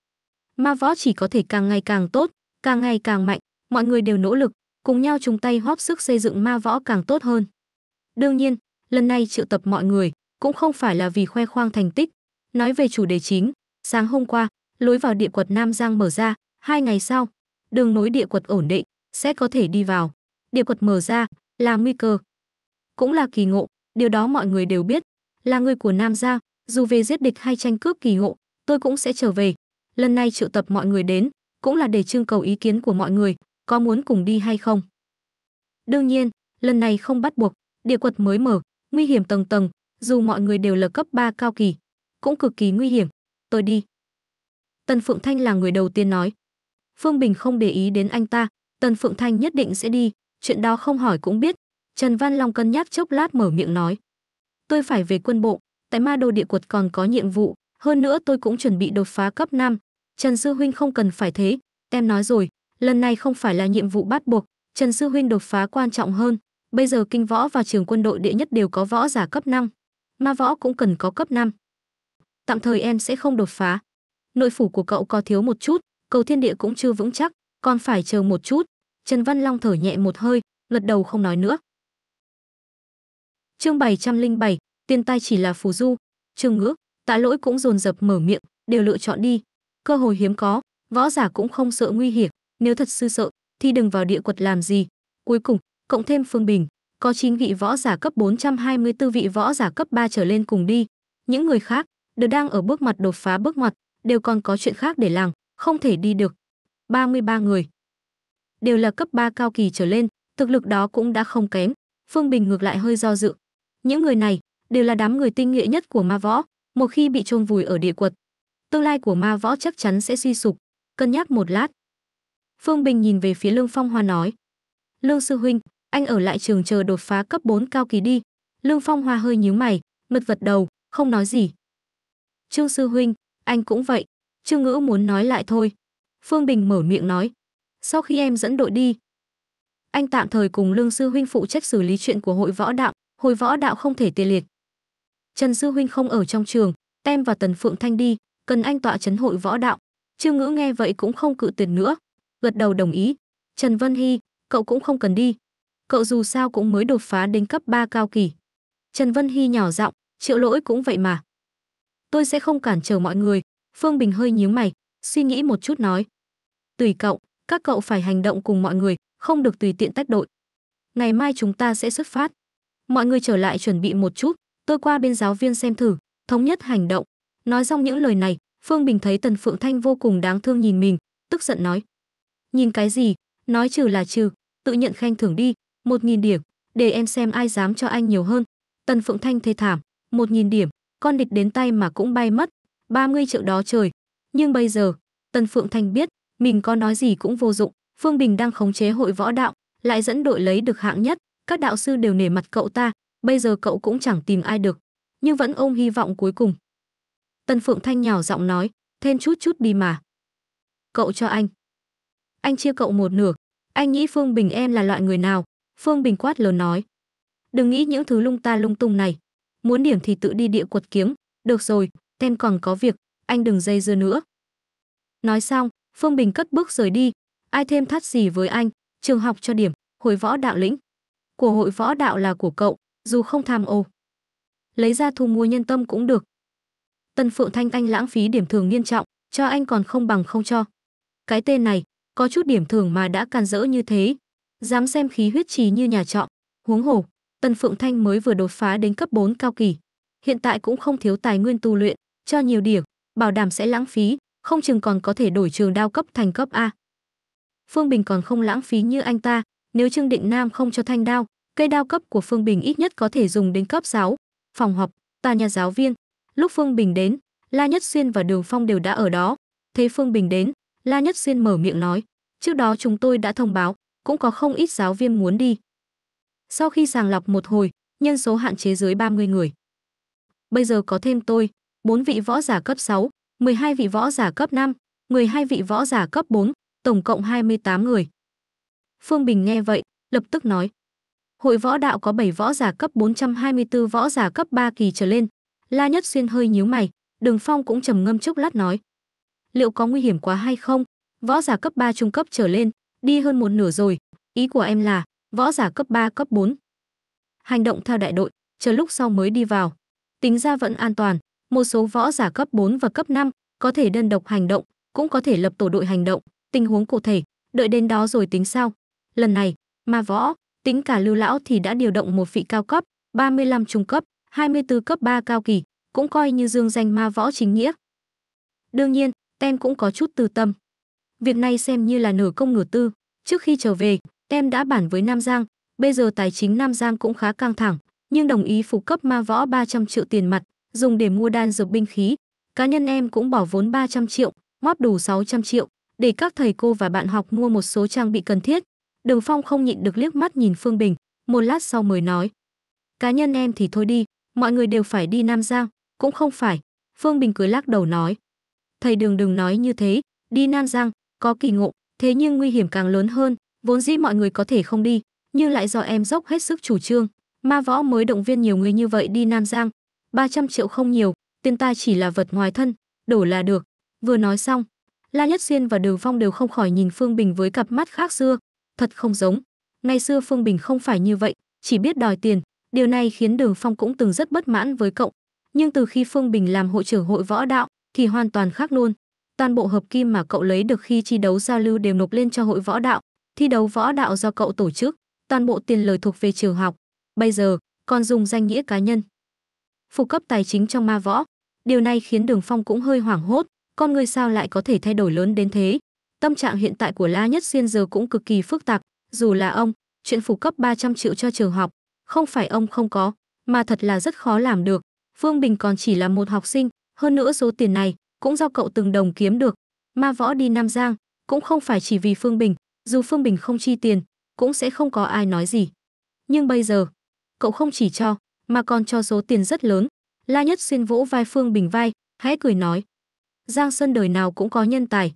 Ma võ chỉ có thể càng ngày càng tốt, càng ngày càng mạnh, mọi người đều nỗ lực, cùng nhau chung tay góp sức xây dựng ma võ càng tốt hơn. Đương nhiên, lần này triệu tập mọi người cũng không phải là vì khoe khoang thành tích. Nói về chủ đề chính, sáng hôm qua, lối vào địa quật Nam Giang mở ra, hai ngày sau, đường nối địa quật ổn định, sẽ có thể đi vào. Địa quật mở ra là nguy cơ, cũng là kỳ ngộ, điều đó mọi người đều biết. Là người của Nam Giang, dù về giết địch hay tranh cướp kỳ ngộ, tôi cũng sẽ trở về. Lần này triệu tập mọi người đến, cũng là để trưng cầu ý kiến của mọi người, có muốn cùng đi hay không? Đương nhiên, lần này không bắt buộc, địa quật mới mở, nguy hiểm tầng tầng, dù mọi người đều là cấp 3 cao kỳ, cũng cực kỳ nguy hiểm. Tôi đi. Tần Phượng Thanh là người đầu tiên nói. Phương Bình không để ý đến anh ta, Tần Phượng Thanh nhất định sẽ đi, chuyện đó không hỏi cũng biết. Trần Văn Long cân nhắc chốc lát mở miệng nói. Tôi phải về quân bộ, tại ma đồ địa quật còn có nhiệm vụ, hơn nữa tôi cũng chuẩn bị đột phá cấp 5. Trần Sư Huynh không cần phải thế, em nói rồi, lần này không phải là nhiệm vụ bắt buộc, Trần Sư Huynh đột phá quan trọng hơn. Bây giờ kinh võ và trường quân đội địa nhất đều có võ giả cấp 5, ma võ cũng cần có cấp năm. Tạm thời em sẽ không đột phá. Nội phủ của cậu có thiếu một chút, cầu thiên địa cũng chưa vững chắc, còn phải chờ một chút. Trần Văn Long thở nhẹ một hơi, gật đầu không nói nữa. Chương 707, tiên tai chỉ là phù du, Trương Ngữ, Tạ Lỗi cũng dồn dập mở miệng, đều lựa chọn đi. Cơ hội hiếm có, võ giả cũng không sợ nguy hiểm, nếu thật sư sợ, thì đừng vào địa quật làm gì. Cuối cùng, cộng thêm Phương Bình, có 9 vị võ giả cấp 424 vị võ giả cấp 3 trở lên cùng đi. Những người khác đều đang ở bước mặt đột phá bước mặt đều còn có chuyện khác để làm, không thể đi được. 33 người đều là cấp 3 cao kỳ trở lên, thực lực đó cũng đã không kém. Phương Bình ngược lại hơi do dự. Những người này đều là đám người tinh nghệ nhất của ma võ, một khi bị chôn vùi ở địa quật, tương lai của ma võ chắc chắn sẽ suy sụp. Cân nhắc một lát, Phương Bình nhìn về phía Lương Phong Hoa nói: "Lương sư huynh, anh ở lại trường chờ đột phá cấp 4 cao kỳ đi." Lương Phong Hoa hơi nhíu mày, mật vật đầu, không nói gì. "Trương sư huynh, anh cũng vậy." Trương Ngữ muốn nói lại thôi. Phương Bình mở miệng nói: "Sau khi em dẫn đội đi, anh tạm thời cùng Lương sư huynh phụ trách xử lý chuyện của hội võ đạo, hội võ đạo không thể tê liệt. Trần sư huynh không ở trong trường, tem và Tần Phượng Thanh đi, cần anh tọa chấn hội võ đạo." Trương Ngữ nghe vậy cũng không cự tuyệt nữa, gật đầu đồng ý. Trần Vân Hy, cậu cũng không cần đi. Cậu dù sao cũng mới đột phá đến cấp 3 cao kỳ. Trần Vân Hy nhỏ giọng, triệu lỗi cũng vậy mà. Tôi sẽ không cản trở mọi người. Phương Bình hơi nhíu mày, suy nghĩ một chút nói. Tùy cậu, các cậu phải hành động cùng mọi người, không được tùy tiện tách đội. Ngày mai chúng ta sẽ xuất phát. Mọi người trở lại chuẩn bị một chút, tôi qua bên giáo viên xem thử, thống nhất hành động. Nói xong những lời này, Phương Bình thấy Tần Phượng Thanh vô cùng đáng thương nhìn mình, tức giận nói. Nhìn cái gì, nói trừ là trừ, tự nhận khen thưởng đi, một nghìn điểm, để em xem ai dám cho anh nhiều hơn. Tần Phượng Thanh thê thảm, một nghìn điểm, con địch đến tay mà cũng bay mất, 30 triệu đó trời. Nhưng bây giờ, Tần Phượng Thanh biết, mình có nói gì cũng vô dụng, Phương Bình đang khống chế hội võ đạo, lại dẫn đội lấy được hạng nhất, các đạo sư đều nể mặt cậu ta, bây giờ cậu cũng chẳng tìm ai được, nhưng vẫn ôm hy vọng cuối cùng. Tần Phượng Thanh nhỏ giọng nói, thêm chút chút đi mà. Cậu cho anh. Anh chia cậu một nửa. Anh nghĩ Phương Bình em là loại người nào? Phương Bình quát lớn nói. Đừng nghĩ những thứ lung ta lung tung này. Muốn điểm thì tự đi địa quật kiếm. Được rồi, tên còn có việc, anh đừng dây dưa nữa. Nói xong, Phương Bình cất bước rời đi. Ai thêm thắt gì với anh, trường học cho điểm, hội võ đạo lĩnh. Của hội võ đạo là của cậu, dù không tham ô. Lấy ra thu mua nhân tâm cũng được. Tân Phượng Thanh Anh lãng phí điểm thường nghiêm trọng, cho anh còn không bằng không cho. Cái tên này, có chút điểm thường mà đã can dỡ như thế, dám xem khí huyết trì như nhà trọ, huống hồ, Tần Phượng Thanh mới vừa đột phá đến cấp 4 cao kỳ, hiện tại cũng không thiếu tài nguyên tu luyện, cho nhiều điểm, bảo đảm sẽ lãng phí, không chừng còn có thể đổi trường đao cấp thành cấp A. Phương Bình còn không lãng phí như anh ta, nếu Trương Định Nam không cho thanh đao, cây đao cấp của Phương Bình ít nhất có thể dùng đến cấp giáo, phòng họp, tòa nhà giáo viên. Lúc Phương Bình đến, La Nhất Xuyên và Đường Phong đều đã ở đó. Thấy Phương Bình đến, La Nhất Xuyên mở miệng nói, trước đó chúng tôi đã thông báo, cũng có không ít giáo viên muốn đi. Sau khi sàng lọc một hồi, nhân số hạn chế dưới 30 người. Bây giờ có thêm tôi, 4 vị võ giả cấp 6, 12 vị võ giả cấp 5, 12 vị võ giả cấp 4, tổng cộng 28 người. Phương Bình nghe vậy, lập tức nói. Hội võ đạo có 7 võ giả cấp 424 võ giả cấp 3 kỳ trở lên. La Nhất Xuyên hơi nhíu mày, Đường Phong cũng trầm ngâm chốc lát nói liệu có nguy hiểm quá hay không? Võ giả cấp 3 trung cấp trở lên, đi hơn một nửa rồi. Ý của em là, võ giả cấp 3 cấp 4. Hành động theo đại đội, chờ lúc sau mới đi vào. Tính ra vẫn an toàn, một số võ giả cấp 4 và cấp 5 có thể đơn độc hành động, cũng có thể lập tổ đội hành động, tình huống cụ thể, đợi đến đó rồi tính sau. Lần này, ma võ, tính cả lưu lão thì đã điều động một vị cao cấp, 35 trung cấp, 24 cấp 3 cao kỳ, cũng coi như dương danh ma võ chính nghĩa. Đương nhiên, Tem cũng có chút tư tâm. Việc này xem như là nửa công nửa tư. Trước khi trở về, Tem đã bản với Nam Giang, bây giờ tài chính Nam Giang cũng khá căng thẳng, nhưng đồng ý phụ cấp ma võ 300 triệu tiền mặt, dùng để mua đan dược binh khí. Cá nhân em cũng bỏ vốn 300 triệu, móp đủ 600 triệu, để các thầy cô và bạn học mua một số trang bị cần thiết. Đường Phong không nhịn được liếc mắt nhìn Phương Bình, một lát sau mới nói. Cá nhân em thì thôi đi, mọi người đều phải đi Nam Giang, cũng không phải. Phương Bình cười lắc đầu nói thầy đừng đừng nói như thế, đi Nan Giang, có kỳ ngộ, thế nhưng nguy hiểm càng lớn hơn, vốn dĩ mọi người có thể không đi, nhưng lại do em dốc hết sức chủ trương, ma võ mới động viên nhiều người như vậy đi Nam Giang. 300 triệu không nhiều, tiền ta chỉ là vật ngoài thân, đổ là được. Vừa nói xong, La Nhất Xuyên và Đường Phong đều không khỏi nhìn Phương Bình với cặp mắt khác xưa, thật không giống. Ngày xưa Phương Bình không phải như vậy, chỉ biết đòi tiền, điều này khiến Đường Phong cũng từng rất bất mãn với cậu. Nhưng từ khi Phương Bình làm hội trưởng hội võ đạo, thì hoàn toàn khác luôn. Toàn bộ hợp kim mà cậu lấy được khi chi đấu giao lưu đều nộp lên cho hội võ đạo, thi đấu võ đạo do cậu tổ chức, toàn bộ tiền lời thuộc về trường học. Bây giờ, còn dùng danh nghĩa cá nhân. Phụ cấp tài chính trong ma võ. Điều này khiến Đường Phong cũng hơi hoảng hốt, con người sao lại có thể thay đổi lớn đến thế. Tâm trạng hiện tại của La Nhất Xuyên giờ cũng cực kỳ phức tạp, dù là ông, chuyện phụ cấp 300 triệu cho trường học, không phải ông không có, mà thật là rất khó làm được. Phương Bình còn chỉ là một học sinh, hơn nữa số tiền này cũng do cậu từng đồng kiếm được. Ma võ đi Nam Giang cũng không phải chỉ vì Phương Bình, dù Phương Bình không chi tiền, cũng sẽ không có ai nói gì. Nhưng bây giờ, cậu không chỉ cho, mà còn cho số tiền rất lớn. La Nhất Xuyên vỗ vai Phương Bình vai, hãy cười nói. Giang Sơn đời nào cũng có nhân tài.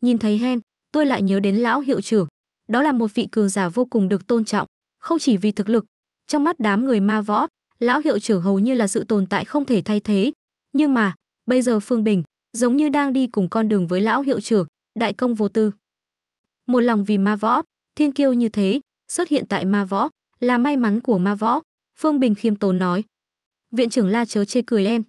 Nhìn thấy hen, tôi lại nhớ đến lão hiệu trưởng. Đó là một vị cường giả vô cùng được tôn trọng, không chỉ vì thực lực. Trong mắt đám người ma võ, lão hiệu trưởng hầu như là sự tồn tại không thể thay thế, nhưng mà, bây giờ Phương Bình giống như đang đi cùng con đường với lão hiệu trưởng, đại công vô tư. Một lòng vì ma võ, thiên kiêu như thế, xuất hiện tại ma võ, là may mắn của ma võ, Phương Bình khiêm tốn nói. Viện trưởng la chớ chê cười em.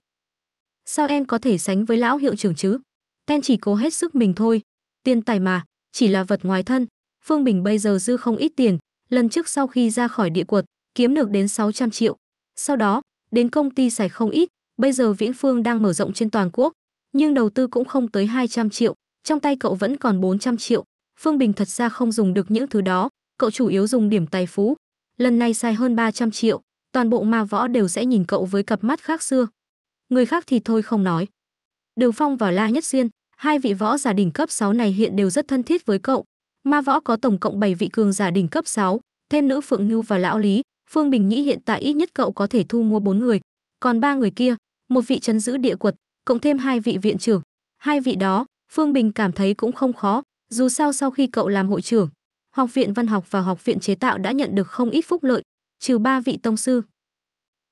Sao em có thể sánh với lão hiệu trưởng chứ? Ten chỉ cố hết sức mình thôi, tiền tài mà, chỉ là vật ngoài thân. Phương Bình bây giờ dư không ít tiền, lần trước sau khi ra khỏi địa quật, kiếm được đến 600 triệu. Sau đó, đến công ty xài không ít, Bây giờ Viễn Phương đang mở rộng trên toàn quốc, nhưng đầu tư cũng không tới 200 triệu, trong tay cậu vẫn còn 400 triệu. Phương Bình thật ra không dùng được những thứ đó, cậu chủ yếu dùng điểm tài phú. Lần này sai hơn 300 triệu, toàn bộ ma võ đều sẽ nhìn cậu với cặp mắt khác xưa. Người khác thì thôi không nói. Đường Phong và La Nhất Diên, hai vị võ giả đỉnh cấp 6 này hiện đều rất thân thiết với cậu. Ma võ có tổng cộng 7 vị cường giả đỉnh cấp 6, thêm nữ Phượng Ngưu và lão Lý, Phương Bình nghĩ hiện tại ít nhất cậu có thể thu mua 4 người, còn ba người kia, một vị trấn giữ địa quật, cộng thêm hai vị viện trưởng. Hai vị đó, Phương Bình cảm thấy cũng không khó, dù sao sau khi cậu làm hội trưởng, Học viện Văn học và Học viện Chế tạo đã nhận được không ít phúc lợi, trừ ba vị tông sư.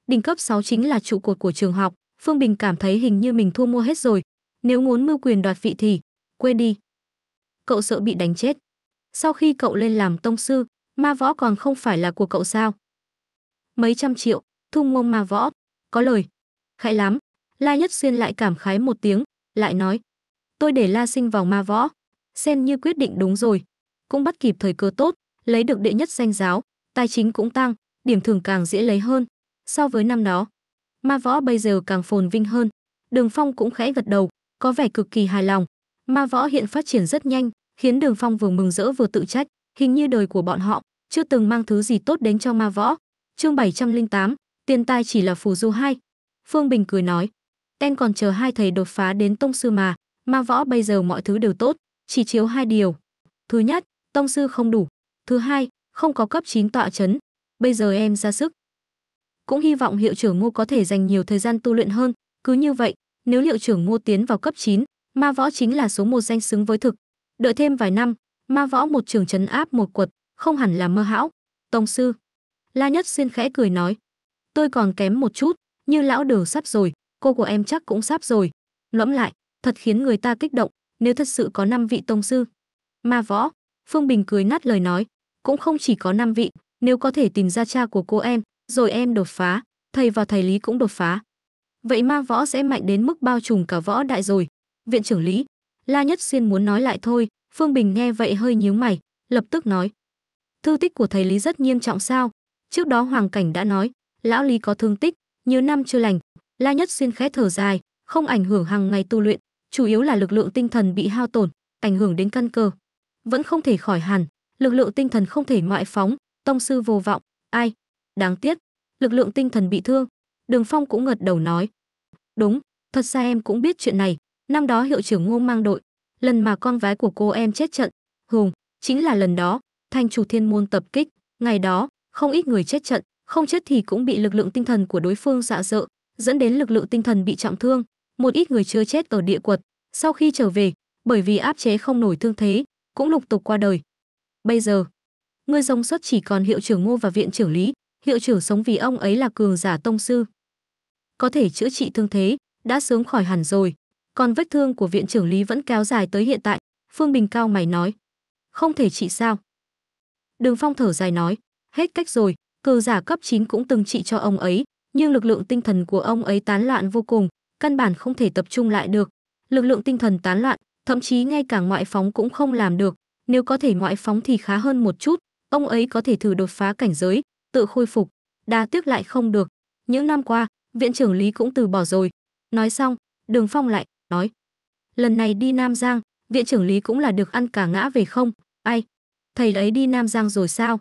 Đỉnh cấp 6 chính là trụ cột của trường học, Phương Bình cảm thấy hình như mình thua mua hết rồi, nếu muốn mưu quyền đoạt vị thì quên đi. Cậu sợ bị đánh chết. Sau khi cậu lên làm tông sư, ma võ còn không phải là của cậu sao? Mấy trăm triệu, thu mua ma võ, có lời khải lắm la nhất xuyên lại cảm khái một tiếng lại nói tôi để la sinh vào ma võ xem như quyết định đúng rồi cũng bắt kịp thời cơ tốt lấy được đệ nhất danh giáo tài chính cũng tăng điểm thưởng càng dễ lấy hơn so với năm đó ma võ bây giờ càng phồn vinh hơn đường phong cũng khẽ gật đầu có vẻ cực kỳ hài lòng ma võ hiện phát triển rất nhanh khiến đường phong vừa mừng rỡ vừa tự trách hình như đời của bọn họ chưa từng mang thứ gì tốt đến cho ma võ chương 708, tiền tài chỉ là phù du hai Phương Bình cười nói, "Đen còn chờ hai thầy đột phá đến tông sư mà, ma võ bây giờ mọi thứ đều tốt, chỉ chiếu hai điều. Thứ nhất, tông sư không đủ, thứ hai, không có cấp 9 tọa chấn. Bây giờ em ra sức." Cũng hy vọng hiệu trưởng Ngô có thể dành nhiều thời gian tu luyện hơn, cứ như vậy, nếu hiệu trưởng Ngô tiến vào cấp 9, ma võ chính là số một danh xứng với thực. Đợi thêm vài năm, ma võ một trường chấn áp một quật, không hẳn là mơ hão. Tông sư. La Nhất Xuyên khẽ cười nói, tôi còn kém một chút như lão đều sắp rồi cô của em chắc cũng sắp rồi Lõm lại thật khiến người ta kích động nếu thật sự có năm vị tông sư ma võ phương bình cười nát lời nói cũng không chỉ có năm vị nếu có thể tìm ra cha của cô em rồi em đột phá thầy và thầy lý cũng đột phá vậy ma võ sẽ mạnh đến mức bao trùm cả võ đại rồi viện trưởng lý la nhất xuyên muốn nói lại thôi phương bình nghe vậy hơi nhíu mày lập tức nói thư tích của thầy lý rất nghiêm trọng sao trước đó hoàng cảnh đã nói lão lý có thương tích nhiều năm chưa lành la nhất xuyên khẽ thở dài không ảnh hưởng hàng ngày tu luyện chủ yếu là lực lượng tinh thần bị hao tổn ảnh hưởng đến căn cơ vẫn không thể khỏi hẳn lực lượng tinh thần không thể ngoại phóng tông sư vô vọng ai đáng tiếc lực lượng tinh thần bị thương đường phong cũng ngật đầu nói đúng thật ra em cũng biết chuyện này năm đó hiệu trưởng ngô mang đội lần mà con vái của cô em chết trận hùng chính là lần đó thanh chủ thiên môn tập kích ngày đó không ít người chết trận không chết thì cũng bị lực lượng tinh thần của đối phương dọa dợ, dẫn đến lực lượng tinh thần bị trọng thương, một ít người chưa chết ở địa quật, sau khi trở về, bởi vì áp chế không nổi thương thế, cũng lục tục qua đời. Bây giờ, người rồng xuất chỉ còn hiệu trưởng Ngô và viện trưởng Lý, hiệu trưởng sống vì ông ấy là cường giả tông sư. Có thể chữa trị thương thế, đã sớm khỏi hẳn rồi, còn vết thương của viện trưởng Lý vẫn kéo dài tới hiện tại, Phương Bình cao mày nói. Không thể trị sao? Đường Phong thở dài nói, hết cách rồi, cường giả cấp 9 cũng từng trị cho ông ấy, nhưng lực lượng tinh thần của ông ấy tán loạn vô cùng, căn bản không thể tập trung lại được. Lực lượng tinh thần tán loạn, thậm chí ngay cả ngoại phóng cũng không làm được, nếu có thể ngoại phóng thì khá hơn một chút, ông ấy có thể thử đột phá cảnh giới, tự khôi phục, đa tiếc lại không được. Những năm qua, viện trưởng Lý cũng từ bỏ rồi. Nói xong, Đường Phong lại nói: "Lần này đi Nam Giang, viện trưởng Lý cũng là được ăn cả ngã về không? Ai? Thầy ấy đi Nam Giang rồi sao?"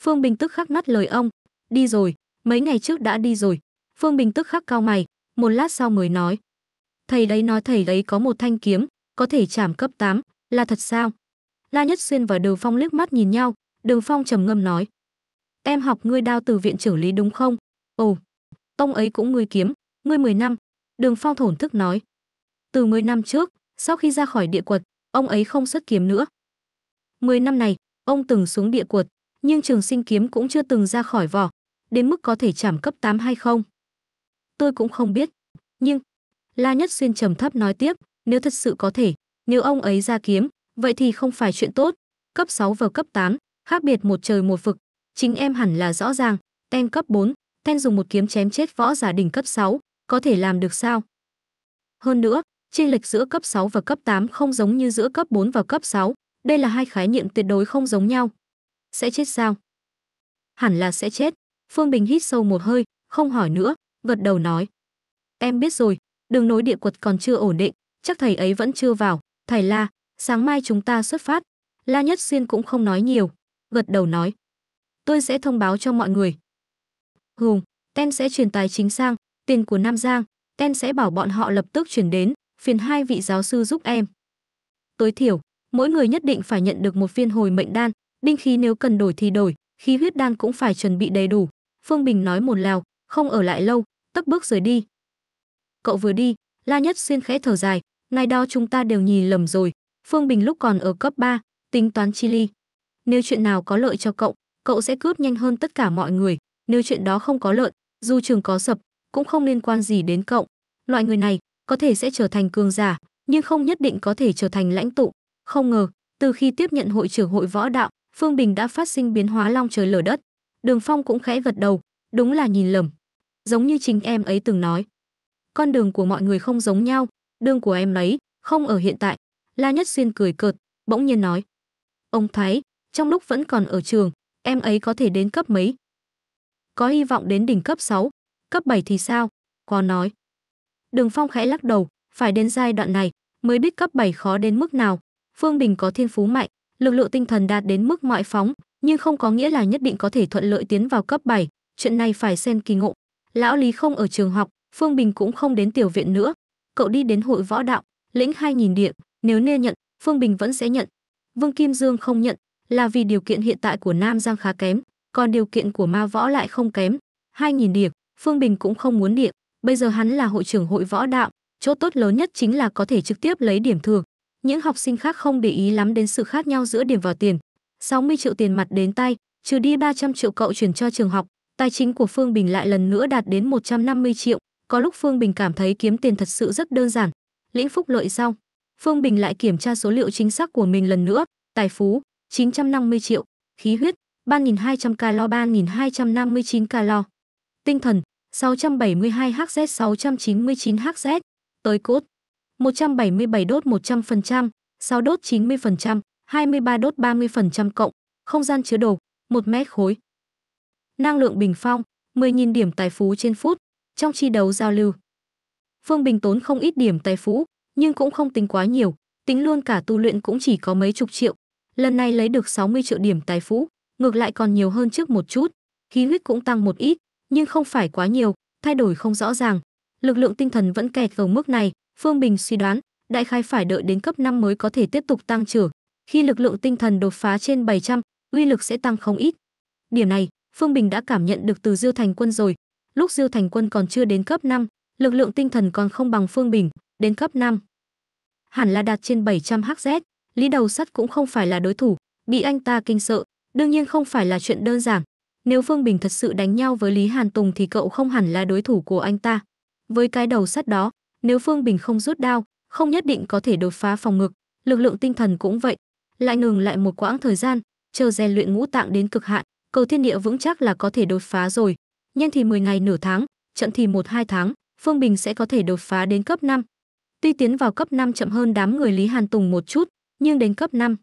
Phương Bình tức khắc ngắt lời ông, đi rồi, mấy ngày trước đã đi rồi. Phương Bình tức khắc cao mày, một lát sau mới nói. Thầy đấy nói thầy đấy có một thanh kiếm, có thể chạm cấp 8, là thật sao? La Nhất Xuyên và Đường Phong liếc mắt nhìn nhau, Đường Phong trầm ngâm nói. Em học ngươi đao từ viện trưởng lý đúng không? Ồ, tông ấy cũng ngươi kiếm, ngươi 10 năm. Đường Phong thổn thức nói. Từ 10 năm trước, sau khi ra khỏi địa quật, ông ấy không xuất kiếm nữa. 10 năm này, ông từng xuống địa quật, nhưng trường sinh kiếm cũng chưa từng ra khỏi vỏ, đến mức có thể chạm cấp 8 hay không. Tôi cũng không biết, nhưng... La Nhất Xuyên trầm thấp nói tiếp, nếu thật sự có thể, nếu ông ấy ra kiếm, vậy thì không phải chuyện tốt. Cấp 6 và cấp 8, khác biệt một trời một vực, chính em hẳn là rõ ràng, Ten cấp 4, Ten dùng một kiếm chém chết võ giả đỉnh cấp 6, có thể làm được sao? Hơn nữa, chênh lệch giữa cấp 6 và cấp 8 không giống như giữa cấp 4 và cấp 6, đây là hai khái niệm tuyệt đối không giống nhau sẽ chết sao? Hẳn là sẽ chết. Phương Bình hít sâu một hơi, không hỏi nữa, gật đầu nói. Em biết rồi, đường nối địa quật còn chưa ổn định, chắc thầy ấy vẫn chưa vào. Thầy La, sáng mai chúng ta xuất phát. La Nhất Xuyên cũng không nói nhiều, gật đầu nói. Tôi sẽ thông báo cho mọi người. Hùng, Ten sẽ truyền tài chính sang, tiền của Nam Giang, Ten sẽ bảo bọn họ lập tức chuyển đến, phiền hai vị giáo sư giúp em. Tối thiểu, mỗi người nhất định phải nhận được một viên hồi mệnh đan, binh khí nếu cần đổi thì đổi khí huyết đan cũng phải chuẩn bị đầy đủ phương bình nói một lèo không ở lại lâu tất bước rời đi cậu vừa đi la nhất xuyên khẽ thở dài ngày đó chúng ta đều nhìn lầm rồi phương bình lúc còn ở cấp 3, tính toán chi ly nếu chuyện nào có lợi cho cậu cậu sẽ cướp nhanh hơn tất cả mọi người nếu chuyện đó không có lợi dù trường có sập cũng không liên quan gì đến cậu loại người này có thể sẽ trở thành cường giả nhưng không nhất định có thể trở thành lãnh tụ không ngờ từ khi tiếp nhận hội trưởng hội võ đạo Phương Bình đã phát sinh biến hóa long trời lở đất. Đường Phong cũng khẽ gật đầu, đúng là nhìn lầm. Giống như chính em ấy từng nói. Con đường của mọi người không giống nhau, đường của em ấy, không ở hiện tại. La Nhất Xuyên cười cợt, bỗng nhiên nói. Ông Thái, trong lúc vẫn còn ở trường, em ấy có thể đến cấp mấy? Có hy vọng đến đỉnh cấp 6, cấp 7 thì sao? Có nói. Đường Phong khẽ lắc đầu, phải đến giai đoạn này mới biết cấp 7 khó đến mức nào. Phương Bình có thiên phú mạnh, lực lượng tinh thần đạt đến mức mọi phóng, nhưng không có nghĩa là nhất định có thể thuận lợi tiến vào cấp 7, chuyện này phải xem kỳ ngộ. Lão Lý không ở trường học, Phương Bình cũng không đến tiểu viện nữa. Cậu đi đến hội võ đạo, lĩnh hai nghìn điểm, nếu nê nhận, Phương Bình vẫn sẽ nhận. Vương Kim Dương không nhận, là vì điều kiện hiện tại của Nam Giang khá kém, còn điều kiện của ma võ lại không kém. hai nghìn điểm, Phương Bình cũng không muốn điện bây giờ hắn là hội trưởng hội võ đạo, chỗ tốt lớn nhất chính là có thể trực tiếp lấy điểm thưởng những học sinh khác không để ý lắm đến sự khác nhau giữa điểm vào tiền. 60 triệu tiền mặt đến tay, trừ đi 300 triệu cậu chuyển cho trường học, tài chính của Phương Bình lại lần nữa đạt đến 150 triệu. Có lúc Phương Bình cảm thấy kiếm tiền thật sự rất đơn giản. Lĩnh phúc lợi xong, Phương Bình lại kiểm tra số liệu chính xác của mình lần nữa. Tài phú, 950 triệu. Khí huyết, 3.200 calo 3.259 calo. Tinh thần, 672 Hz 699 Hz. Tới cốt. 177 đốt 100%, 6 đốt 90%, 23 đốt 30% cộng, không gian chứa đồ, 1 mét khối. Năng lượng bình phong, 10.000 điểm tài phú trên phút, trong chi đấu giao lưu. Phương Bình tốn không ít điểm tài phú, nhưng cũng không tính quá nhiều, tính luôn cả tu luyện cũng chỉ có mấy chục triệu. Lần này lấy được 60 triệu điểm tài phú, ngược lại còn nhiều hơn trước một chút. Khí huyết cũng tăng một ít, nhưng không phải quá nhiều, thay đổi không rõ ràng. Lực lượng tinh thần vẫn kẹt ở mức này, Phương Bình suy đoán, đại khai phải đợi đến cấp 5 mới có thể tiếp tục tăng trưởng. Khi lực lượng tinh thần đột phá trên 700, uy lực sẽ tăng không ít. Điểm này, Phương Bình đã cảm nhận được từ Diêu Thành Quân rồi. Lúc Diêu Thành Quân còn chưa đến cấp 5, lực lượng tinh thần còn không bằng Phương Bình, đến cấp 5. Hẳn là đạt trên 700 Hz, Lý Đầu Sắt cũng không phải là đối thủ, bị anh ta kinh sợ, đương nhiên không phải là chuyện đơn giản. Nếu Phương Bình thật sự đánh nhau với Lý Hàn Tùng thì cậu không hẳn là đối thủ của anh ta. Với cái đầu sắt đó, nếu Phương Bình không rút đao, không nhất định có thể đột phá phòng ngực, lực lượng tinh thần cũng vậy, lại ngừng lại một quãng thời gian, chờ rèn luyện ngũ tạng đến cực hạn, cầu thiên địa vững chắc là có thể đột phá rồi. Nhanh thì 10 ngày nửa tháng, chậm thì 1 2 tháng, Phương Bình sẽ có thể đột phá đến cấp 5. Tuy tiến vào cấp 5 chậm hơn đám người Lý Hàn Tùng một chút, nhưng đến cấp 5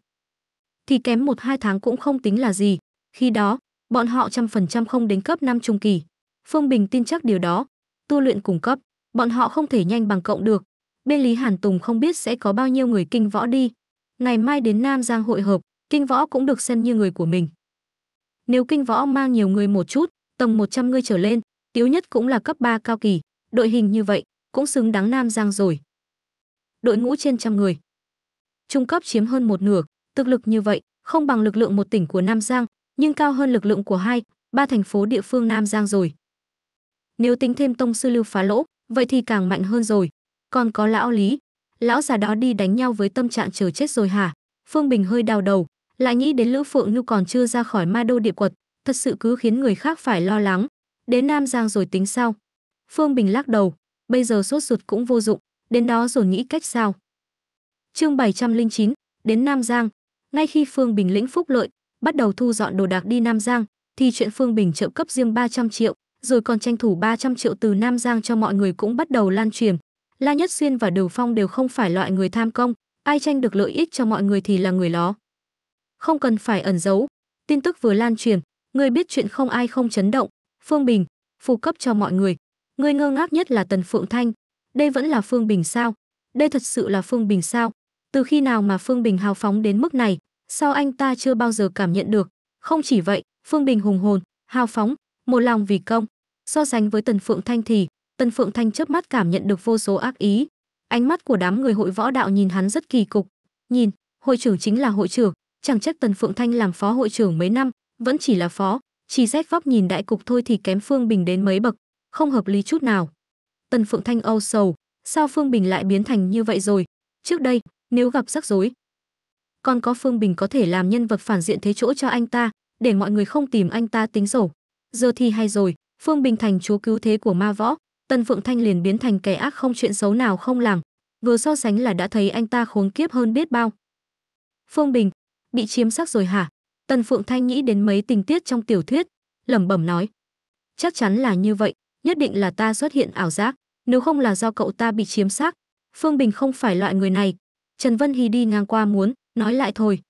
thì kém 1 2 tháng cũng không tính là gì. Khi đó, bọn họ trăm phần trăm không đến cấp 5 trung kỳ. Phương Bình tin chắc điều đó. Tu luyện cùng cấp bọn họ không thể nhanh bằng cộng được. Bên Lý Hàn Tùng không biết sẽ có bao nhiêu người kinh võ đi. Ngày mai đến Nam Giang hội hợp, kinh võ cũng được xem như người của mình. Nếu kinh võ mang nhiều người một chút, tầm 100 người trở lên, tiếu nhất cũng là cấp 3 cao kỳ, đội hình như vậy cũng xứng đáng Nam Giang rồi. Đội ngũ trên trăm người. Trung cấp chiếm hơn một nửa, thực lực như vậy không bằng lực lượng một tỉnh của Nam Giang, nhưng cao hơn lực lượng của hai, ba thành phố địa phương Nam Giang rồi. Nếu tính thêm tông sư lưu phá lỗ, vậy thì càng mạnh hơn rồi còn có lão lý lão già đó đi đánh nhau với tâm trạng chờ chết rồi hả phương bình hơi đau đầu lại nghĩ đến lữ phượng nhu còn chưa ra khỏi ma đô địa quật thật sự cứ khiến người khác phải lo lắng đến nam giang rồi tính sau phương bình lắc đầu bây giờ sốt ruột cũng vô dụng đến đó rồi nghĩ cách sao chương 709, đến nam giang ngay khi phương bình lĩnh phúc lợi bắt đầu thu dọn đồ đạc đi nam giang thì chuyện phương bình trợ cấp riêng 300 triệu rồi còn tranh thủ 300 triệu từ Nam Giang cho mọi người cũng bắt đầu lan truyền. La Nhất Xuyên và Đường Phong đều không phải loại người tham công, ai tranh được lợi ích cho mọi người thì là người đó. Không cần phải ẩn giấu, tin tức vừa lan truyền, người biết chuyện không ai không chấn động, Phương Bình, phù cấp cho mọi người. Người ngơ ngác nhất là Tần Phượng Thanh, đây vẫn là Phương Bình sao? Đây thật sự là Phương Bình sao? Từ khi nào mà Phương Bình hào phóng đến mức này, sao anh ta chưa bao giờ cảm nhận được? Không chỉ vậy, Phương Bình hùng hồn, hào phóng, một lòng vì công, So sánh với Tần Phượng Thanh thì, Tần Phượng Thanh chớp mắt cảm nhận được vô số ác ý. Ánh mắt của đám người hội võ đạo nhìn hắn rất kỳ cục. Nhìn, hội trưởng chính là hội trưởng, chẳng trách Tần Phượng Thanh làm phó hội trưởng mấy năm, vẫn chỉ là phó, chỉ rét vóc nhìn đại cục thôi thì kém Phương Bình đến mấy bậc, không hợp lý chút nào. Tần Phượng Thanh âu sầu, sao Phương Bình lại biến thành như vậy rồi? Trước đây, nếu gặp rắc rối, còn có Phương Bình có thể làm nhân vật phản diện thế chỗ cho anh ta, để mọi người không tìm anh ta tính sổ. Giờ thì hay rồi, Phương Bình thành chúa cứu thế của ma võ, Tần Phượng Thanh liền biến thành kẻ ác không chuyện xấu nào không làm, vừa so sánh là đã thấy anh ta khốn kiếp hơn biết bao. Phương Bình, bị chiếm sắc rồi hả? Tần Phượng Thanh nghĩ đến mấy tình tiết trong tiểu thuyết, lẩm bẩm nói. Chắc chắn là như vậy, nhất định là ta xuất hiện ảo giác, nếu không là do cậu ta bị chiếm sắc. Phương Bình không phải loại người này. Trần Vân Hy đi ngang qua muốn, nói lại thôi.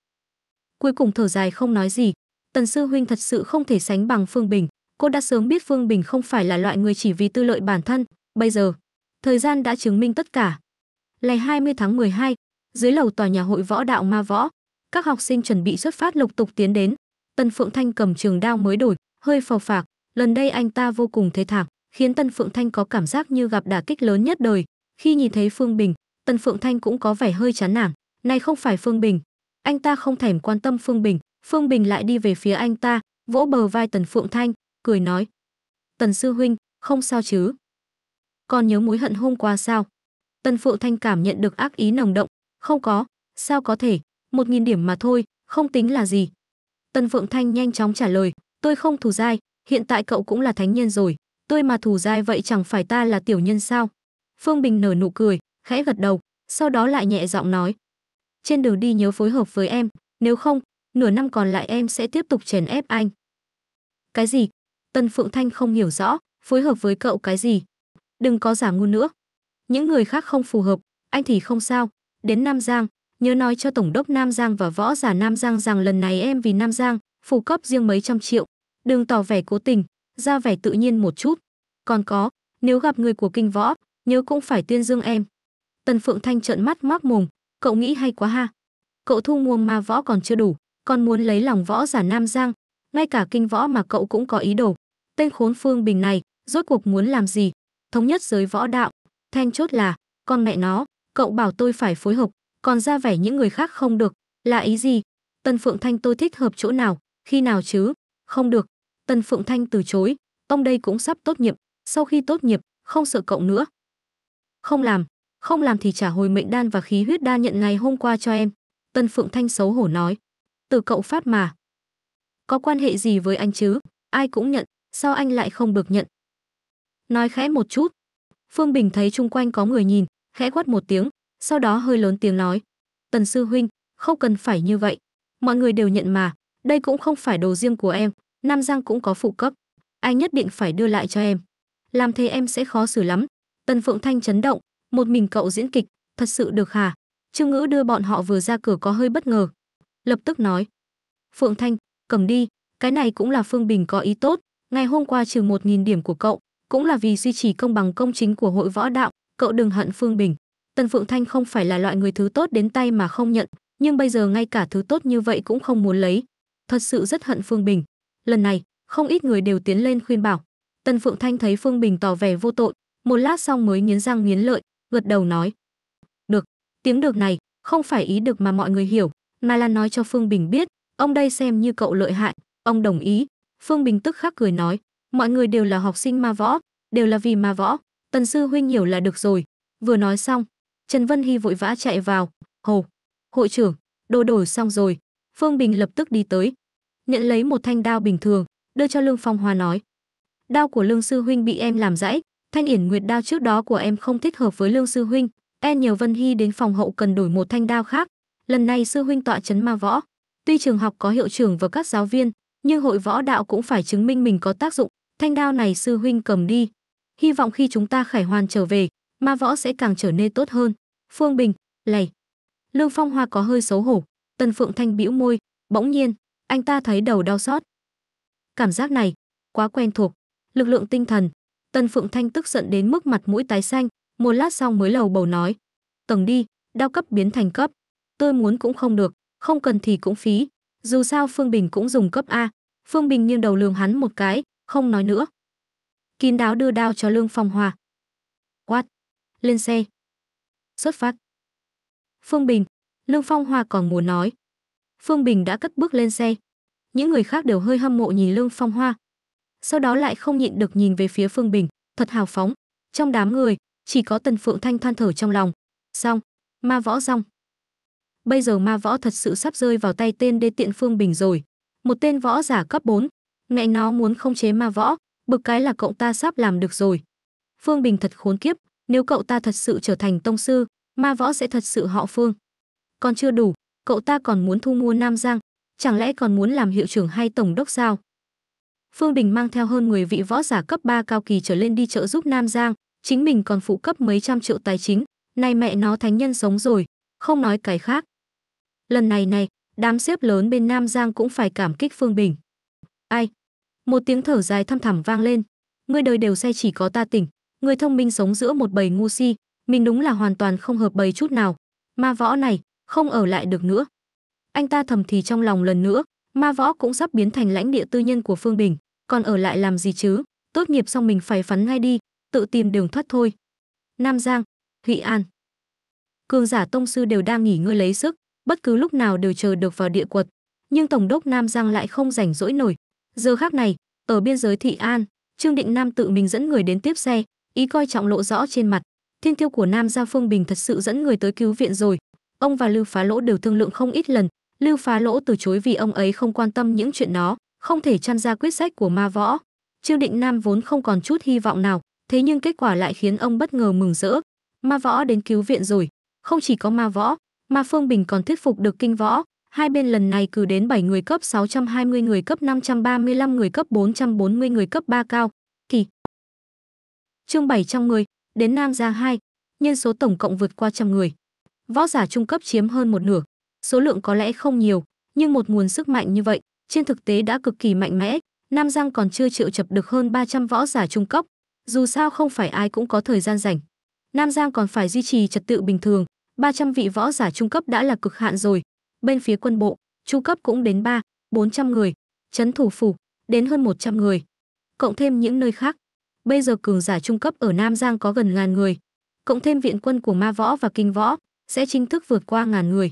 Cuối cùng thở dài không nói gì, Tần Sư Huynh thật sự không thể sánh bằng Phương Bình cô đã sớm biết Phương Bình không phải là loại người chỉ vì tư lợi bản thân, bây giờ, thời gian đã chứng minh tất cả. Ngày 20 tháng 12, dưới lầu tòa nhà hội võ đạo ma võ, các học sinh chuẩn bị xuất phát lục tục tiến đến, Tân Phượng Thanh cầm trường đao mới đổi, hơi phò phạc, lần đây anh ta vô cùng thế thảm, khiến Tân Phượng Thanh có cảm giác như gặp đả kích lớn nhất đời. Khi nhìn thấy Phương Bình, Tân Phượng Thanh cũng có vẻ hơi chán nản, này không phải Phương Bình. Anh ta không thèm quan tâm Phương Bình, Phương Bình lại đi về phía anh ta, vỗ bờ vai Tần Phượng Thanh, cười nói. Tần sư huynh, không sao chứ? Còn nhớ mối hận hôm qua sao? Tần Phượng Thanh cảm nhận được ác ý nồng động, không có, sao có thể, một nghìn điểm mà thôi, không tính là gì. Tần Phượng Thanh nhanh chóng trả lời, tôi không thù dai, hiện tại cậu cũng là thánh nhân rồi, tôi mà thù dai vậy chẳng phải ta là tiểu nhân sao? Phương Bình nở nụ cười, khẽ gật đầu, sau đó lại nhẹ giọng nói. Trên đường đi nhớ phối hợp với em, nếu không, nửa năm còn lại em sẽ tiếp tục chèn ép anh. Cái gì, Tân Phượng Thanh không hiểu rõ, phối hợp với cậu cái gì? Đừng có giả ngu nữa. Những người khác không phù hợp, anh thì không sao. Đến Nam Giang, nhớ nói cho Tổng đốc Nam Giang và võ giả Nam Giang rằng lần này em vì Nam Giang, phụ cấp riêng mấy trăm triệu. Đừng tỏ vẻ cố tình, ra vẻ tự nhiên một chút. Còn có, nếu gặp người của kinh võ, nhớ cũng phải tuyên dương em. Tần Phượng Thanh trợn mắt móc mồm, cậu nghĩ hay quá ha. Cậu thu mua ma võ còn chưa đủ, còn muốn lấy lòng võ giả Nam Giang, ngay cả kinh võ mà cậu cũng có ý đồ. Tên khốn Phương Bình này, rốt cuộc muốn làm gì? Thống nhất giới võ đạo, then chốt là, con mẹ nó, cậu bảo tôi phải phối hợp, còn ra vẻ những người khác không được, là ý gì? Tân Phượng Thanh tôi thích hợp chỗ nào, khi nào chứ? Không được. Tân Phượng Thanh từ chối, Tông đây cũng sắp tốt nghiệp, sau khi tốt nghiệp, không sợ cậu nữa. Không làm, không làm thì trả hồi mệnh đan và khí huyết đan nhận ngày hôm qua cho em. Tân Phượng Thanh xấu hổ nói. Từ cậu phát mà. Có quan hệ gì với anh chứ? Ai cũng nhận sao anh lại không được nhận? Nói khẽ một chút. Phương Bình thấy chung quanh có người nhìn, khẽ quát một tiếng, sau đó hơi lớn tiếng nói. Tần sư huynh, không cần phải như vậy. Mọi người đều nhận mà, đây cũng không phải đồ riêng của em, Nam Giang cũng có phụ cấp. Anh nhất định phải đưa lại cho em. Làm thế em sẽ khó xử lắm. Tần Phượng Thanh chấn động, một mình cậu diễn kịch, thật sự được hả? Trương Ngữ đưa bọn họ vừa ra cửa có hơi bất ngờ. Lập tức nói. Phượng Thanh, cầm đi, cái này cũng là Phương Bình có ý tốt, Ngày hôm qua trừ 1.000 điểm của cậu, cũng là vì duy trì công bằng công chính của hội võ đạo, cậu đừng hận Phương Bình. Tần Phượng Thanh không phải là loại người thứ tốt đến tay mà không nhận, nhưng bây giờ ngay cả thứ tốt như vậy cũng không muốn lấy. Thật sự rất hận Phương Bình. Lần này, không ít người đều tiến lên khuyên bảo. Tần Phượng Thanh thấy Phương Bình tỏ vẻ vô tội, một lát sau mới nghiến răng nghiến lợi, gật đầu nói. Được, tiếng được này, không phải ý được mà mọi người hiểu, mà là nói cho Phương Bình biết, ông đây xem như cậu lợi hại, ông đồng ý. Phương Bình tức khắc cười nói, mọi người đều là học sinh ma võ, đều là vì ma võ, tần sư huynh hiểu là được rồi. Vừa nói xong, Trần Vân Hy vội vã chạy vào, hồ, hội trưởng, đồ đổi xong rồi. Phương Bình lập tức đi tới, nhận lấy một thanh đao bình thường, đưa cho Lương Phong Hoa nói. Đao của Lương Sư Huynh bị em làm rãy. thanh yển nguyệt đao trước đó của em không thích hợp với Lương Sư Huynh, Em nhờ Vân Hy đến phòng hậu cần đổi một thanh đao khác. Lần này Sư Huynh tọa chấn ma võ, tuy trường học có hiệu trưởng và các giáo viên, nhưng hội võ đạo cũng phải chứng minh mình có tác dụng thanh đao này sư huynh cầm đi hy vọng khi chúng ta khải hoàn trở về ma võ sẽ càng trở nên tốt hơn phương bình lầy lương phong hoa có hơi xấu hổ tần phượng thanh bĩu môi bỗng nhiên anh ta thấy đầu đau xót cảm giác này quá quen thuộc lực lượng tinh thần tần phượng thanh tức giận đến mức mặt mũi tái xanh một lát sau mới lầu bầu nói tầng đi đao cấp biến thành cấp tôi muốn cũng không được không cần thì cũng phí dù sao phương bình cũng dùng cấp a Phương Bình nghiêng đầu lường hắn một cái, không nói nữa. Kín đáo đưa đao cho Lương Phong Hòa. Quát, lên xe. Xuất phát. Phương Bình, Lương Phong Hòa còn muốn nói. Phương Bình đã cất bước lên xe. Những người khác đều hơi hâm mộ nhìn Lương Phong Hoa. Sau đó lại không nhịn được nhìn về phía Phương Bình, thật hào phóng. Trong đám người, chỉ có Tần Phượng Thanh than thở trong lòng. Xong, ma võ xong. Bây giờ ma võ thật sự sắp rơi vào tay tên đê tiện Phương Bình rồi một tên võ giả cấp 4. Mẹ nó muốn không chế ma võ, bực cái là cậu ta sắp làm được rồi. Phương Bình thật khốn kiếp, nếu cậu ta thật sự trở thành tông sư, ma võ sẽ thật sự họ Phương. Còn chưa đủ, cậu ta còn muốn thu mua Nam Giang, chẳng lẽ còn muốn làm hiệu trưởng hay tổng đốc sao? Phương Bình mang theo hơn 10 vị võ giả cấp 3 cao kỳ trở lên đi trợ giúp Nam Giang, chính mình còn phụ cấp mấy trăm triệu tài chính, nay mẹ nó thánh nhân sống rồi, không nói cái khác. Lần này này, Đám xếp lớn bên Nam Giang cũng phải cảm kích Phương Bình. Ai? Một tiếng thở dài thăm thẳm vang lên. người đời đều say chỉ có ta tỉnh. người thông minh sống giữa một bầy ngu si. Mình đúng là hoàn toàn không hợp bầy chút nào. Ma võ này, không ở lại được nữa. Anh ta thầm thì trong lòng lần nữa. Ma võ cũng sắp biến thành lãnh địa tư nhân của Phương Bình. Còn ở lại làm gì chứ? Tốt nghiệp xong mình phải phắn ngay đi. Tự tìm đường thoát thôi. Nam Giang, Thụy An. Cường giả tông sư đều đang nghỉ ngơi lấy sức bất cứ lúc nào đều chờ được vào địa quật. Nhưng Tổng đốc Nam Giang lại không rảnh rỗi nổi. Giờ khác này, ở biên giới Thị An, Trương Định Nam tự mình dẫn người đến tiếp xe, ý coi trọng lộ rõ trên mặt. Thiên tiêu của Nam Gia Phương Bình thật sự dẫn người tới cứu viện rồi. Ông và Lưu Phá Lỗ đều thương lượng không ít lần. Lưu Phá Lỗ từ chối vì ông ấy không quan tâm những chuyện đó, không thể chăn ra quyết sách của ma võ. Trương Định Nam vốn không còn chút hy vọng nào, thế nhưng kết quả lại khiến ông bất ngờ mừng rỡ. Ma võ đến cứu viện rồi, không chỉ có ma võ, mà Phương Bình còn thuyết phục được kinh võ, hai bên lần này cử đến 7 người cấp 620 người cấp 535 người cấp 440 người cấp 3 cao, kỳ. Chương 700 người, đến Nam Giang 2, nhân số tổng cộng vượt qua trăm người. Võ giả trung cấp chiếm hơn một nửa, số lượng có lẽ không nhiều, nhưng một nguồn sức mạnh như vậy, trên thực tế đã cực kỳ mạnh mẽ, Nam Giang còn chưa triệu chập được hơn 300 võ giả trung cấp, dù sao không phải ai cũng có thời gian rảnh. Nam Giang còn phải duy trì trật tự bình thường, 300 vị võ giả trung cấp đã là cực hạn rồi. Bên phía quân bộ, trung cấp cũng đến 3, 400 người, chấn thủ phủ, đến hơn 100 người. Cộng thêm những nơi khác. Bây giờ cường giả trung cấp ở Nam Giang có gần ngàn người. Cộng thêm viện quân của ma võ và kinh võ, sẽ chính thức vượt qua ngàn người.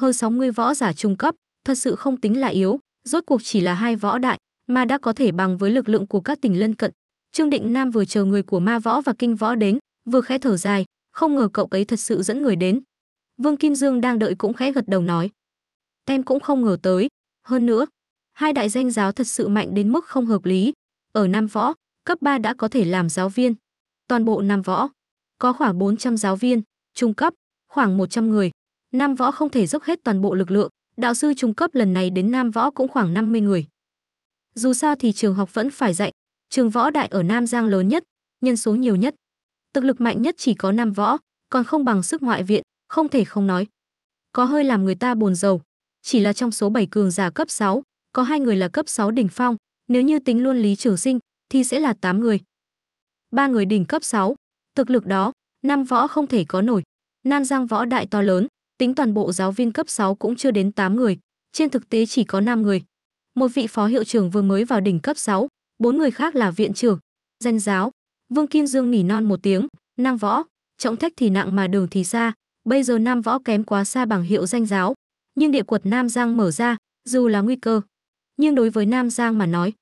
Hơn 60 võ giả trung cấp, thật sự không tính là yếu, rốt cuộc chỉ là hai võ đại, mà đã có thể bằng với lực lượng của các tỉnh lân cận. Trương Định Nam vừa chờ người của ma võ và kinh võ đến, vừa khẽ thở dài, không ngờ cậu ấy thật sự dẫn người đến. Vương Kim Dương đang đợi cũng khẽ gật đầu nói. Em cũng không ngờ tới. Hơn nữa, hai đại danh giáo thật sự mạnh đến mức không hợp lý. Ở Nam Võ, cấp 3 đã có thể làm giáo viên. Toàn bộ Nam Võ, có khoảng 400 giáo viên, trung cấp, khoảng 100 người. Nam Võ không thể dốc hết toàn bộ lực lượng, đạo sư trung cấp lần này đến Nam Võ cũng khoảng 50 người. Dù sao thì trường học vẫn phải dạy, trường võ đại ở Nam Giang lớn nhất, nhân số nhiều nhất thực lực mạnh nhất chỉ có nam võ, còn không bằng sức ngoại viện, không thể không nói. Có hơi làm người ta buồn rầu, chỉ là trong số 7 cường giả cấp 6, có hai người là cấp 6 đỉnh phong, nếu như tính luôn Lý Trường Sinh thì sẽ là 8 người. Ba người đỉnh cấp 6, thực lực đó, nam võ không thể có nổi. Nan Giang võ đại to lớn, tính toàn bộ giáo viên cấp 6 cũng chưa đến 8 người, trên thực tế chỉ có 5 người. Một vị phó hiệu trưởng vừa mới vào đỉnh cấp 6, bốn người khác là viện trưởng, danh giáo, Vương Kim Dương nỉ non một tiếng, Nam võ, trọng thách thì nặng mà đường thì xa, bây giờ nam võ kém quá xa bằng hiệu danh giáo, nhưng địa quật Nam Giang mở ra, dù là nguy cơ, nhưng đối với Nam Giang mà nói,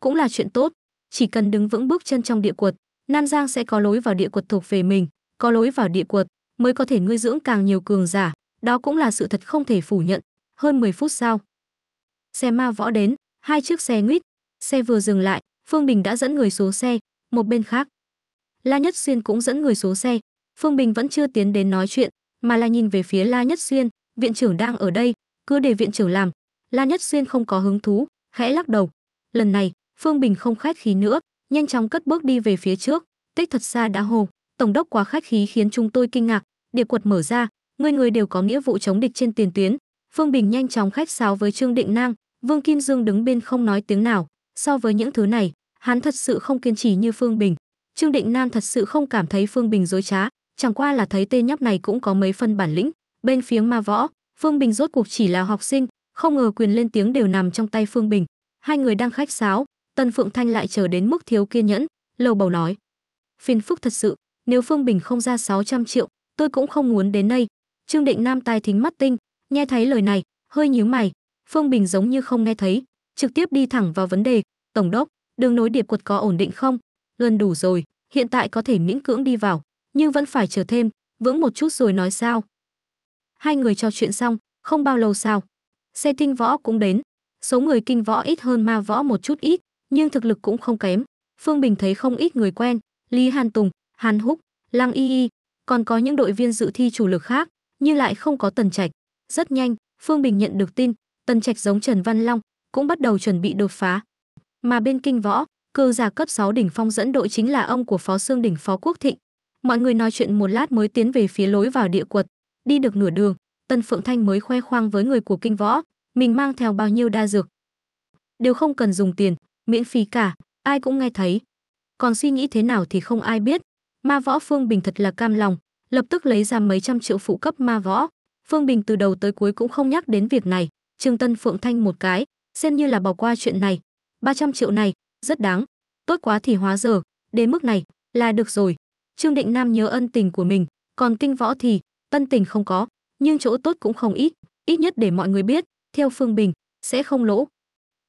cũng là chuyện tốt, chỉ cần đứng vững bước chân trong địa quật, Nam Giang sẽ có lối vào địa quật thuộc về mình, có lối vào địa quật mới có thể nuôi dưỡng càng nhiều cường giả, đó cũng là sự thật không thể phủ nhận. Hơn 10 phút sau, xe ma võ đến, hai chiếc xe nguýt, xe vừa dừng lại, Phương Bình đã dẫn người xuống xe, một bên khác, La Nhất Xuyên cũng dẫn người xuống xe, Phương Bình vẫn chưa tiến đến nói chuyện, mà là nhìn về phía La Nhất Xuyên, viện trưởng đang ở đây, cứ để viện trưởng làm. La Nhất Xuyên không có hứng thú, khẽ lắc đầu. Lần này, Phương Bình không khách khí nữa, nhanh chóng cất bước đi về phía trước, tích thật xa đã hồ, tổng đốc quá khách khí khiến chúng tôi kinh ngạc, Điệp quật mở ra, người người đều có nghĩa vụ chống địch trên tiền tuyến. Phương Bình nhanh chóng khách sáo với Trương Định Nang, Vương Kim Dương đứng bên không nói tiếng nào, so với những thứ này, hắn thật sự không kiên trì như Phương Bình. Trương Định Nam thật sự không cảm thấy Phương Bình dối trá, chẳng qua là thấy tên nhóc này cũng có mấy phân bản lĩnh. Bên phía ma võ, Phương Bình rốt cuộc chỉ là học sinh, không ngờ quyền lên tiếng đều nằm trong tay Phương Bình. Hai người đang khách sáo, Tần Phượng Thanh lại chờ đến mức thiếu kiên nhẫn, lầu bầu nói. Phiền phức thật sự, nếu Phương Bình không ra 600 triệu, tôi cũng không muốn đến đây. Trương Định Nam tai thính mắt tinh, nghe thấy lời này, hơi nhíu mày. Phương Bình giống như không nghe thấy, trực tiếp đi thẳng vào vấn đề. Tổng đốc, Đường nối điệp quật có ổn định không? Gần đủ rồi, hiện tại có thể miễn cưỡng đi vào, nhưng vẫn phải chờ thêm, vững một chút rồi nói sao. Hai người trò chuyện xong, không bao lâu sau, xe tinh võ cũng đến. Số người kinh võ ít hơn ma võ một chút ít, nhưng thực lực cũng không kém. Phương Bình thấy không ít người quen, Lý Hàn Tùng, Hàn Húc, Lăng Y Y, còn có những đội viên dự thi chủ lực khác, nhưng lại không có Tần Trạch. Rất nhanh, Phương Bình nhận được tin, Tần Trạch giống Trần Văn Long, cũng bắt đầu chuẩn bị đột phá, mà bên kinh võ, cư giả cấp 6 đỉnh phong dẫn đội chính là ông của Phó Xương đỉnh Phó Quốc Thịnh. Mọi người nói chuyện một lát mới tiến về phía lối vào địa quật, đi được nửa đường, Tân Phượng Thanh mới khoe khoang với người của kinh võ, mình mang theo bao nhiêu đa dược. Đều không cần dùng tiền, miễn phí cả, ai cũng nghe thấy. Còn suy nghĩ thế nào thì không ai biết. Ma võ Phương Bình thật là cam lòng, lập tức lấy ra mấy trăm triệu phụ cấp ma võ. Phương Bình từ đầu tới cuối cũng không nhắc đến việc này, Trương Tân Phượng Thanh một cái, xem như là bỏ qua chuyện này, 300 triệu này, rất đáng. Tốt quá thì hóa giờ, đến mức này là được rồi. Trương Định Nam nhớ ân tình của mình, còn kinh võ thì tân tình không có, nhưng chỗ tốt cũng không ít, ít nhất để mọi người biết, theo Phương Bình sẽ không lỗ.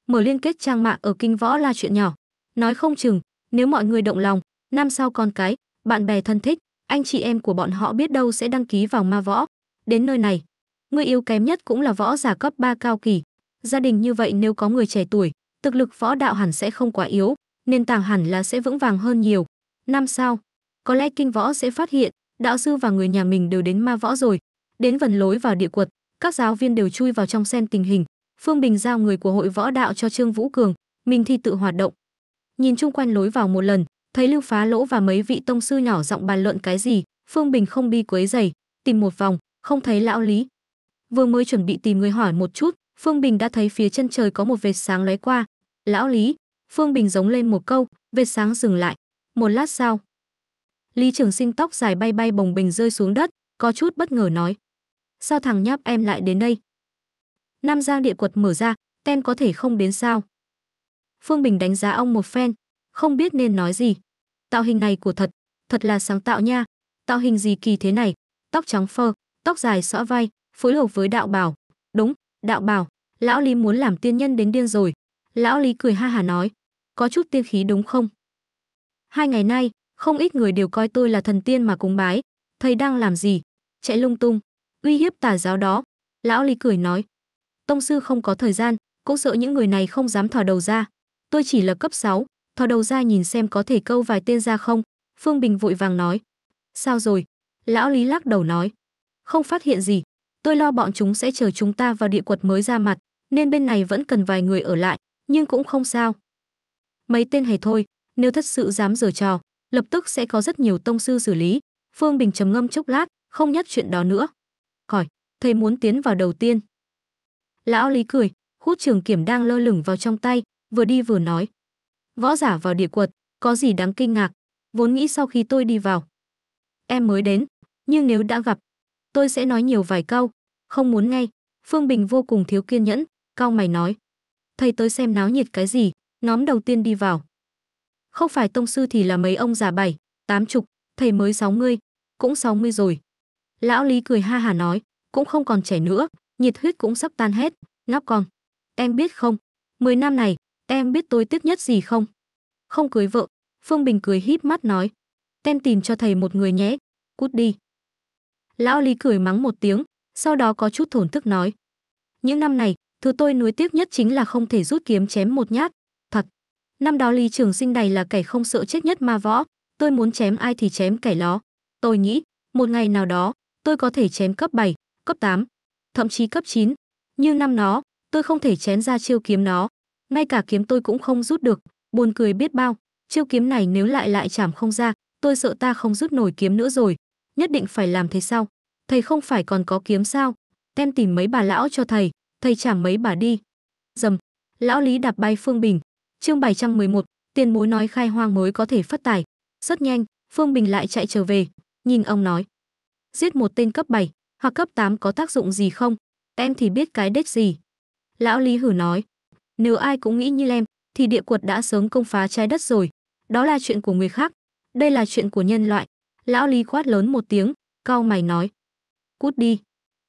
Mở liên kết trang mạng ở kinh võ là chuyện nhỏ, nói không chừng nếu mọi người động lòng, năm sau con cái, bạn bè thân thích, anh chị em của bọn họ biết đâu sẽ đăng ký vào ma võ. Đến nơi này, người yêu kém nhất cũng là võ giả cấp 3 cao kỳ. Gia đình như vậy nếu có người trẻ tuổi, thực lực võ đạo hẳn sẽ không quá yếu, nền tảng hẳn là sẽ vững vàng hơn nhiều. Năm sau, có lẽ kinh võ sẽ phát hiện, đạo sư và người nhà mình đều đến ma võ rồi, đến vần lối vào địa quật, các giáo viên đều chui vào trong xem tình hình. Phương Bình giao người của hội võ đạo cho Trương Vũ Cường, mình thì tự hoạt động. Nhìn chung quanh lối vào một lần, thấy Lưu Phá Lỗ và mấy vị tông sư nhỏ giọng bàn luận cái gì, Phương Bình không đi quấy giày, tìm một vòng, không thấy lão Lý. Vừa mới chuẩn bị tìm người hỏi một chút, Phương Bình đã thấy phía chân trời có một vệt sáng lóe qua. "Lão Lý!" Phương Bình giống lên một câu, vệt sáng dừng lại. Một lát sau, Lý Trường Sinh tóc dài bay bay bồng bình rơi xuống đất, có chút bất ngờ nói: "Sao thằng nháp em lại đến đây?" Nam Giang địa quật mở ra, Ten có thể không đến sao? Phương Bình đánh giá ông một phen, không biết nên nói gì. Tạo hình này của thật, thật là sáng tạo nha. Tạo hình gì kỳ thế này? Tóc trắng phơ, tóc dài xõa vai, phối hợp với đạo bảo, đúng, Đạo bảo, lão Lý muốn làm tiên nhân đến điên rồi. Lão Lý cười ha hà nói, có chút tiên khí đúng không? Hai ngày nay, không ít người đều coi tôi là thần tiên mà cúng bái. Thầy đang làm gì? Chạy lung tung, uy hiếp tà giáo đó. Lão Lý cười nói, tông sư không có thời gian, cũng sợ những người này không dám thò đầu ra. Tôi chỉ là cấp 6, thò đầu ra nhìn xem có thể câu vài tên ra không. Phương Bình vội vàng nói, sao rồi? Lão Lý lắc đầu nói, không phát hiện gì, tôi lo bọn chúng sẽ chờ chúng ta vào địa quật mới ra mặt nên bên này vẫn cần vài người ở lại nhưng cũng không sao mấy tên hề thôi nếu thật sự dám giở trò lập tức sẽ có rất nhiều tông sư xử lý phương bình trầm ngâm chốc lát không nhắc chuyện đó nữa khỏi thầy muốn tiến vào đầu tiên lão lý cười hút trường kiểm đang lơ lửng vào trong tay vừa đi vừa nói võ giả vào địa quật có gì đáng kinh ngạc vốn nghĩ sau khi tôi đi vào em mới đến nhưng nếu đã gặp tôi sẽ nói nhiều vài câu không muốn ngay phương bình vô cùng thiếu kiên nhẫn cao mày nói thầy tới xem náo nhiệt cái gì nhóm đầu tiên đi vào không phải tông sư thì là mấy ông già bảy tám chục thầy mới sáu mươi cũng sáu mươi rồi lão lý cười ha hà nói cũng không còn trẻ nữa nhiệt huyết cũng sắp tan hết ngóc con em biết không mười năm này em biết tôi tiếc nhất gì không không cưới vợ phương bình cười híp mắt nói tem tìm cho thầy một người nhé cút đi Lão Lý cười mắng một tiếng, sau đó có chút thổn thức nói. Những năm này, thứ tôi nuối tiếc nhất chính là không thể rút kiếm chém một nhát. Thật, năm đó Lý Trường Sinh này là kẻ không sợ chết nhất ma võ, tôi muốn chém ai thì chém kẻ đó. Tôi nghĩ, một ngày nào đó, tôi có thể chém cấp 7, cấp 8, thậm chí cấp 9. Như năm đó, tôi không thể chém ra chiêu kiếm nó. Ngay cả kiếm tôi cũng không rút được, buồn cười biết bao. Chiêu kiếm này nếu lại lại chảm không ra, tôi sợ ta không rút nổi kiếm nữa rồi, nhất định phải làm thế sao? Thầy không phải còn có kiếm sao? Em tìm mấy bà lão cho thầy, thầy trả mấy bà đi. Dầm, lão Lý đạp bay Phương Bình. Chương 711, tiền bối nói khai hoang mới có thể phát tài. Rất nhanh, Phương Bình lại chạy trở về, nhìn ông nói. Giết một tên cấp 7 hoặc cấp 8 có tác dụng gì không? Em thì biết cái đếch gì. Lão Lý hử nói. Nếu ai cũng nghĩ như em, thì địa quật đã sớm công phá trái đất rồi. Đó là chuyện của người khác. Đây là chuyện của nhân loại. Lão Lý quát lớn một tiếng, cau mày nói. Cút đi.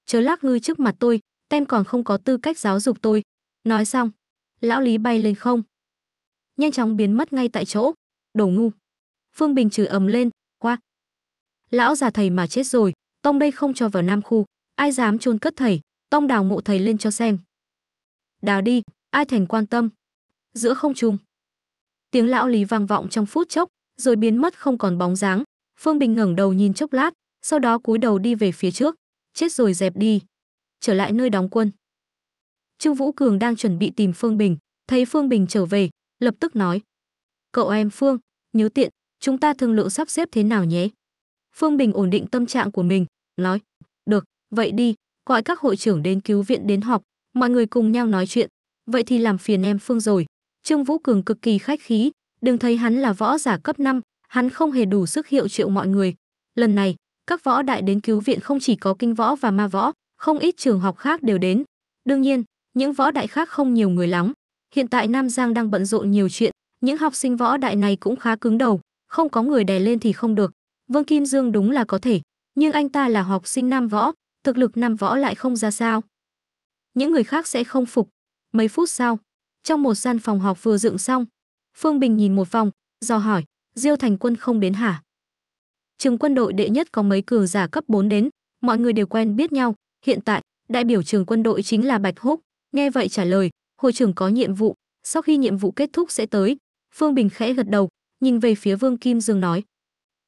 Chớ lắc ngươi trước mặt tôi, tem còn không có tư cách giáo dục tôi. Nói xong, lão Lý bay lên không. Nhanh chóng biến mất ngay tại chỗ. Đồ ngu. Phương Bình trừ ầm lên, qua. Lão già thầy mà chết rồi, tông đây không cho vào Nam Khu, ai dám chôn cất thầy, tông đào mộ thầy lên cho xem. Đào đi, ai thành quan tâm. Giữa không trung. Tiếng lão Lý vang vọng trong phút chốc, rồi biến mất không còn bóng dáng, Phương Bình ngẩng đầu nhìn chốc lát, sau đó cúi đầu đi về phía trước, chết rồi dẹp đi. Trở lại nơi đóng quân. Trương Vũ Cường đang chuẩn bị tìm Phương Bình, thấy Phương Bình trở về, lập tức nói: "Cậu em Phương, nhớ tiện, chúng ta thương lượng sắp xếp thế nào nhé?" Phương Bình ổn định tâm trạng của mình, nói: "Được, vậy đi, gọi các hội trưởng đến cứu viện đến họp, mọi người cùng nhau nói chuyện, vậy thì làm phiền em Phương rồi." Trương Vũ Cường cực kỳ khách khí, đừng thấy hắn là võ giả cấp 5, hắn không hề đủ sức hiệu triệu mọi người. Lần này, các võ đại đến cứu viện không chỉ có kinh võ và ma võ, không ít trường học khác đều đến. Đương nhiên, những võ đại khác không nhiều người lắm. Hiện tại Nam Giang đang bận rộn nhiều chuyện, những học sinh võ đại này cũng khá cứng đầu, không có người đè lên thì không được. Vương Kim Dương đúng là có thể, nhưng anh ta là học sinh nam võ, thực lực nam võ lại không ra sao. Những người khác sẽ không phục. Mấy phút sau, trong một gian phòng học vừa dựng xong, Phương Bình nhìn một vòng, dò hỏi, Diêu Thành Quân không đến hả? Trường quân đội đệ nhất có mấy cường giả cấp 4 đến, mọi người đều quen biết nhau, hiện tại, đại biểu trường quân đội chính là Bạch Húc. Nghe vậy trả lời, hội trưởng có nhiệm vụ, sau khi nhiệm vụ kết thúc sẽ tới. Phương Bình khẽ gật đầu, nhìn về phía Vương Kim Dương nói.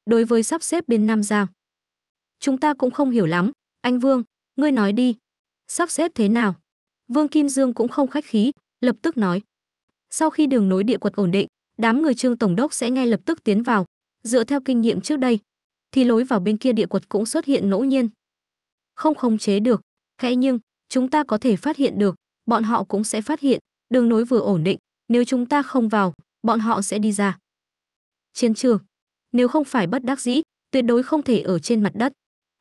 Đối với sắp xếp bên Nam Giang, chúng ta cũng không hiểu lắm, anh Vương, ngươi nói đi, sắp xếp thế nào? Vương Kim Dương cũng không khách khí, lập tức nói. Sau khi đường nối địa quật ổn định, đám người Trương tổng đốc sẽ ngay lập tức tiến vào, dựa theo kinh nghiệm trước đây, thì lối vào bên kia địa quật cũng xuất hiện ngẫu nhiên. Không khống chế được, khẽ nhưng chúng ta có thể phát hiện được, bọn họ cũng sẽ phát hiện, đường nối vừa ổn định, nếu chúng ta không vào, bọn họ sẽ đi ra. trên trường, nếu không phải bất đắc dĩ, tuyệt đối không thể ở trên mặt đất.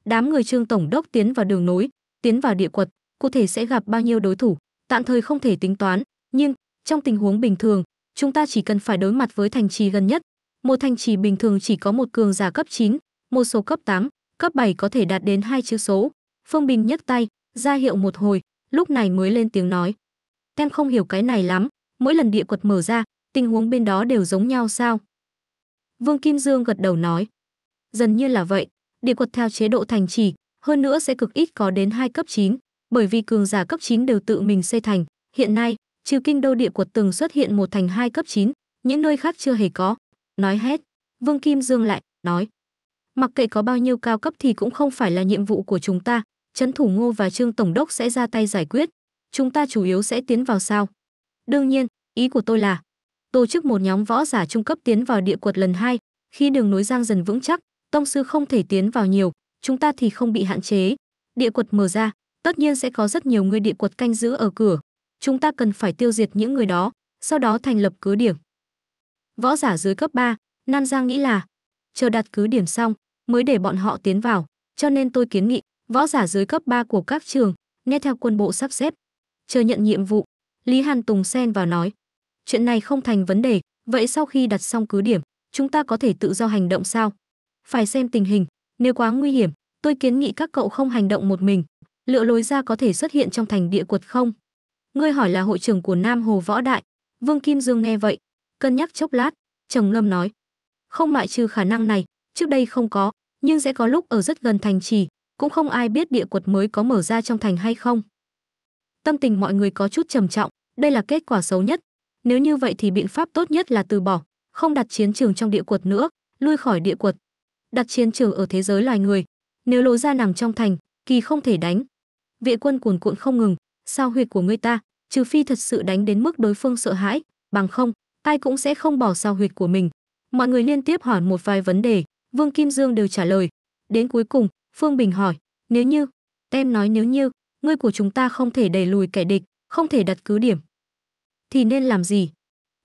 Đám người Trương tổng đốc tiến vào đường nối, tiến vào địa quật, cụ thể sẽ gặp bao nhiêu đối thủ, tạm thời không thể tính toán, nhưng trong tình huống bình thường, chúng ta chỉ cần phải đối mặt với thành trì gần nhất. Một thành trì bình thường chỉ có một cường giả cấp 9, một số cấp 8, cấp 7 có thể đạt đến hai chữ số. Phương Bình nhấc tay, ra hiệu một hồi, lúc này mới lên tiếng nói. Em không hiểu cái này lắm, mỗi lần địa quật mở ra, tình huống bên đó đều giống nhau sao? Vương Kim Dương gật đầu nói. Dần như là vậy, địa quật theo chế độ thành trì, hơn nữa sẽ cực ít có đến hai cấp 9, bởi vì cường giả cấp 9 đều tự mình xây thành. Hiện nay, trừ kinh đô địa quật từng xuất hiện một thành hai cấp 9, những nơi khác chưa hề có. Nói hết, Vương Kim Dương lại, nói. Mặc kệ có bao nhiêu cao cấp thì cũng không phải là nhiệm vụ của chúng ta, chấn thủ ngô và trương tổng đốc sẽ ra tay giải quyết. Chúng ta chủ yếu sẽ tiến vào sao. Đương nhiên, ý của tôi là tổ chức một nhóm võ giả trung cấp tiến vào địa quật lần hai. Khi đường nối giang dần vững chắc, tông sư không thể tiến vào nhiều, chúng ta thì không bị hạn chế. Địa quật mở ra, tất nhiên sẽ có rất nhiều người địa quật canh giữ ở cửa, chúng ta cần phải tiêu diệt những người đó, sau đó thành lập cứ điểm. Võ giả dưới cấp 3, Nan Giang nghĩ là chờ đặt cứ điểm xong mới để bọn họ tiến vào, cho nên tôi kiến nghị võ giả dưới cấp 3 của các trường nghe theo quân bộ sắp xếp. Chờ nhận nhiệm vụ, Lý Hàn Tùng xen vào nói, chuyện này không thành vấn đề, vậy sau khi đặt xong cứ điểm, chúng ta có thể tự do hành động sao? Phải xem tình hình, nếu quá nguy hiểm, tôi kiến nghị các cậu không hành động một mình, lựa lối ra có thể xuất hiện trong thành địa quật không? ngươi hỏi là hội trưởng của Nam Hồ Võ Đại. Vương Kim Dương nghe vậy, cân nhắc chốc lát, trầm ngâm nói: "Không loại trừ khả năng này, trước đây không có, nhưng sẽ có lúc ở rất gần thành trì, cũng không ai biết địa quật mới có mở ra trong thành hay không." Tâm tình mọi người có chút trầm trọng, đây là kết quả xấu nhất. Nếu như vậy thì biện pháp tốt nhất là từ bỏ, không đặt chiến trường trong địa quật nữa, lui khỏi địa quật. Đặt chiến trường ở thế giới loài người, nếu lối ra nằm trong thành, kỳ không thể đánh. Vệ quân cuồn cuộn không ngừng, sao huyệt của người ta, trừ phi thật sự đánh đến mức đối phương sợ hãi, bằng không, ai cũng sẽ không bỏ sao huyệt của mình. Mọi người liên tiếp hỏi một vài vấn đề, Vương Kim Dương đều trả lời. Đến cuối cùng, Phương Bình hỏi, nếu như, Tem nói nếu như, ngươi của chúng ta không thể đẩy lùi kẻ địch, không thể đặt cứ điểm. Thì nên làm gì?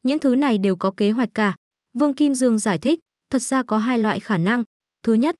Những thứ này đều có kế hoạch cả. Vương Kim Dương giải thích, thật ra có hai loại khả năng. Thứ nhất,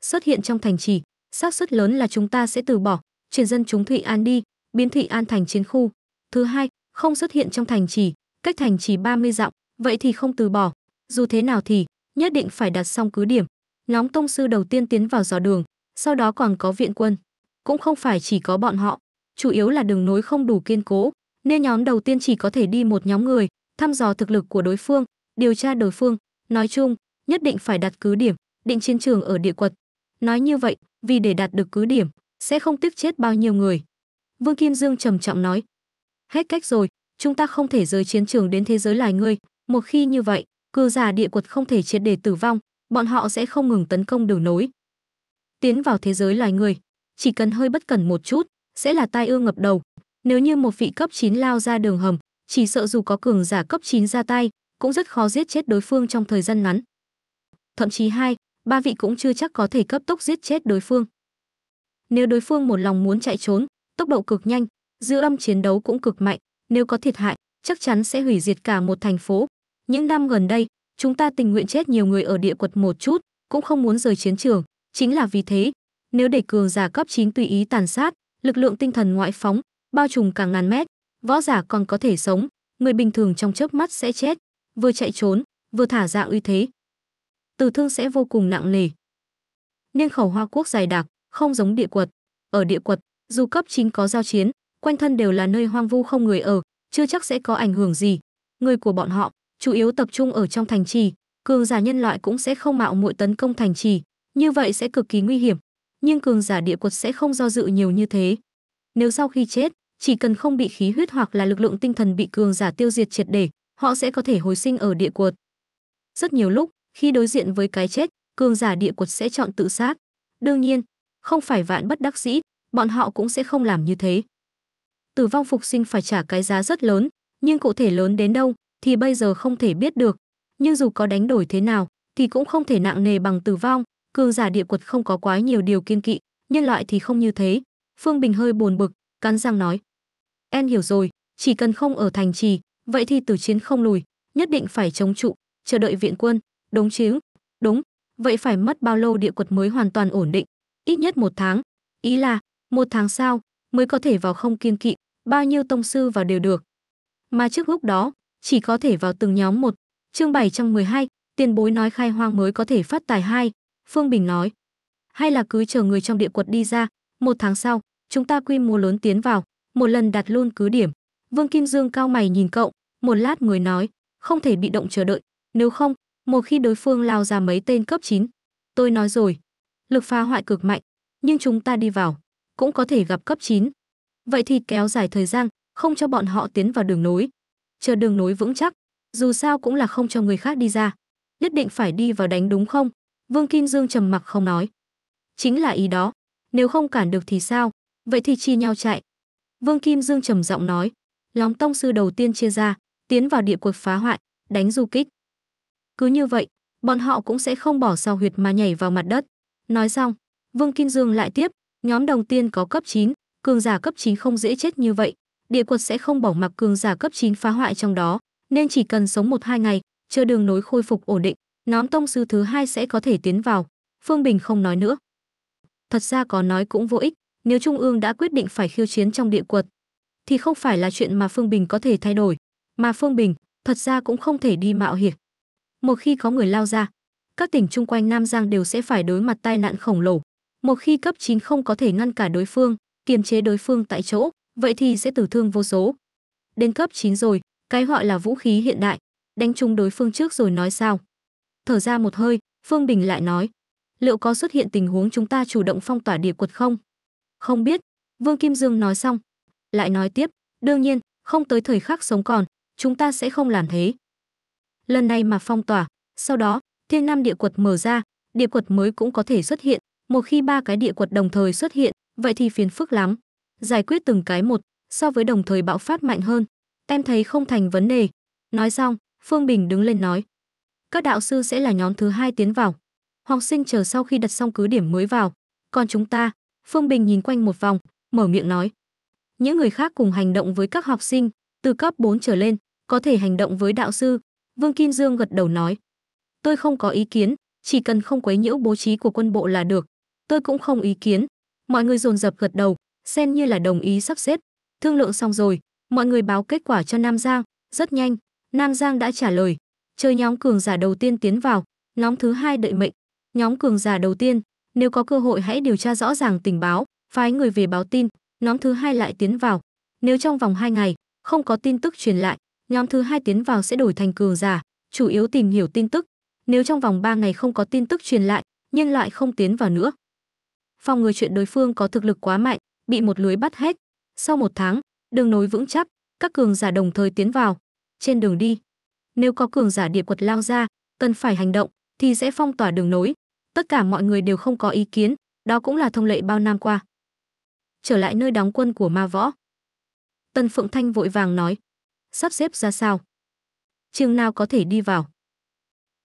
xuất hiện trong thành trì, xác suất lớn là chúng ta sẽ từ bỏ, chuyển dân chúng Thụy An đi, biến thị An thành chiến khu. Thứ hai, không xuất hiện trong thành trì, cách thành trì 30 dặm, vậy thì không từ bỏ, dù thế nào thì nhất định phải đặt xong cứ điểm. Nhóm tông sư đầu tiên tiến vào dò đường, sau đó còn có viện quân. Cũng không phải chỉ có bọn họ, chủ yếu là đường nối không đủ kiên cố, nên nhóm đầu tiên chỉ có thể đi một nhóm người, thăm dò thực lực của đối phương, điều tra đối phương, nói chung, nhất định phải đặt cứ điểm, định chiến trường ở địa quật. Nói như vậy, vì để đạt được cứ điểm, sẽ không tiếc chết bao nhiêu người. Vương Kim Dương trầm trọng nói. Hết cách rồi, chúng ta không thể rời chiến trường đến thế giới loài người. Một khi như vậy, cư giả địa quật không thể triệt để tử vong, bọn họ sẽ không ngừng tấn công đường nối. Tiến vào thế giới loài người, chỉ cần hơi bất cẩn một chút, sẽ là tai ương ngập đầu. Nếu như một vị cấp 9 lao ra đường hầm, chỉ sợ dù có cường giả cấp 9 ra tay, cũng rất khó giết chết đối phương trong thời gian ngắn. Thậm chí hai, ba vị cũng chưa chắc có thể cấp tốc giết chết đối phương. Nếu đối phương một lòng muốn chạy trốn, tốc độ cực nhanh, dư âm chiến đấu cũng cực mạnh, nếu có thiệt hại, chắc chắn sẽ hủy diệt cả một thành phố. Những năm gần đây, chúng ta tình nguyện chết nhiều người ở địa quật một chút, cũng không muốn rời chiến trường, chính là vì thế, nếu để cường giả cấp 9 tùy ý tàn sát, lực lượng tinh thần ngoại phóng, bao trùm cả ngàn mét, võ giả còn có thể sống, người bình thường trong chớp mắt sẽ chết, vừa chạy trốn, vừa thả dạng uy thế. từ thương sẽ vô cùng nặng nề. Niên khẩu hoa quốc dài đặc, không giống địa quật. Ở địa quật, dù cấp chính có giao chiến quanh thân đều là nơi hoang vu không người ở chưa chắc sẽ có ảnh hưởng gì người của bọn họ chủ yếu tập trung ở trong thành trì cường giả nhân loại cũng sẽ không mạo muội tấn công thành trì như vậy sẽ cực kỳ nguy hiểm nhưng cường giả địa quật sẽ không do dự nhiều như thế nếu sau khi chết chỉ cần không bị khí huyết hoặc là lực lượng tinh thần bị cường giả tiêu diệt triệt để họ sẽ có thể hồi sinh ở địa quật rất nhiều lúc khi đối diện với cái chết cường giả địa quật sẽ chọn tự sát đương nhiên không phải vạn bất đắc dĩ bọn họ cũng sẽ không làm như thế. Tử vong phục sinh phải trả cái giá rất lớn, nhưng cụ thể lớn đến đâu thì bây giờ không thể biết được. Nhưng dù có đánh đổi thế nào thì cũng không thể nặng nề bằng tử vong, cường giả địa quật không có quá nhiều điều kiên kỵ, nhân loại thì không như thế. Phương Bình hơi buồn bực, cắn răng nói. En hiểu rồi, chỉ cần không ở thành trì, vậy thì tử chiến không lùi, nhất định phải chống trụ, chờ đợi viện quân, đống chứ? Đúng, vậy phải mất bao lâu địa quật mới hoàn toàn ổn định? Ít nhất một tháng. Ý là, một tháng sau mới có thể vào không kiên kỵ, bao nhiêu tông sư vào đều được. Mà trước lúc đó, chỉ có thể vào từng nhóm một. Chương bảy mười hai tiền bối nói khai hoang mới có thể phát tài hai, Phương Bình nói. Hay là cứ chờ người trong địa quật đi ra, một tháng sau, chúng ta quy mô lớn tiến vào, một lần đặt luôn cứ điểm. Vương Kim Dương cao mày nhìn cậu, một lát người nói, không thể bị động chờ đợi, nếu không, một khi đối phương lao ra mấy tên cấp 9. Tôi nói rồi, lực phá hoại cực mạnh, nhưng chúng ta đi vào, cũng có thể gặp cấp 9. Vậy thì kéo dài thời gian, không cho bọn họ tiến vào đường nối. Chờ đường nối vững chắc, dù sao cũng là không cho người khác đi ra. Nhất định phải đi vào đánh đúng không? Vương Kim Dương trầm mặc không nói. Chính là ý đó, nếu không cản được thì sao? Vậy thì chia nhau chạy. Vương Kim Dương trầm giọng nói, nhóm tông sư đầu tiên chia ra, tiến vào địa cuộc phá hoại, đánh du kích. Cứ như vậy, bọn họ cũng sẽ không bỏ sau huyệt mà nhảy vào mặt đất. Nói xong, Vương Kim Dương lại tiếp, Nhóm đồng tiên có cấp 9, cường giả cấp 9 không dễ chết như vậy, địa quật sẽ không bỏ mặc cường giả cấp 9 phá hoại trong đó, nên chỉ cần sống một hai ngày, chờ đường nối khôi phục ổn định, nhóm tông sư thứ hai sẽ có thể tiến vào. Phương Bình không nói nữa. Thật ra có nói cũng vô ích, nếu Trung ương đã quyết định phải khiêu chiến trong địa quật, thì không phải là chuyện mà Phương Bình có thể thay đổi, mà Phương Bình thật ra cũng không thể đi mạo hiểm. Một khi có người lao ra, các tỉnh chung quanh Nam Giang đều sẽ phải đối mặt tai nạn khổng lồ, một khi cấp 9 không có thể ngăn cả đối phương, kiềm chế đối phương tại chỗ, vậy thì sẽ tử thương vô số. Đến cấp 9 rồi, cái gọi là vũ khí hiện đại, đánh trúng đối phương trước rồi nói sao. Thở ra một hơi, Phương Bình lại nói, liệu có xuất hiện tình huống chúng ta chủ động phong tỏa địa quật không? Không biết, Vương Kim Dương nói xong, lại nói tiếp, đương nhiên, không tới thời khắc sống còn, chúng ta sẽ không làm thế. Lần này mà phong tỏa, sau đó, thiên nam địa quật mở ra, địa quật mới cũng có thể xuất hiện, một khi ba cái địa quật đồng thời xuất hiện, vậy thì phiền phức lắm. Giải quyết từng cái một, so với đồng thời bạo phát mạnh hơn, tem thấy không thành vấn đề. Nói xong, Phương Bình đứng lên nói. Các đạo sư sẽ là nhóm thứ hai tiến vào. Học sinh chờ sau khi đặt xong cứ điểm mới vào. Còn chúng ta, Phương Bình nhìn quanh một vòng, mở miệng nói. Những người khác cùng hành động với các học sinh, từ cấp 4 trở lên, có thể hành động với đạo sư. Vương Kim Dương gật đầu nói. Tôi không có ý kiến, chỉ cần không quấy nhiễu bố trí của quân bộ là được tôi cũng không ý kiến mọi người dồn dập gật đầu xem như là đồng ý sắp xếp thương lượng xong rồi mọi người báo kết quả cho nam giang rất nhanh nam giang đã trả lời chơi nhóm cường giả đầu tiên tiến vào nhóm thứ hai đợi mệnh nhóm cường giả đầu tiên nếu có cơ hội hãy điều tra rõ ràng tình báo phái người về báo tin nhóm thứ hai lại tiến vào nếu trong vòng 2 ngày không có tin tức truyền lại nhóm thứ hai tiến vào sẽ đổi thành cường giả chủ yếu tìm hiểu tin tức nếu trong vòng 3 ngày không có tin tức truyền lại nhưng lại không tiến vào nữa phòng ngừa chuyện đối phương có thực lực quá mạnh, bị một lưới bắt hết. Sau một tháng, đường nối vững chắc, các cường giả đồng thời tiến vào. Trên đường đi, nếu có cường giả địa quật lao ra, cần phải hành động, thì sẽ phong tỏa đường nối. Tất cả mọi người đều không có ý kiến, đó cũng là thông lệ bao năm qua. Trở lại nơi đóng quân của ma võ. Tân Phượng Thanh vội vàng nói, sắp xếp ra sao? Trường nào có thể đi vào?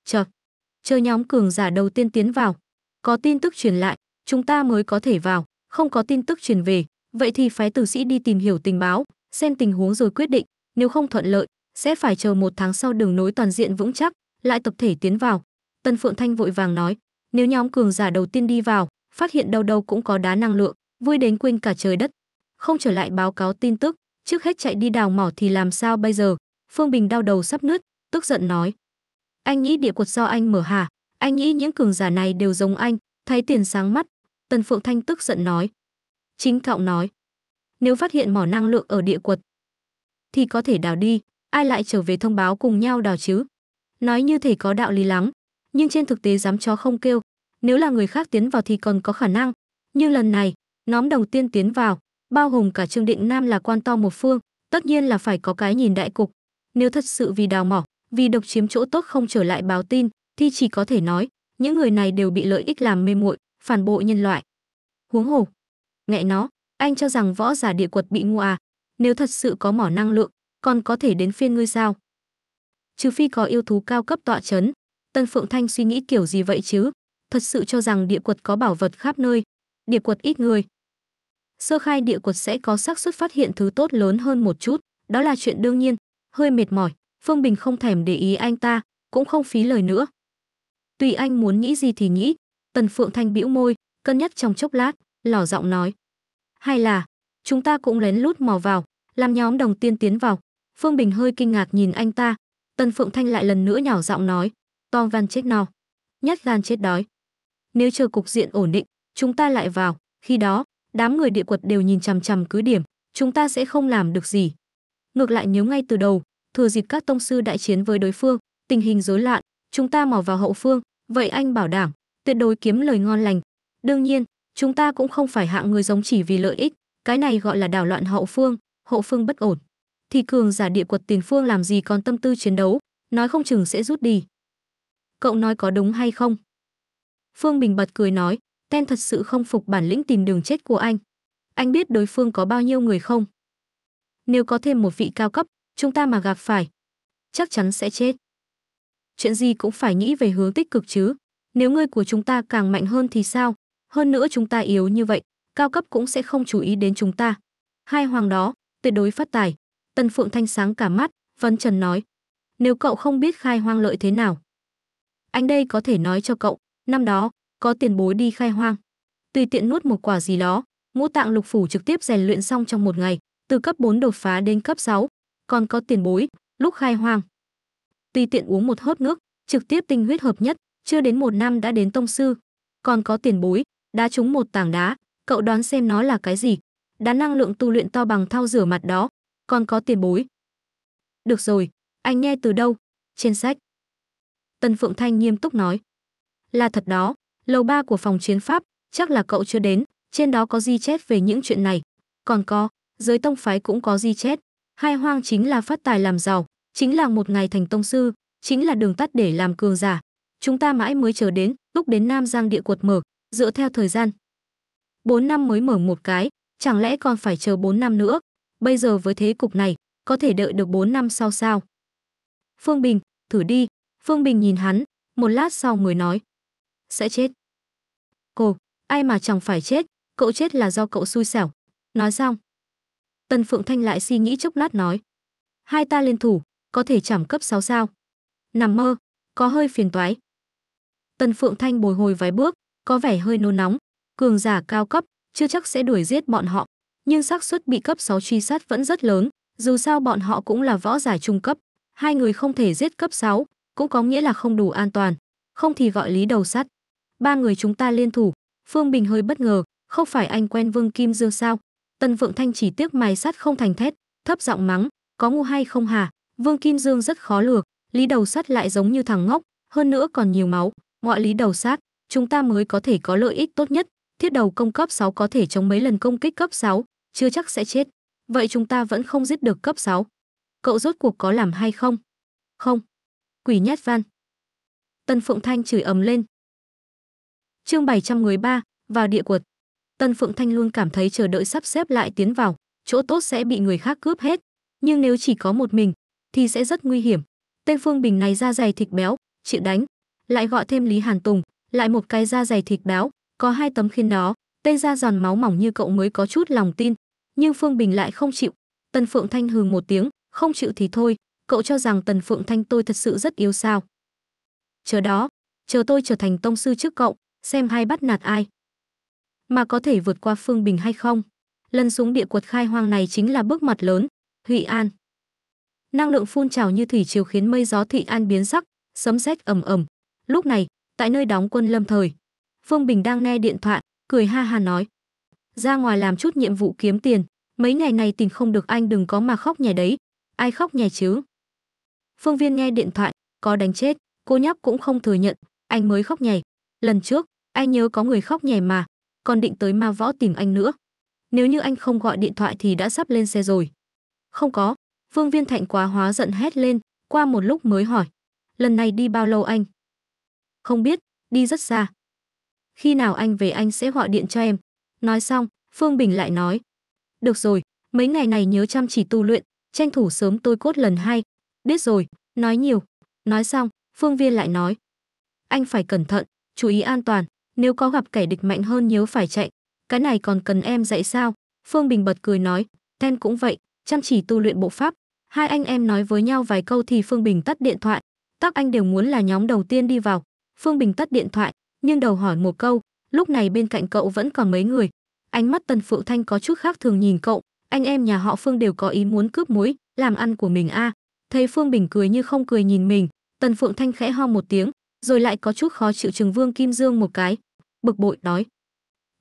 Chờ, chờ nhóm cường giả đầu tiên tiến vào. Có tin tức truyền lại, chúng ta mới có thể vào, không có tin tức truyền về, vậy thì phái tử sĩ đi tìm hiểu tình báo, xem tình huống rồi quyết định, nếu không thuận lợi, sẽ phải chờ một tháng sau đường nối toàn diện vững chắc, lại tập thể tiến vào. Tân Phượng Thanh vội vàng nói, nếu nhóm cường giả đầu tiên đi vào, phát hiện đâu đâu cũng có đá năng lượng, vui đến quên cả trời đất. Không trở lại báo cáo tin tức, trước hết chạy đi đào mỏ thì làm sao bây giờ? Phương Bình đau đầu sắp nứt, tức giận nói. Anh nghĩ địa quật do anh mở hả? Anh nghĩ những cường giả này đều giống anh, thấy tiền sáng mắt, Tần Phượng Thanh tức giận nói. Chính cậu nói. Nếu phát hiện mỏ năng lượng ở địa quật, thì có thể đào đi, ai lại trở về thông báo cùng nhau đào chứ? Nói như thể có đạo lý lắm, nhưng trên thực tế dám chó không kêu. Nếu là người khác tiến vào thì còn có khả năng. Nhưng lần này, nhóm đầu tiên tiến vào, bao gồm cả Trương Định Nam là quan to một phương, tất nhiên là phải có cái nhìn đại cục. Nếu thật sự vì đào mỏ, vì độc chiếm chỗ tốt không trở lại báo tin, thì chỉ có thể nói, những người này đều bị lợi ích làm mê muội phản bội nhân loại. Huống hồ, mẹ nó, anh cho rằng võ giả địa quật bị ngu à? Nếu thật sự có mỏ năng lượng, còn có thể đến phiên ngươi sao? Trừ phi có yêu thú cao cấp tọa chấn, Tân Phượng Thanh suy nghĩ kiểu gì vậy chứ? Thật sự cho rằng địa quật có bảo vật khắp nơi, địa quật ít người. Sơ khai địa quật sẽ có xác suất phát hiện thứ tốt lớn hơn một chút, đó là chuyện đương nhiên. Hơi mệt mỏi, Phương Bình không thèm để ý anh ta, cũng không phí lời nữa. Tùy anh muốn nghĩ gì thì nghĩ, Tần Phượng Thanh bĩu môi, cân nhắc trong chốc lát, lỏ giọng nói: "Hay là chúng ta cũng lén lút mò vào, làm nhóm đồng tiên tiến vào." Phương Bình hơi kinh ngạc nhìn anh ta, Tần Phượng Thanh lại lần nữa nhỏ giọng nói: "To van chết no, nhất gan chết đói. Nếu chờ cục diện ổn định, chúng ta lại vào, khi đó, đám người địa quật đều nhìn chằm chằm cứ điểm, chúng ta sẽ không làm được gì." Ngược lại nếu ngay từ đầu, thừa dịp các tông sư đại chiến với đối phương, tình hình rối loạn, chúng ta mò vào hậu phương, vậy anh bảo đảm, tuyệt đối kiếm lời ngon lành. Đương nhiên, chúng ta cũng không phải hạng người giống chỉ vì lợi ích, cái này gọi là đảo loạn hậu phương, hậu phương bất ổn. Thì cường giả địa quật tiền phương làm gì còn tâm tư chiến đấu, nói không chừng sẽ rút đi. Cậu nói có đúng hay không? Phương Bình bật cười nói, Ten thật sự không phục bản lĩnh tìm đường chết của anh. Anh biết đối phương có bao nhiêu người không? Nếu có thêm một vị cao cấp, chúng ta mà gặp phải, chắc chắn sẽ chết. Chuyện gì cũng phải nghĩ về hướng tích cực chứ nếu người của chúng ta càng mạnh hơn thì sao hơn nữa chúng ta yếu như vậy cao cấp cũng sẽ không chú ý đến chúng ta hai hoàng đó tuyệt đối phát tài tần phượng thanh sáng cả mắt Vân trần nói nếu cậu không biết khai hoang lợi thế nào anh đây có thể nói cho cậu năm đó có tiền bối đi khai hoang tùy tiện nuốt một quả gì đó ngũ tạng lục phủ trực tiếp rèn luyện xong trong một ngày từ cấp 4 đột phá đến cấp 6, còn có tiền bối lúc khai hoang tùy tiện uống một hớp nước trực tiếp tinh huyết hợp nhất chưa đến một năm đã đến tông sư. Còn có tiền bối, đã trúng một tảng đá, cậu đoán xem nó là cái gì? Đá năng lượng tu luyện to bằng thau rửa mặt đó, còn có tiền bối. Được rồi, anh nghe từ đâu? Trên sách. Tần Phượng Thanh nghiêm túc nói. Là thật đó, lầu ba của phòng chiến pháp, chắc là cậu chưa đến, trên đó có di chép về những chuyện này. Còn có, giới tông phái cũng có di chép. Hai hoang chính là phát tài làm giàu, chính là một ngày thành tông sư, chính là đường tắt để làm cường giả chúng ta mãi mới chờ đến lúc đến Nam Giang địa quật mở, dựa theo thời gian. 4 năm mới mở một cái, chẳng lẽ còn phải chờ 4 năm nữa? Bây giờ với thế cục này, có thể đợi được 4 năm sau sao? Phương Bình, thử đi. Phương Bình nhìn hắn, một lát sau mới nói. Sẽ chết. Cô, ai mà chẳng phải chết, cậu chết là do cậu xui xẻo. Nói xong. Tần Phượng Thanh lại suy nghĩ chốc lát nói. Hai ta liên thủ, có thể chảm cấp 6 sao. Nằm mơ, có hơi phiền toái. Tần Phượng Thanh bồi hồi vài bước, có vẻ hơi nôn nóng, cường giả cao cấp, chưa chắc sẽ đuổi giết bọn họ, nhưng xác suất bị cấp 6 truy sát vẫn rất lớn, dù sao bọn họ cũng là võ giả trung cấp, hai người không thể giết cấp 6, cũng có nghĩa là không đủ an toàn, không thì gọi lý đầu sắt. Ba người chúng ta liên thủ, Phương Bình hơi bất ngờ, không phải anh quen Vương Kim Dương sao? Tần Phượng Thanh chỉ tiếc mài sắt không thành thép, thấp giọng mắng, có ngu hay không hả? Vương Kim Dương rất khó lường, lý đầu sắt lại giống như thằng ngốc, hơn nữa còn nhiều máu, ngọi lý đầu sát, chúng ta mới có thể có lợi ích tốt nhất. Thiết đầu công cấp 6 có thể chống mấy lần công kích cấp 6, chưa chắc sẽ chết. Vậy chúng ta vẫn không giết được cấp 6. Cậu rốt cuộc có làm hay không? Không. Quỷ nhát van. Tân Phượng Thanh chửi ầm lên. Chương 713, vào địa quật. Tân Phượng Thanh luôn cảm thấy chờ đợi sắp xếp lại tiến vào, chỗ tốt sẽ bị người khác cướp hết, nhưng nếu chỉ có một mình thì sẽ rất nguy hiểm. Tên Phương Bình này da dày thịt béo, chịu đánh, lại gọi thêm Lý Hàn Tùng, lại một cái da dày thịt béo, có hai tấm khiên đó, tên da giòn máu mỏng như cậu mới có chút lòng tin, nhưng Phương Bình lại không chịu. Tần Phượng Thanh hừ một tiếng, không chịu thì thôi, cậu cho rằng Tần Phượng Thanh tôi thật sự rất yếu sao? Chờ đó, chờ tôi trở thành tông sư trước cậu, xem hai bắt nạt ai. Mà có thể vượt qua Phương Bình hay không? Lần xuống địa quật khai hoang này chính là bước mặt lớn, Thụy An. Năng lượng phun trào như thủy triều khiến mây gió Thụy An biến sắc, sấm sét ầm ầm, Lúc này, tại nơi đóng quân lâm thời, Phương Bình đang nghe điện thoại, cười ha ha nói: "Ra ngoài làm chút nhiệm vụ kiếm tiền, mấy ngày này tình không được anh đừng có mà khóc nhè đấy, ai khóc nhè chứ?" Phương Viên nghe điện thoại, có đánh chết, cô nhóc cũng không thừa nhận, anh mới khóc nhè. Lần trước, anh nhớ có người khóc nhè mà, còn định tới ma võ tìm anh nữa. Nếu như anh không gọi điện thoại thì đã sắp lên xe rồi. Không có, phương Viên Thạnh quá hóa giận hét lên, qua một lúc mới hỏi. Lần này đi bao lâu anh? không biết, đi rất xa. Khi nào anh về anh sẽ gọi điện cho em. Nói xong, Phương Bình lại nói. Được rồi, mấy ngày này nhớ chăm chỉ tu luyện, tranh thủ sớm tôi cốt lần hai. Biết rồi, nói nhiều. Nói xong, Phương Viên lại nói. Anh phải cẩn thận, chú ý an toàn, nếu có gặp kẻ địch mạnh hơn nhớ phải chạy. Cái này còn cần em dạy sao? Phương Bình bật cười nói, Ten cũng vậy, chăm chỉ tu luyện bộ pháp. Hai anh em nói với nhau vài câu thì Phương Bình tắt điện thoại. Tắc anh đều muốn là nhóm đầu tiên đi vào, Phương Bình tắt điện thoại, nhưng đầu hỏi một câu, lúc này bên cạnh cậu vẫn còn mấy người. Ánh mắt Tần Phượng Thanh có chút khác thường nhìn cậu, anh em nhà họ Phương đều có ý muốn cướp muối làm ăn của mình a. À. Thấy Phương Bình cười như không cười nhìn mình, Tần Phượng Thanh khẽ ho một tiếng, rồi lại có chút khó chịu Trừng Vương Kim Dương một cái, bực bội nói: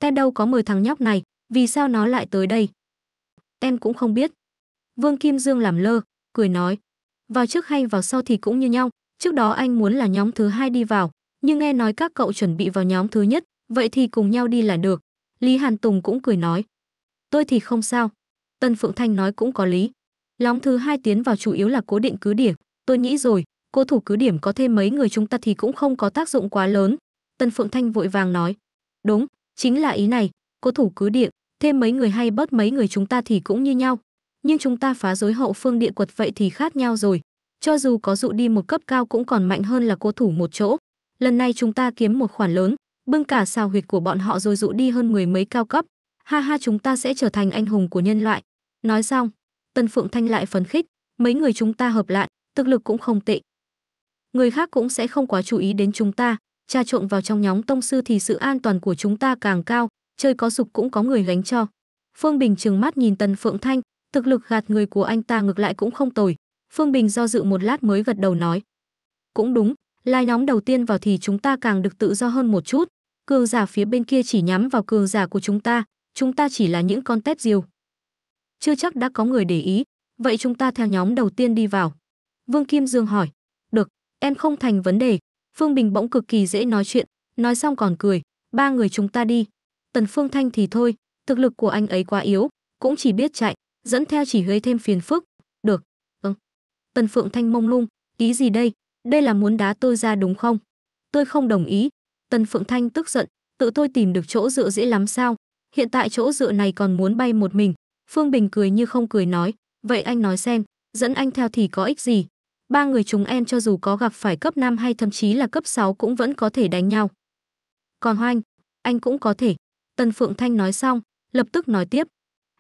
"Tên đâu có mời thằng nhóc này, vì sao nó lại tới đây?" "Em cũng không biết." Vương Kim Dương làm lơ, cười nói: "Vào trước hay vào sau thì cũng như nhau, trước đó anh muốn là nhóm thứ hai đi vào, nhưng nghe nói các cậu chuẩn bị vào nhóm thứ nhất, vậy thì cùng nhau đi là được. Lý Hàn Tùng cũng cười nói. Tôi thì không sao. Tân Phượng Thanh nói cũng có lý. Lóng thứ hai tiến vào chủ yếu là cố định cứ điểm. Tôi nghĩ rồi, cố thủ cứ điểm có thêm mấy người chúng ta thì cũng không có tác dụng quá lớn. Tân Phượng Thanh vội vàng nói. Đúng, chính là ý này. Cố thủ cứ điểm, thêm mấy người hay bớt mấy người chúng ta thì cũng như nhau. Nhưng chúng ta phá rối hậu phương địa quật vậy thì khác nhau rồi. Cho dù có dụ đi một cấp cao cũng còn mạnh hơn là cố thủ một chỗ lần này chúng ta kiếm một khoản lớn, bưng cả sao huyệt của bọn họ rồi dụ đi hơn mười mấy cao cấp. Ha ha chúng ta sẽ trở thành anh hùng của nhân loại. Nói xong, Tân Phượng Thanh lại phấn khích, mấy người chúng ta hợp lại, thực lực cũng không tệ. Người khác cũng sẽ không quá chú ý đến chúng ta, trà trộn vào trong nhóm tông sư thì sự an toàn của chúng ta càng cao, chơi có dục cũng có người gánh cho. Phương Bình trừng mắt nhìn Tân Phượng Thanh, thực lực gạt người của anh ta ngược lại cũng không tồi. Phương Bình do dự một lát mới gật đầu nói. Cũng đúng, lai nóng đầu tiên vào thì chúng ta càng được tự do hơn một chút. Cường giả phía bên kia chỉ nhắm vào cường giả của chúng ta, chúng ta chỉ là những con tép diều. Chưa chắc đã có người để ý, vậy chúng ta theo nhóm đầu tiên đi vào. Vương Kim Dương hỏi, được, em không thành vấn đề. Phương Bình bỗng cực kỳ dễ nói chuyện, nói xong còn cười, ba người chúng ta đi. Tần Phương Thanh thì thôi, thực lực của anh ấy quá yếu, cũng chỉ biết chạy, dẫn theo chỉ gây thêm phiền phức. Được, ừ. Tần Phượng Thanh mông lung, ý gì đây, đây là muốn đá tôi ra đúng không? Tôi không đồng ý. Tần Phượng Thanh tức giận, tự tôi tìm được chỗ dựa dễ lắm sao? Hiện tại chỗ dựa này còn muốn bay một mình. Phương Bình cười như không cười nói, vậy anh nói xem, dẫn anh theo thì có ích gì? Ba người chúng em cho dù có gặp phải cấp 5 hay thậm chí là cấp 6 cũng vẫn có thể đánh nhau. Còn Hoanh, anh cũng có thể. Tần Phượng Thanh nói xong, lập tức nói tiếp.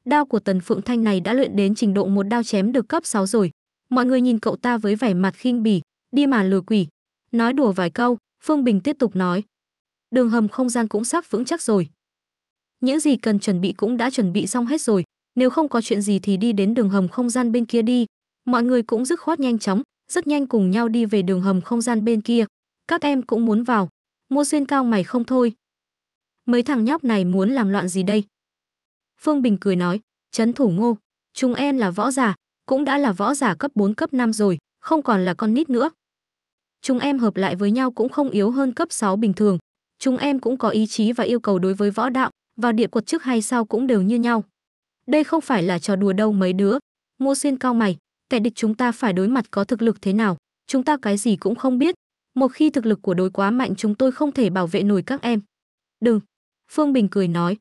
Đao của Tần Phượng Thanh này đã luyện đến trình độ một đao chém được cấp 6 rồi. Mọi người nhìn cậu ta với vẻ mặt khinh bỉ, đi mà lừa quỷ. Nói đùa vài câu, Phương Bình tiếp tục nói. Đường hầm không gian cũng sắp vững chắc rồi. Những gì cần chuẩn bị cũng đã chuẩn bị xong hết rồi, nếu không có chuyện gì thì đi đến đường hầm không gian bên kia đi. Mọi người cũng dứt khoát nhanh chóng, rất nhanh cùng nhau đi về đường hầm không gian bên kia. Các em cũng muốn vào. Mua xuyên cao mày không thôi. Mấy thằng nhóc này muốn làm loạn gì đây? Phương Bình cười nói, chấn thủ ngô. Chúng em là võ giả, cũng đã là võ giả cấp 4 cấp 5 rồi, không còn là con nít nữa. Chúng em hợp lại với nhau cũng không yếu hơn cấp 6 bình thường. Chúng em cũng có ý chí và yêu cầu đối với võ đạo, vào địa quật trước hay sau cũng đều như nhau. Đây không phải là trò đùa đâu mấy đứa. Ngô Xuyên cao mày, kẻ địch chúng ta phải đối mặt có thực lực thế nào, chúng ta cái gì cũng không biết. Một khi thực lực của đối quá mạnh chúng tôi không thể bảo vệ nổi các em. Đừng. Phương Bình cười nói.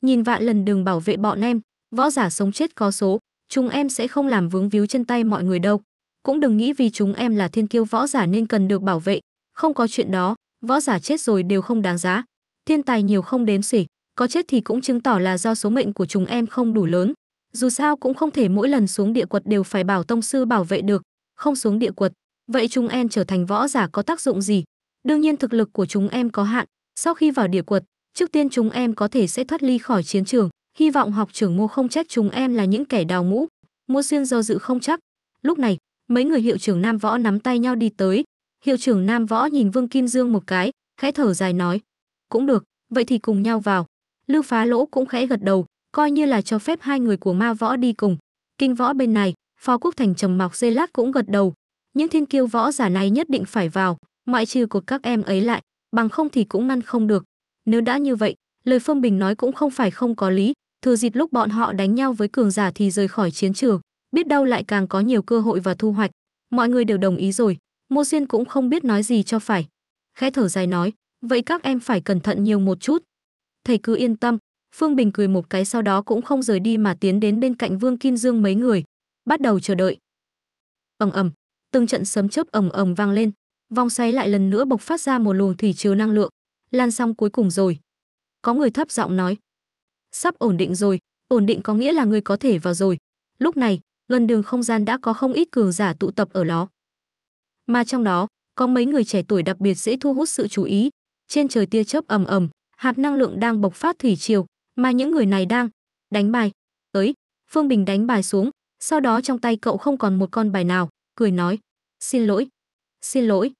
Nhìn vạn lần đừng bảo vệ bọn em, võ giả sống chết có số, chúng em sẽ không làm vướng víu chân tay mọi người đâu cũng đừng nghĩ vì chúng em là thiên kiêu võ giả nên cần được bảo vệ, không có chuyện đó, võ giả chết rồi đều không đáng giá. Thiên tài nhiều không đếm xỉ, có chết thì cũng chứng tỏ là do số mệnh của chúng em không đủ lớn. Dù sao cũng không thể mỗi lần xuống địa quật đều phải bảo tông sư bảo vệ được, không xuống địa quật, vậy chúng em trở thành võ giả có tác dụng gì? Đương nhiên thực lực của chúng em có hạn, sau khi vào địa quật, trước tiên chúng em có thể sẽ thoát ly khỏi chiến trường, hy vọng học trưởng Ngô không trách chúng em là những kẻ đào ngũ, mua xuyên do dự không chắc. Lúc này, mấy người hiệu trưởng nam võ nắm tay nhau đi tới hiệu trưởng nam võ nhìn vương kim dương một cái khẽ thở dài nói cũng được vậy thì cùng nhau vào lưu phá lỗ cũng khẽ gật đầu coi như là cho phép hai người của ma võ đi cùng kinh võ bên này phó quốc thành trầm mọc dây lát cũng gật đầu những thiên kiêu võ giả này nhất định phải vào ngoại trừ của các em ấy lại bằng không thì cũng ngăn không được nếu đã như vậy lời phương bình nói cũng không phải không có lý thừa dịp lúc bọn họ đánh nhau với cường giả thì rời khỏi chiến trường biết đâu lại càng có nhiều cơ hội và thu hoạch. Mọi người đều đồng ý rồi, Ngô Diên cũng không biết nói gì cho phải. Khẽ thở dài nói, vậy các em phải cẩn thận nhiều một chút. Thầy cứ yên tâm, Phương Bình cười một cái sau đó cũng không rời đi mà tiến đến bên cạnh Vương Kim Dương mấy người, bắt đầu chờ đợi. Ầm ầm, từng trận sấm chớp ầm ầm vang lên, vòng xoáy lại lần nữa bộc phát ra một luồng thủy chiều năng lượng, lan xong cuối cùng rồi. Có người thấp giọng nói, sắp ổn định rồi, ổn định có nghĩa là người có thể vào rồi. Lúc này, gần đường không gian đã có không ít cường giả tụ tập ở đó. Mà trong đó, có mấy người trẻ tuổi đặc biệt dễ thu hút sự chú ý. Trên trời tia chớp ầm ầm, hạt năng lượng đang bộc phát thủy triều, mà những người này đang đánh bài. Tới, Phương Bình đánh bài xuống, sau đó trong tay cậu không còn một con bài nào, cười nói: "Xin lỗi, xin lỗi.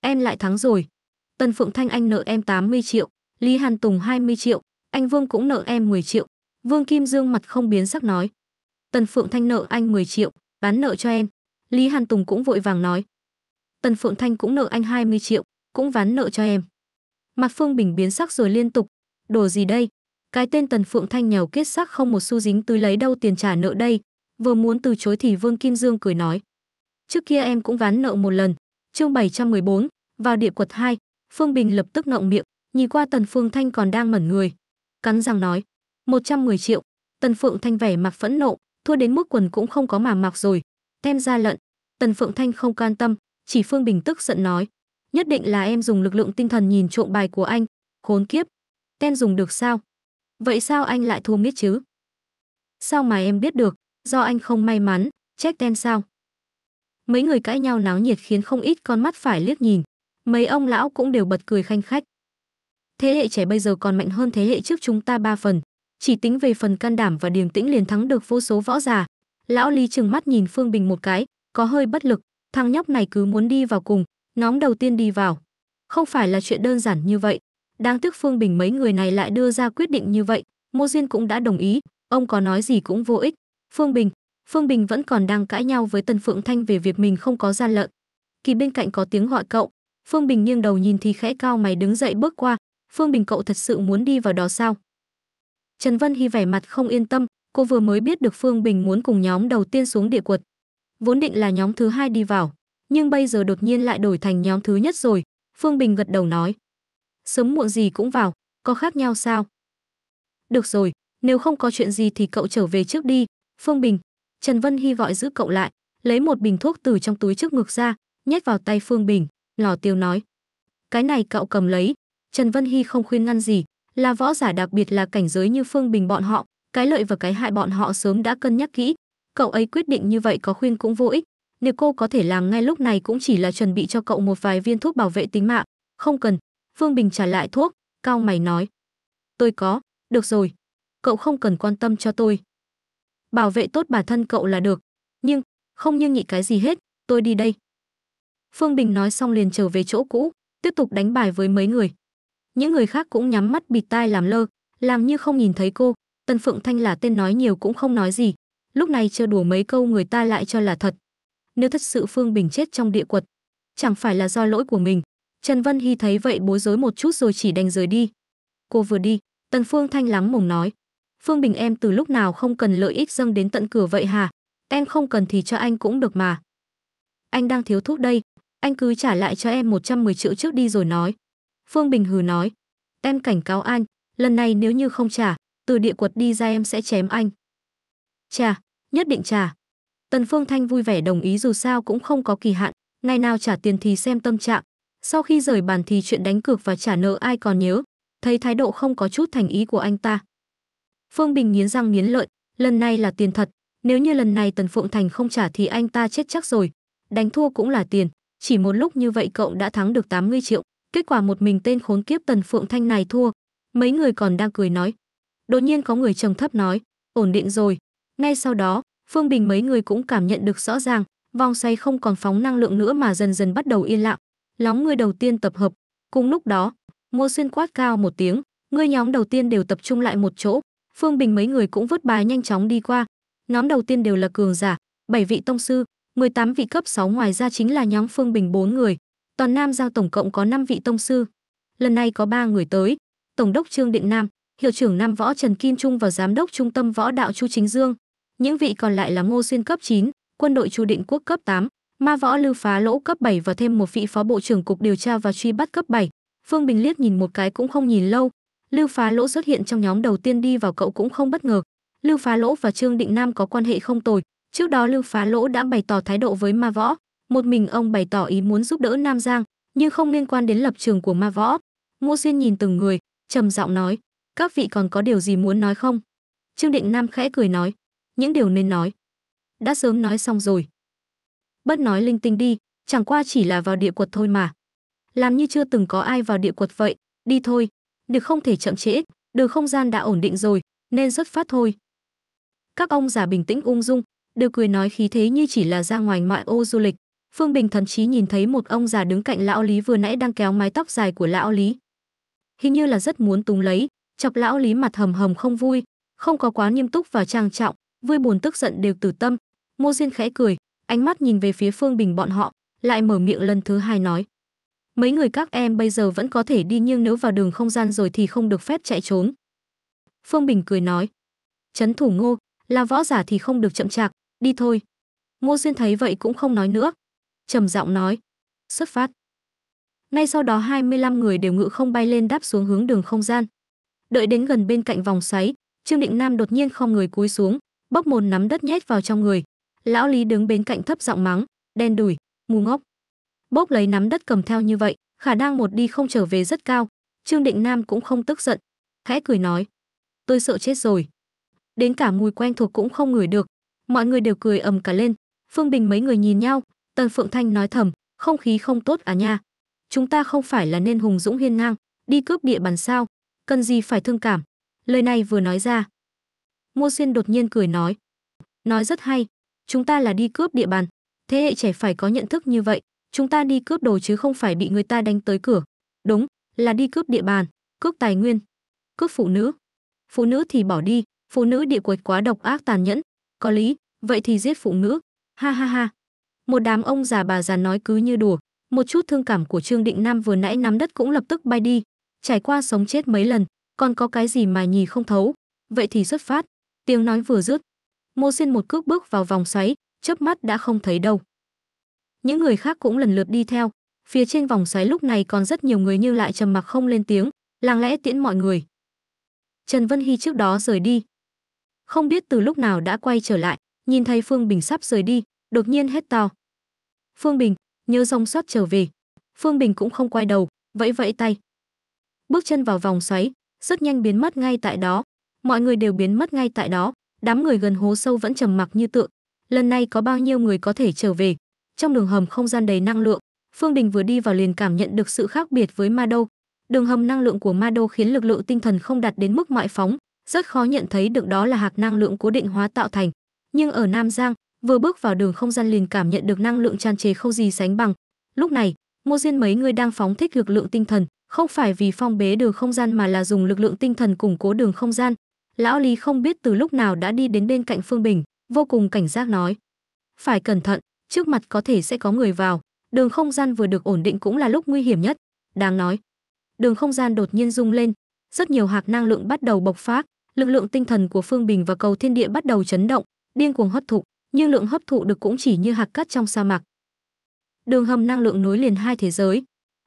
Em lại thắng rồi. Tân Phượng Thanh anh nợ em 80 triệu, Lý Hàn Tùng 20 triệu, anh Vương cũng nợ em 10 triệu." Vương Kim Dương mặt không biến sắc nói: Tần Phượng Thanh nợ anh 10 triệu, bán nợ cho em. Lý Hàn Tùng cũng vội vàng nói. Tần Phượng Thanh cũng nợ anh 20 triệu, cũng ván nợ cho em. Mặt Phương Bình biến sắc rồi liên tục. Đồ gì đây? Cái tên Tần Phượng Thanh nghèo kiết sắc không một xu dính túi lấy đâu tiền trả nợ đây. Vừa muốn từ chối thì Vương Kim Dương cười nói. Trước kia em cũng ván nợ một lần. Chương 714, vào địa quật 2, Phương Bình lập tức ngậm miệng, nhìn qua Tần Phương Thanh còn đang mẩn người. Cắn răng nói, 110 triệu. Tần Phượng Thanh vẻ mặt phẫn nộ, thua đến mức quần cũng không có mà mặc rồi thêm ra lận tần phượng thanh không can tâm chỉ phương bình tức giận nói nhất định là em dùng lực lượng tinh thần nhìn trộm bài của anh khốn kiếp em dùng được sao vậy sao anh lại thua miết chứ sao mà em biết được do anh không may mắn trách em sao mấy người cãi nhau náo nhiệt khiến không ít con mắt phải liếc nhìn mấy ông lão cũng đều bật cười khanh khách thế hệ trẻ bây giờ còn mạnh hơn thế hệ trước chúng ta ba phần chỉ tính về phần can đảm và điềm tĩnh liền thắng được vô số võ giả lão lý trừng mắt nhìn phương bình một cái có hơi bất lực thằng nhóc này cứ muốn đi vào cùng nhóm đầu tiên đi vào không phải là chuyện đơn giản như vậy đáng tiếc phương bình mấy người này lại đưa ra quyết định như vậy mô duyên cũng đã đồng ý ông có nói gì cũng vô ích phương bình phương bình vẫn còn đang cãi nhau với tần phượng thanh về việc mình không có gian lợn kỳ bên cạnh có tiếng gọi cậu phương bình nghiêng đầu nhìn thì khẽ cao mày đứng dậy bước qua phương bình cậu thật sự muốn đi vào đó sao Trần Vân Hy vẻ mặt không yên tâm, cô vừa mới biết được Phương Bình muốn cùng nhóm đầu tiên xuống địa quật. Vốn định là nhóm thứ hai đi vào, nhưng bây giờ đột nhiên lại đổi thành nhóm thứ nhất rồi. Phương Bình gật đầu nói. Sớm muộn gì cũng vào, có khác nhau sao? Được rồi, nếu không có chuyện gì thì cậu trở về trước đi. Phương Bình, Trần Vân Hy gọi giữ cậu lại, lấy một bình thuốc từ trong túi trước ngực ra, nhét vào tay Phương Bình, lò tiêu nói. Cái này cậu cầm lấy, Trần Vân Hy không khuyên ngăn gì, là võ giả đặc biệt là cảnh giới như Phương Bình bọn họ, cái lợi và cái hại bọn họ sớm đã cân nhắc kỹ, cậu ấy quyết định như vậy có khuyên cũng vô ích, nếu cô có thể làm ngay lúc này cũng chỉ là chuẩn bị cho cậu một vài viên thuốc bảo vệ tính mạng, không cần. Phương Bình trả lại thuốc, cao mày nói. Tôi có, được rồi, cậu không cần quan tâm cho tôi. Bảo vệ tốt bản thân cậu là được, nhưng, không như nhị cái gì hết, tôi đi đây. Phương Bình nói xong liền trở về chỗ cũ, tiếp tục đánh bài với mấy người những người khác cũng nhắm mắt bịt tai làm lơ làm như không nhìn thấy cô tân phượng thanh là tên nói nhiều cũng không nói gì lúc này chưa đùa mấy câu người ta lại cho là thật nếu thật sự phương bình chết trong địa quật chẳng phải là do lỗi của mình trần vân hy thấy vậy bối rối một chút rồi chỉ đành rời đi cô vừa đi tần phương thanh lắng mồm nói phương bình em từ lúc nào không cần lợi ích dâng đến tận cửa vậy hả em không cần thì cho anh cũng được mà anh đang thiếu thuốc đây anh cứ trả lại cho em 110 triệu trước đi rồi nói Phương Bình hừ nói, em cảnh cáo anh, lần này nếu như không trả, từ địa quật đi ra em sẽ chém anh. Trả, nhất định trả. Tần Phương Thanh vui vẻ đồng ý dù sao cũng không có kỳ hạn, ngày nào trả tiền thì xem tâm trạng. Sau khi rời bàn thì chuyện đánh cược và trả nợ ai còn nhớ, thấy thái độ không có chút thành ý của anh ta. Phương Bình nghiến răng nghiến lợi, lần này là tiền thật, nếu như lần này Tần Phượng Thành không trả thì anh ta chết chắc rồi. Đánh thua cũng là tiền, chỉ một lúc như vậy cậu đã thắng được 80 triệu. Kết quả một mình tên khốn kiếp Tần Phượng Thanh này thua. Mấy người còn đang cười nói. Đột nhiên có người trầm thấp nói, ổn định rồi. Ngay sau đó, Phương Bình mấy người cũng cảm nhận được rõ ràng, vòng xoay không còn phóng năng lượng nữa mà dần dần bắt đầu yên lặng. Lóng người đầu tiên tập hợp. Cùng lúc đó, Ngô Xuyên quát cao một tiếng, người nhóm đầu tiên đều tập trung lại một chỗ. Phương Bình mấy người cũng vứt bài nhanh chóng đi qua. Nhóm đầu tiên đều là cường giả, bảy vị tông sư, 18 vị cấp 6 ngoài ra chính là nhóm Phương Bình bốn người, Toàn Nam Giao tổng cộng có 5 vị tông sư. Lần này có 3 người tới, Tổng đốc Trương Định Nam, Hiệu trưởng Nam Võ Trần Kim Trung và Giám đốc Trung tâm Võ Đạo Chu Chính Dương. Những vị còn lại là Ngô Xuyên cấp 9, quân đội Chu Định Quốc cấp 8, Ma Võ Lưu Phá Lỗ cấp 7 và thêm một vị phó bộ trưởng cục điều tra và truy bắt cấp 7. Phương Bình liếc nhìn một cái cũng không nhìn lâu. Lưu Phá Lỗ xuất hiện trong nhóm đầu tiên đi vào cậu cũng không bất ngờ. Lưu Phá Lỗ và Trương Định Nam có quan hệ không tồi, trước đó Lưu Phá Lỗ đã bày tỏ thái độ với Ma Võ, một mình ông bày tỏ ý muốn giúp đỡ Nam Giang, nhưng không liên quan đến lập trường của ma võ. Ngô Duyên nhìn từng người, trầm giọng nói, các vị còn có điều gì muốn nói không? Trương Định Nam khẽ cười nói, những điều nên nói. Đã sớm nói xong rồi. Bất nói linh tinh đi, chẳng qua chỉ là vào địa quật thôi mà. Làm như chưa từng có ai vào địa quật vậy, đi thôi, được không thể chậm trễ, đường không gian đã ổn định rồi, nên xuất phát thôi. Các ông già bình tĩnh ung dung, đều cười nói khí thế như chỉ là ra ngoài ngoại ô du lịch, Phương Bình thậm chí nhìn thấy một ông già đứng cạnh lão Lý vừa nãy đang kéo mái tóc dài của lão Lý. Hình như là rất muốn túng lấy, chọc lão Lý mặt hầm hầm không vui, không có quá nghiêm túc và trang trọng, vui buồn tức giận đều từ tâm. Mô Diên khẽ cười, ánh mắt nhìn về phía Phương Bình bọn họ, lại mở miệng lần thứ hai nói. Mấy người các em bây giờ vẫn có thể đi nhưng nếu vào đường không gian rồi thì không được phép chạy trốn. Phương Bình cười nói. Chấn thủ ngô, là võ giả thì không được chậm chạp, đi thôi. Ngô Duyên thấy vậy cũng không nói nữa, trầm giọng nói, xuất phát. Ngay sau đó 25 người đều ngự không bay lên đáp xuống hướng đường không gian. Đợi đến gần bên cạnh vòng xoáy, Trương Định Nam đột nhiên không người cúi xuống, bốc mồm nắm đất nhét vào trong người. Lão Lý đứng bên cạnh thấp giọng mắng, đen đùi, ngu ngốc. Bốc lấy nắm đất cầm theo như vậy, khả năng một đi không trở về rất cao. Trương Định Nam cũng không tức giận, khẽ cười nói, tôi sợ chết rồi. Đến cả mùi quen thuộc cũng không ngửi được, mọi người đều cười ầm cả lên. Phương Bình mấy người nhìn nhau, Tần Phượng Thanh nói thầm, không khí không tốt à nha. Chúng ta không phải là nên hùng dũng hiên ngang, đi cướp địa bàn sao, cần gì phải thương cảm. Lời này vừa nói ra. Mua Xuyên đột nhiên cười nói. Nói rất hay, chúng ta là đi cướp địa bàn. Thế hệ trẻ phải có nhận thức như vậy, chúng ta đi cướp đồ chứ không phải bị người ta đánh tới cửa. Đúng, là đi cướp địa bàn, cướp tài nguyên, cướp phụ nữ. Phụ nữ thì bỏ đi, phụ nữ địa quật quá độc ác tàn nhẫn. Có lý, vậy thì giết phụ nữ. Ha ha ha một đám ông già bà già nói cứ như đùa một chút thương cảm của trương định nam vừa nãy nắm đất cũng lập tức bay đi trải qua sống chết mấy lần còn có cái gì mà nhì không thấu vậy thì xuất phát tiếng nói vừa dứt mô xuyên một cước bước vào vòng xoáy chớp mắt đã không thấy đâu những người khác cũng lần lượt đi theo phía trên vòng xoáy lúc này còn rất nhiều người nhưng lại trầm mặc không lên tiếng lặng lẽ tiễn mọi người trần vân hy trước đó rời đi không biết từ lúc nào đã quay trở lại nhìn thấy phương bình sắp rời đi Đột nhiên hết tao. Phương Bình, nhớ rong soát trở về. Phương Bình cũng không quay đầu, vẫy vẫy tay. Bước chân vào vòng xoáy, rất nhanh biến mất ngay tại đó. Mọi người đều biến mất ngay tại đó, đám người gần hố sâu vẫn trầm mặc như tượng. Lần này có bao nhiêu người có thể trở về? Trong đường hầm không gian đầy năng lượng, Phương Bình vừa đi vào liền cảm nhận được sự khác biệt với Ma Đô. Đường hầm năng lượng của Ma Đô khiến lực lượng tinh thần không đạt đến mức ngoại phóng, rất khó nhận thấy được đó là hạt năng lượng cố định hóa tạo thành. Nhưng ở Nam Giang, vừa bước vào đường không gian liền cảm nhận được năng lượng tràn trề không gì sánh bằng lúc này ngô diên mấy người đang phóng thích lực lượng tinh thần không phải vì phong bế đường không gian mà là dùng lực lượng tinh thần củng cố đường không gian lão lý không biết từ lúc nào đã đi đến bên cạnh phương bình vô cùng cảnh giác nói phải cẩn thận trước mặt có thể sẽ có người vào đường không gian vừa được ổn định cũng là lúc nguy hiểm nhất đang nói đường không gian đột nhiên rung lên rất nhiều hạt năng lượng bắt đầu bộc phát lực lượng tinh thần của phương bình và cầu thiên địa bắt đầu chấn động điên cuồng hấp thụ nhưng lượng hấp thụ được cũng chỉ như hạt cát trong sa mạc. Đường hầm năng lượng nối liền hai thế giới.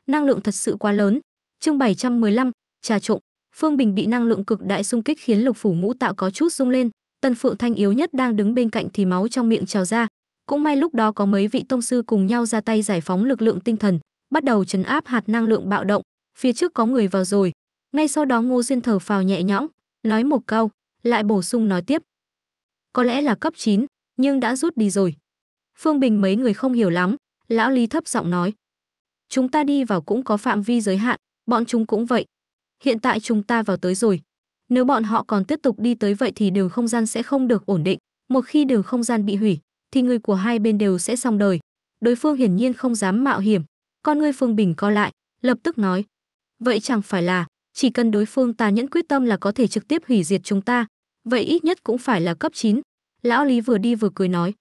Năng lượng thật sự quá lớn. Chương 715, trà trộn. Phương Bình bị năng lượng cực đại xung kích khiến lục phủ ngũ tạo có chút rung lên, Tần Phượng Thanh yếu nhất đang đứng bên cạnh thì máu trong miệng trào ra, cũng may lúc đó có mấy vị tông sư cùng nhau ra tay giải phóng lực lượng tinh thần, bắt đầu chấn áp hạt năng lượng bạo động, phía trước có người vào rồi. Ngay sau đó Ngô Duyên thở phào nhẹ nhõm, nói một câu, lại bổ sung nói tiếp. Có lẽ là cấp 9, nhưng đã rút đi rồi. Phương Bình mấy người không hiểu lắm, lão Lý thấp giọng nói. Chúng ta đi vào cũng có phạm vi giới hạn, bọn chúng cũng vậy. Hiện tại chúng ta vào tới rồi. Nếu bọn họ còn tiếp tục đi tới vậy thì đường không gian sẽ không được ổn định. Một khi đường không gian bị hủy, thì người của hai bên đều sẽ xong đời. Đối phương hiển nhiên không dám mạo hiểm. Con ngươi Phương Bình co lại, lập tức nói. Vậy chẳng phải là, chỉ cần đối phương ta nhẫn quyết tâm là có thể trực tiếp hủy diệt chúng ta, vậy ít nhất cũng phải là cấp 9, Lão Lý vừa đi vừa cười nói,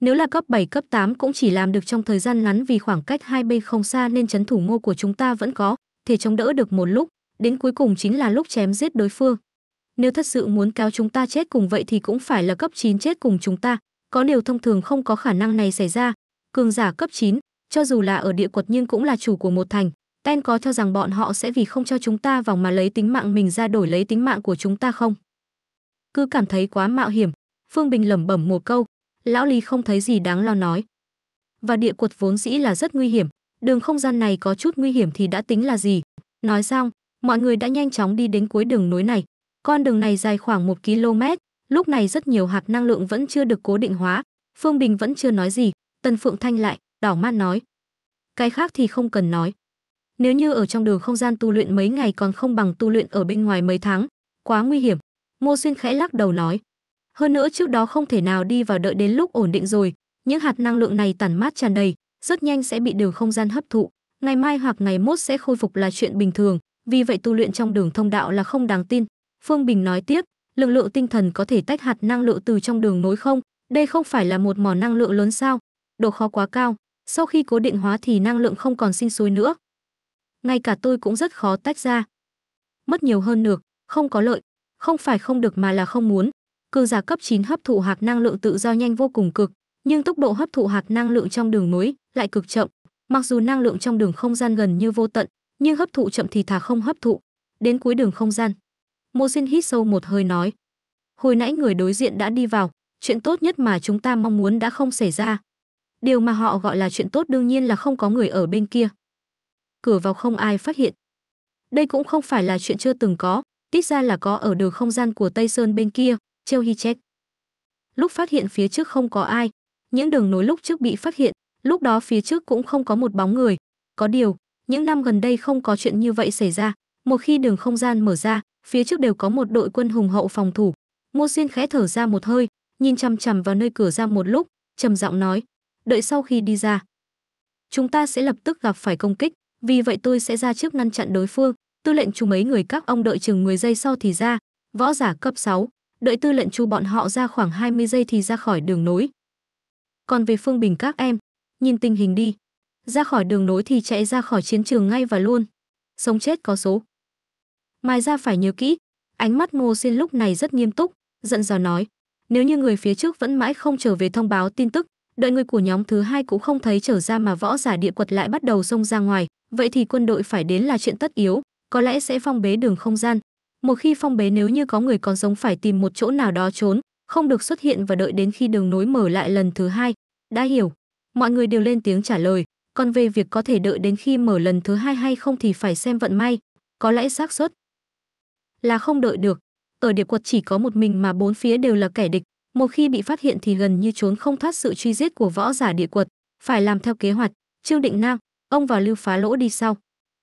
nếu là cấp 7 cấp 8 cũng chỉ làm được trong thời gian ngắn vì khoảng cách hai bên không xa nên chấn thủ ngô của chúng ta vẫn có, thể chống đỡ được một lúc, đến cuối cùng chính là lúc chém giết đối phương. Nếu thật sự muốn cáo chúng ta chết cùng vậy thì cũng phải là cấp 9 chết cùng chúng ta, có điều thông thường không có khả năng này xảy ra. Cường giả cấp 9, cho dù là ở địa quật nhưng cũng là chủ của một thành, Ten có cho rằng bọn họ sẽ vì không cho chúng ta vòng mà lấy tính mạng mình ra đổi lấy tính mạng của chúng ta không? Cứ cảm thấy quá mạo hiểm, Phương Bình lẩm bẩm một câu, lão Lý không thấy gì đáng lo nói. Và địa quật vốn dĩ là rất nguy hiểm, đường không gian này có chút nguy hiểm thì đã tính là gì? Nói xong, mọi người đã nhanh chóng đi đến cuối đường nối này. Con đường này dài khoảng 1 km, lúc này rất nhiều hạt năng lượng vẫn chưa được cố định hóa. Phương Bình vẫn chưa nói gì, Tần Phượng Thanh lại, đỏ man nói. Cái khác thì không cần nói. Nếu như ở trong đường không gian tu luyện mấy ngày còn không bằng tu luyện ở bên ngoài mấy tháng, quá nguy hiểm. Mô Xuyên khẽ lắc đầu nói. Hơn nữa trước đó không thể nào đi vào đợi đến lúc ổn định rồi, những hạt năng lượng này tản mát tràn đầy, rất nhanh sẽ bị đường không gian hấp thụ, ngày mai hoặc ngày mốt sẽ khôi phục là chuyện bình thường, vì vậy tu luyện trong đường thông đạo là không đáng tin. Phương Bình nói tiếp, lực lượng tinh thần có thể tách hạt năng lượng từ trong đường nối không? Đây không phải là một mỏ năng lượng lớn sao? Độ khó quá cao, sau khi cố định hóa thì năng lượng không còn sinh sôi nữa. Ngay cả tôi cũng rất khó tách ra. Mất nhiều hơn được, không có lợi, không phải không được mà là không muốn, Cường giả cấp 9 hấp thụ hạt năng lượng tự do nhanh vô cùng cực, nhưng tốc độ hấp thụ hạt năng lượng trong đường núi lại cực chậm. Mặc dù năng lượng trong đường không gian gần như vô tận, nhưng hấp thụ chậm thì thà không hấp thụ. Đến cuối đường không gian, Mộ Diên hít sâu một hơi nói: "Hồi nãy người đối diện đã đi vào, chuyện tốt nhất mà chúng ta mong muốn đã không xảy ra. Điều mà họ gọi là chuyện tốt đương nhiên là không có người ở bên kia." Cửa vào không ai phát hiện. Đây cũng không phải là chuyện chưa từng có, ít ra là có ở đường không gian của Tây Sơn bên kia, trêu hi chết. Lúc phát hiện phía trước không có ai, những đường nối lúc trước bị phát hiện, lúc đó phía trước cũng không có một bóng người. Có điều, những năm gần đây không có chuyện như vậy xảy ra. Một khi đường không gian mở ra, phía trước đều có một đội quân hùng hậu phòng thủ. Ngô Xuyên khẽ thở ra một hơi, nhìn chằm chằm vào nơi cửa ra một lúc, trầm giọng nói, đợi sau khi đi ra. Chúng ta sẽ lập tức gặp phải công kích, vì vậy tôi sẽ ra trước ngăn chặn đối phương, tư lệnh chúng mấy người các ông đợi chừng 10 giây sau thì ra, võ giả cấp 6, đợi tư lệnh chu bọn họ ra khoảng 20 giây thì ra khỏi đường nối. Còn về Phương Bình các em, nhìn tình hình đi. Ra khỏi đường nối thì chạy ra khỏi chiến trường ngay và luôn. Sống chết có số. Mai ra phải nhớ kỹ, ánh mắt Ngô xin lúc này rất nghiêm túc, giận dò nói. Nếu như người phía trước vẫn mãi không trở về thông báo tin tức, đợi người của nhóm thứ hai cũng không thấy trở ra mà võ giả địa quật lại bắt đầu xông ra ngoài, vậy thì quân đội phải đến là chuyện tất yếu, có lẽ sẽ phong bế đường không gian, một khi phong bế nếu như có người còn sống phải tìm một chỗ nào đó trốn, không được xuất hiện và đợi đến khi đường nối mở lại lần thứ hai. Đã hiểu. Mọi người đều lên tiếng trả lời, còn về việc có thể đợi đến khi mở lần thứ hai hay không thì phải xem vận may, có lẽ xác suất là không đợi được. Ở địa quật chỉ có một mình mà bốn phía đều là kẻ địch, một khi bị phát hiện thì gần như trốn không thoát sự truy giết của võ giả địa quật, phải làm theo kế hoạch. Trương Định Nam, ông và Lưu Phá Lỗ đi sau,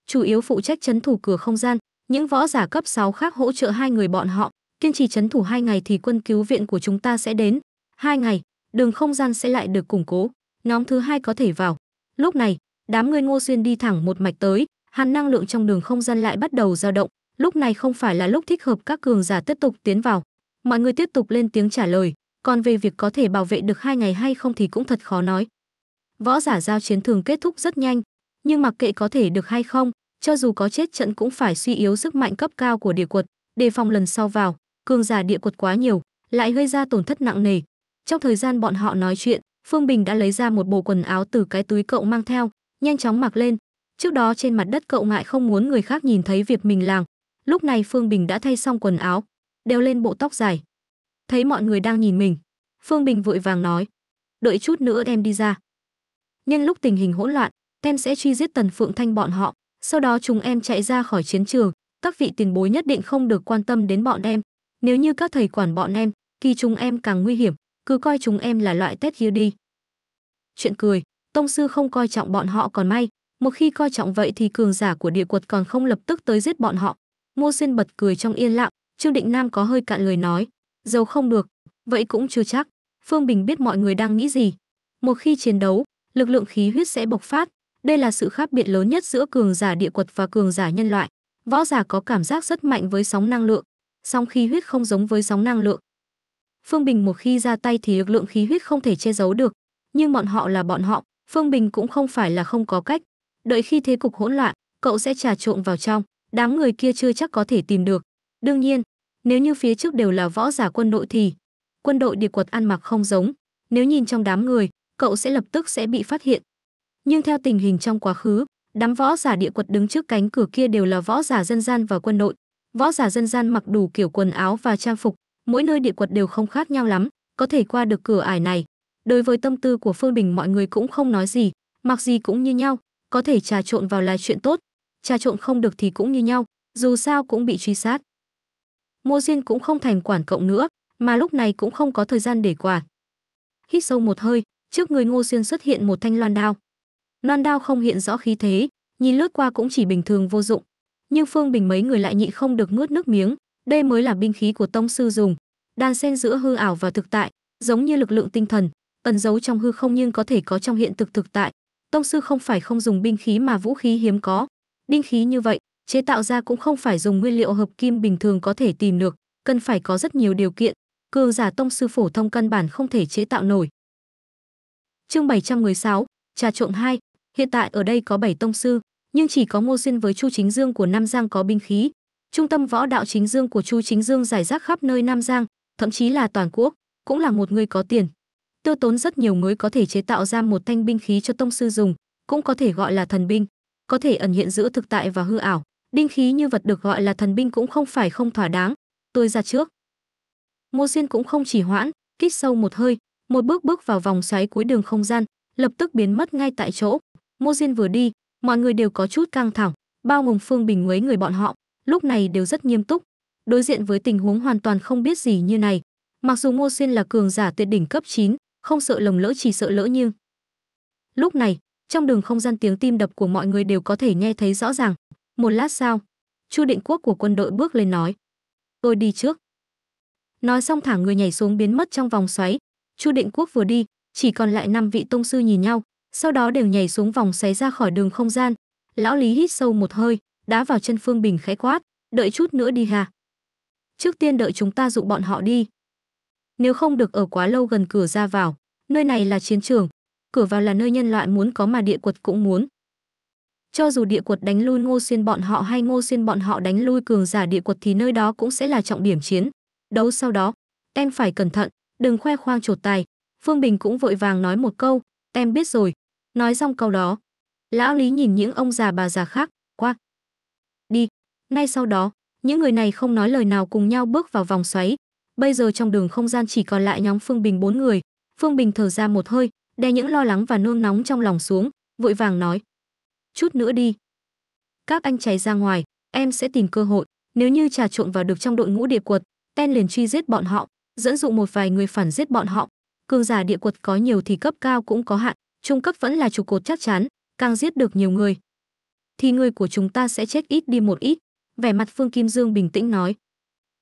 chủ yếu phụ trách chấn thủ cửa không gian, những võ giả cấp 6 khác hỗ trợ hai người bọn họ, kiên trì chấn thủ hai ngày thì quân cứu viện của chúng ta sẽ đến. Hai ngày, đường không gian sẽ lại được củng cố, nhóm thứ hai có thể vào. Lúc này, đám người Ngô Xuyên đi thẳng một mạch tới, hàn năng lượng trong đường không gian lại bắt đầu dao động, lúc này không phải là lúc thích hợp các cường giả tiếp tục tiến vào. Mọi người tiếp tục lên tiếng trả lời, còn về việc có thể bảo vệ được hai ngày hay không thì cũng thật khó nói. Võ giả giao chiến thường kết thúc rất nhanh, nhưng mặc kệ có thể được hay không, cho dù có chết trận cũng phải suy yếu sức mạnh cấp cao của địa quật, đề phòng lần sau vào, cường giả địa quật quá nhiều, lại gây ra tổn thất nặng nề. Trong thời gian bọn họ nói chuyện, Phương Bình đã lấy ra một bộ quần áo từ cái túi cậu mang theo, nhanh chóng mặc lên. Trước đó trên mặt đất cậu ngại không muốn người khác nhìn thấy việc mình làm. Lúc này Phương Bình đã thay xong quần áo, đeo lên bộ tóc dài. Thấy mọi người đang nhìn mình, Phương Bình vội vàng nói, đợi chút nữa em đi ra. Nhưng lúc tình hình hỗn loạn, em sẽ truy giết Tần Phượng Thanh bọn họ. Sau đó chúng em chạy ra khỏi chiến trường, các vị tiền bối nhất định không được quan tâm đến bọn em. Nếu như các thầy quản bọn em, kỳ chúng em càng nguy hiểm, cứ coi chúng em là loại tết hiếu đi. Chuyện cười, tông sư không coi trọng bọn họ còn may, một khi coi trọng vậy thì cường giả của địa quật còn không lập tức tới giết bọn họ. Ngô Xuyên bật cười trong yên lặng, Trương Định Nam có hơi cạn lời nói, dầu không được, vậy cũng chưa chắc. Phương Bình biết mọi người đang nghĩ gì. Một khi chiến đấu, lực lượng khí huyết sẽ bộc phát, đây là sự khác biệt lớn nhất giữa cường giả địa quật và cường giả nhân loại. Võ giả có cảm giác rất mạnh với sóng năng lượng, song khí huyết không giống với sóng năng lượng. Phương Bình một khi ra tay thì lực lượng khí huyết không thể che giấu được, nhưng bọn họ là bọn họ, Phương Bình cũng không phải là không có cách. Đợi khi thế cục hỗn loạn, cậu sẽ trà trộn vào trong, đám người kia chưa chắc có thể tìm được. Đương nhiên, nếu như phía trước đều là võ giả quân đội thì quân đội địa quật ăn mặc không giống, nếu nhìn trong đám người, cậu sẽ lập tức sẽ bị phát hiện nhưng theo tình hình trong quá khứ, đám võ giả địa quật đứng trước cánh cửa kia đều là võ giả dân gian và quân đội. Võ giả dân gian mặc đủ kiểu quần áo và trang phục, mỗi nơi địa quật đều không khác nhau lắm, có thể qua được cửa ải này. Đối với tâm tư của Phương Bình mọi người cũng không nói gì, mặc gì cũng như nhau, có thể trà trộn vào là chuyện tốt, trà trộn không được thì cũng như nhau, dù sao cũng bị truy sát. Mua Diên cũng không thành quản cộng nữa, mà lúc này cũng không có thời gian để quản. Hít sâu một hơi, trước người Ngô Xuyên xuất hiện một thanh loan đao loan đao không hiện rõ khí thế nhìn lướt qua cũng chỉ bình thường vô dụng nhưng phương bình mấy người lại nhị không được nuốt nước miếng đây mới là binh khí của tông sư dùng đan xen giữa hư ảo và thực tại giống như lực lượng tinh thần ẩn giấu trong hư không nhưng có thể có trong hiện thực thực tại tông sư không phải không dùng binh khí mà vũ khí hiếm có binh khí như vậy chế tạo ra cũng không phải dùng nguyên liệu hợp kim bình thường có thể tìm được cần phải có rất nhiều điều kiện cường giả tông sư phổ thông căn bản không thể chế tạo nổi chương 716, trà trộn hai. Hiện tại ở đây có 7 tông sư, nhưng chỉ có Ngô Xuyên với Chu Chính Dương của Nam Giang có binh khí. Trung tâm võ đạo chính dương của Chu Chính Dương giải rác khắp nơi Nam Giang, thậm chí là toàn quốc, cũng là một người có tiền. Tiêu tốn rất nhiều mới có thể chế tạo ra một thanh binh khí cho tông sư dùng, cũng có thể gọi là thần binh, có thể ẩn hiện giữa thực tại và hư ảo. Đinh khí như vật được gọi là thần binh cũng không phải không thỏa đáng. Tôi ra trước. Ngô Xuyên cũng không chỉ hoãn, kích sâu một hơi, một bước bước vào vòng xoáy cuối đường không gian, lập tức biến mất ngay tại chỗ. Mô Diên vừa đi, mọi người đều có chút căng thẳng, bao gồm Phương Bình Quế người bọn họ, lúc này đều rất nghiêm túc. Đối diện với tình huống hoàn toàn không biết gì như này, mặc dù Mô Diên là cường giả tuyệt đỉnh cấp 9, không sợ lồng lỡ chỉ sợ lỡ như. Lúc này, trong đường không gian tiếng tim đập của mọi người đều có thể nghe thấy rõ ràng. Một lát sau, Chu Định Quốc của quân đội bước lên nói: "Tôi đi trước." Nói xong thả người nhảy xuống biến mất trong vòng xoáy. Chu Định Quốc vừa đi, chỉ còn lại năm vị tông sư nhìn nhau, sau đó đều nhảy xuống vòng xoáy ra khỏi đường không gian lão lý hít sâu một hơi đá vào chân phương bình khẽ quát đợi chút nữa đi hà trước tiên đợi chúng ta dụ bọn họ đi nếu không được ở quá lâu gần cửa ra vào nơi này là chiến trường cửa vào là nơi nhân loại muốn có mà địa quật cũng muốn cho dù địa quật đánh lui ngô xuyên bọn họ hay ngô xuyên bọn họ đánh lui cường giả địa quật thì nơi đó cũng sẽ là trọng điểm chiến đấu sau đó em phải cẩn thận đừng khoe khoang trột tài phương bình cũng vội vàng nói một câu Em biết rồi. Nói xong câu đó, lão Lý nhìn những ông già bà già khác, qua. Đi. Ngay sau đó, những người này không nói lời nào cùng nhau bước vào vòng xoáy. Bây giờ trong đường không gian chỉ còn lại nhóm Phương Bình bốn người. Phương Bình thở ra một hơi, đè những lo lắng và nôn nóng trong lòng xuống, vội vàng nói. Chút nữa đi. Các anh chạy ra ngoài, em sẽ tìm cơ hội. Nếu như trà trộn vào được trong đội ngũ địa quật, Ten liền truy giết bọn họ, dẫn dụ một vài người phản giết bọn họ, cường giả địa quật có nhiều thì cấp cao cũng có hạn, trung cấp vẫn là trụ cột chắc chắn, càng giết được nhiều người thì người của chúng ta sẽ chết ít đi một ít, vẻ mặt Phương Kim Dương bình tĩnh nói.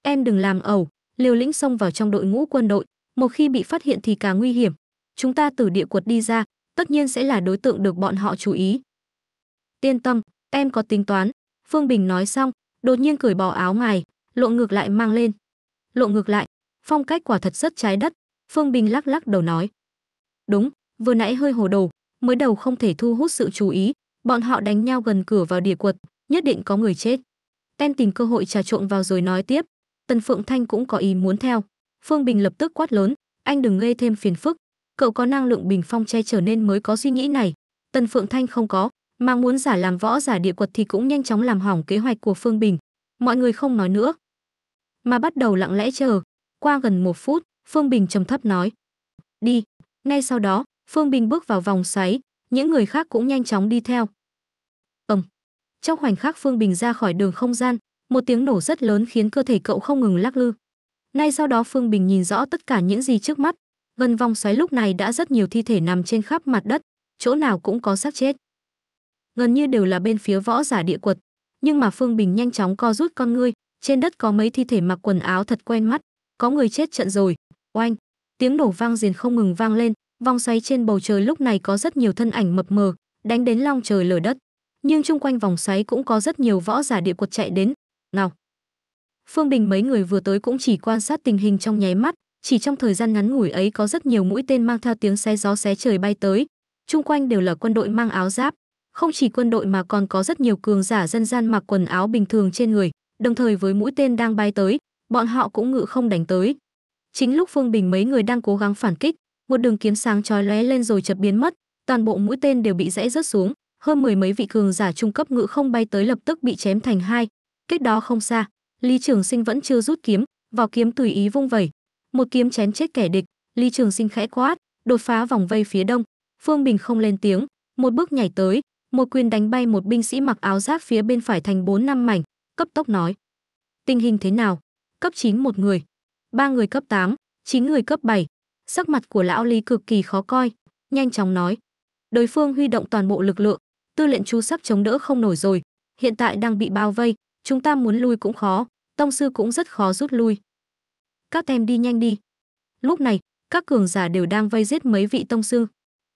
Em đừng làm ẩu, liều lĩnh xông vào trong đội ngũ quân đội, một khi bị phát hiện thì càng nguy hiểm. Chúng ta từ địa quật đi ra, tất nhiên sẽ là đối tượng được bọn họ chú ý. Yên tâm, em có tính toán, Phương Bình nói xong, đột nhiên cởi bỏ áo ngài, lộn ngược lại mang lên. Lộn ngược lại, phong cách quả thật rất trái đất, Phương Bình lắc lắc đầu nói. Đúng, vừa nãy hơi hồ đồ, mới đầu không thể thu hút sự chú ý, bọn họ đánh nhau gần cửa vào địa quật, nhất định có người chết. Ten tìm cơ hội trà trộn vào rồi nói tiếp, Tần Phượng Thanh cũng có ý muốn theo. Phương Bình lập tức quát lớn, anh đừng gây thêm phiền phức, cậu có năng lượng bình phong che trở nên mới có suy nghĩ này. Tần Phượng Thanh không có, mà muốn giả làm võ giả địa quật thì cũng nhanh chóng làm hỏng kế hoạch của Phương Bình. Mọi người không nói nữa, mà bắt đầu lặng lẽ chờ. Qua gần một phút, Phương Bình trầm thấp nói. Đi. Ngay sau đó, Phương Bình bước vào vòng xoáy, những người khác cũng nhanh chóng đi theo. Ầm. Trong khoảnh khắc Phương Bình ra khỏi đường không gian, một tiếng nổ rất lớn khiến cơ thể cậu không ngừng lắc lư. Ngay sau đó Phương Bình nhìn rõ tất cả những gì trước mắt, gần vòng xoáy lúc này đã rất nhiều thi thể nằm trên khắp mặt đất, chỗ nào cũng có xác chết. Gần như đều là bên phía võ giả địa quật, nhưng mà Phương Bình nhanh chóng co rút con ngươi, trên đất có mấy thi thể mặc quần áo thật quen mắt, có người chết trận rồi, Oanh, tiếng nổ vang diền không ngừng vang lên, vòng xoáy trên bầu trời lúc này có rất nhiều thân ảnh mập mờ, đánh đến long trời lở đất. Nhưng chung quanh vòng xoáy cũng có rất nhiều võ giả địa quật chạy đến. Nào. Phương Bình mấy người vừa tới cũng chỉ quan sát tình hình trong nháy mắt, chỉ trong thời gian ngắn ngủi ấy có rất nhiều mũi tên mang theo tiếng xé gió xé trời bay tới, chung quanh đều là quân đội mang áo giáp, không chỉ quân đội mà còn có rất nhiều cường giả dân gian mặc quần áo bình thường trên người, đồng thời với mũi tên đang bay tới, bọn họ cũng ngự không đánh tới. Chính lúc Phương Bình mấy người đang cố gắng phản kích, một đường kiếm sáng chói lóe lên rồi chợt biến mất, toàn bộ mũi tên đều bị rẽ rớt xuống, hơn mười mấy vị cường giả trung cấp ngự không bay tới lập tức bị chém thành hai. Cách đó không xa, Lý Trường Sinh vẫn chưa rút kiếm, vào kiếm tùy ý vung vẩy, một kiếm chém chết kẻ địch, Lý Trường Sinh khẽ quát, đột phá vòng vây phía đông. Phương Bình không lên tiếng, một bước nhảy tới, một quyền đánh bay một binh sĩ mặc áo giáp phía bên phải thành bốn năm mảnh, cấp tốc nói: "Tình hình thế nào?" Cấp chín một người, ba người cấp 8, chín người cấp 7. Sắc mặt của lão Lý cực kỳ khó coi, nhanh chóng nói. Đối phương huy động toàn bộ lực lượng, tư lệnh Chu sắp chống đỡ không nổi rồi, hiện tại đang bị bao vây, chúng ta muốn lui cũng khó, tông sư cũng rất khó rút lui. Các em đi nhanh đi. Lúc này, các cường giả đều đang vây giết mấy vị tông sư.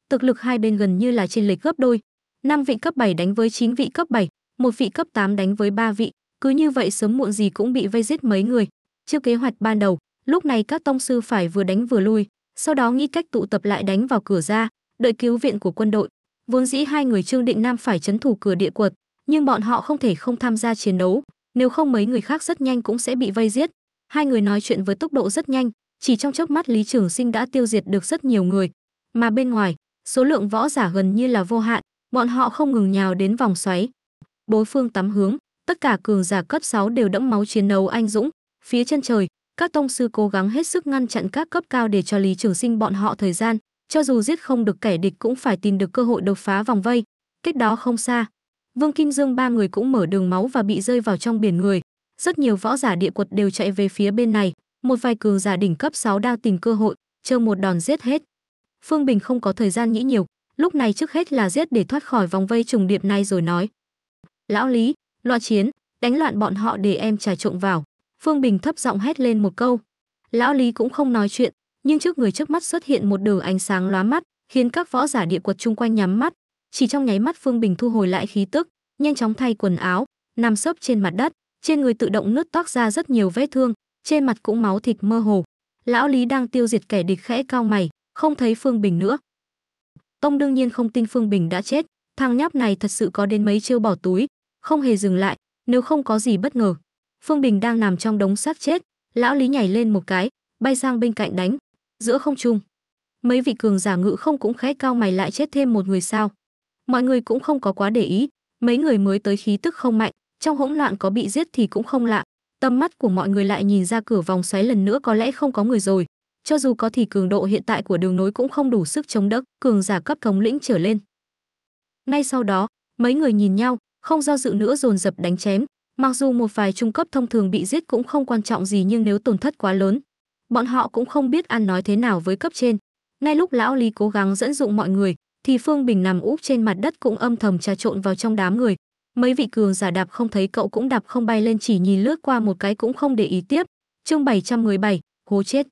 Thực lực hai bên gần như là trên lệch gấp đôi. năm vị cấp 7 đánh với 9 vị cấp 7, một vị cấp 8 đánh với ba vị, cứ như vậy sớm muộn gì cũng bị vây giết mấy người, Chiêu kế hoạch ban đầu, lúc này các tông sư phải vừa đánh vừa lui, sau đó nghĩ cách tụ tập lại đánh vào cửa ra, đợi cứu viện của quân đội. Vốn dĩ hai người Trương Định Nam phải chấn thủ cửa địa quật, nhưng bọn họ không thể không tham gia chiến đấu, nếu không mấy người khác rất nhanh cũng sẽ bị vây giết. Hai người nói chuyện với tốc độ rất nhanh, chỉ trong chớp mắt Lý Trường Sinh đã tiêu diệt được rất nhiều người, mà bên ngoài, số lượng võ giả gần như là vô hạn, bọn họ không ngừng nhào đến vòng xoáy. Bối phương tắm hướng, tất cả cường giả cấp 6 đều đẫm máu chiến đấu anh dũng, Phía chân trời, các tông sư cố gắng hết sức ngăn chặn các cấp cao để cho Lý Trường Sinh bọn họ thời gian, cho dù giết không được kẻ địch cũng phải tìm được cơ hội đột phá vòng vây. Cách đó không xa, Vương Kim Dương ba người cũng mở đường máu và bị rơi vào trong biển người. Rất nhiều võ giả địa quật đều chạy về phía bên này, một vài cường giả đỉnh cấp 6 đang tìm cơ hội, chờ một đòn giết hết. Phương Bình không có thời gian nghĩ nhiều, lúc này trước hết là giết để thoát khỏi vòng vây trùng điệp này rồi nói. Lão Lý, loạn chiến, đánh loạn bọn họ để em trà trộn vào. Phương Bình thấp giọng hét lên một câu. Lão Lý cũng không nói chuyện, nhưng trước người trước mắt xuất hiện một đường ánh sáng lóa mắt, khiến các võ giả địa quật chung quanh nhắm mắt. Chỉ trong nháy mắt Phương Bình thu hồi lại khí tức, nhanh chóng thay quần áo, nằm sấp trên mặt đất, trên người tự động nứt toác ra rất nhiều vết thương, trên mặt cũng máu thịt mơ hồ. Lão Lý đang tiêu diệt kẻ địch khẽ cao mày, không thấy Phương Bình nữa. Tông đương nhiên không tin Phương Bình đã chết, thằng nhóc này thật sự có đến mấy chiêu bỏ túi, không hề dừng lại, nếu không có gì bất ngờ, phương Bình đang nằm trong đống xác chết lão lý nhảy lên một cái bay sang bên cạnh đánh giữa không trung mấy vị cường giả ngự không cũng khẽ cao mày lại chết thêm một người sao mọi người cũng không có quá để ý mấy người mới tới khí tức không mạnh trong hỗn loạn có bị giết thì cũng không lạ Tầm mắt của mọi người lại nhìn ra cửa vòng xoáy lần nữa có lẽ không có người rồi cho dù có thì cường độ hiện tại của đường nối cũng không đủ sức chống đỡ cường giả cấp thống lĩnh trở lên ngay sau đó mấy người nhìn nhau không do dự nữa dồn dập đánh chém Mặc dù một vài trung cấp thông thường bị giết cũng không quan trọng gì nhưng nếu tổn thất quá lớn, bọn họ cũng không biết ăn nói thế nào với cấp trên. Ngay lúc lão Lý cố gắng dẫn dụ mọi người, thì Phương Bình nằm úp trên mặt đất cũng âm thầm trà trộn vào trong đám người. Mấy vị cường giả đạp không thấy cậu cũng đạp không bay lên chỉ nhìn lướt qua một cái cũng không để ý tiếp. Chương 717, hố chết.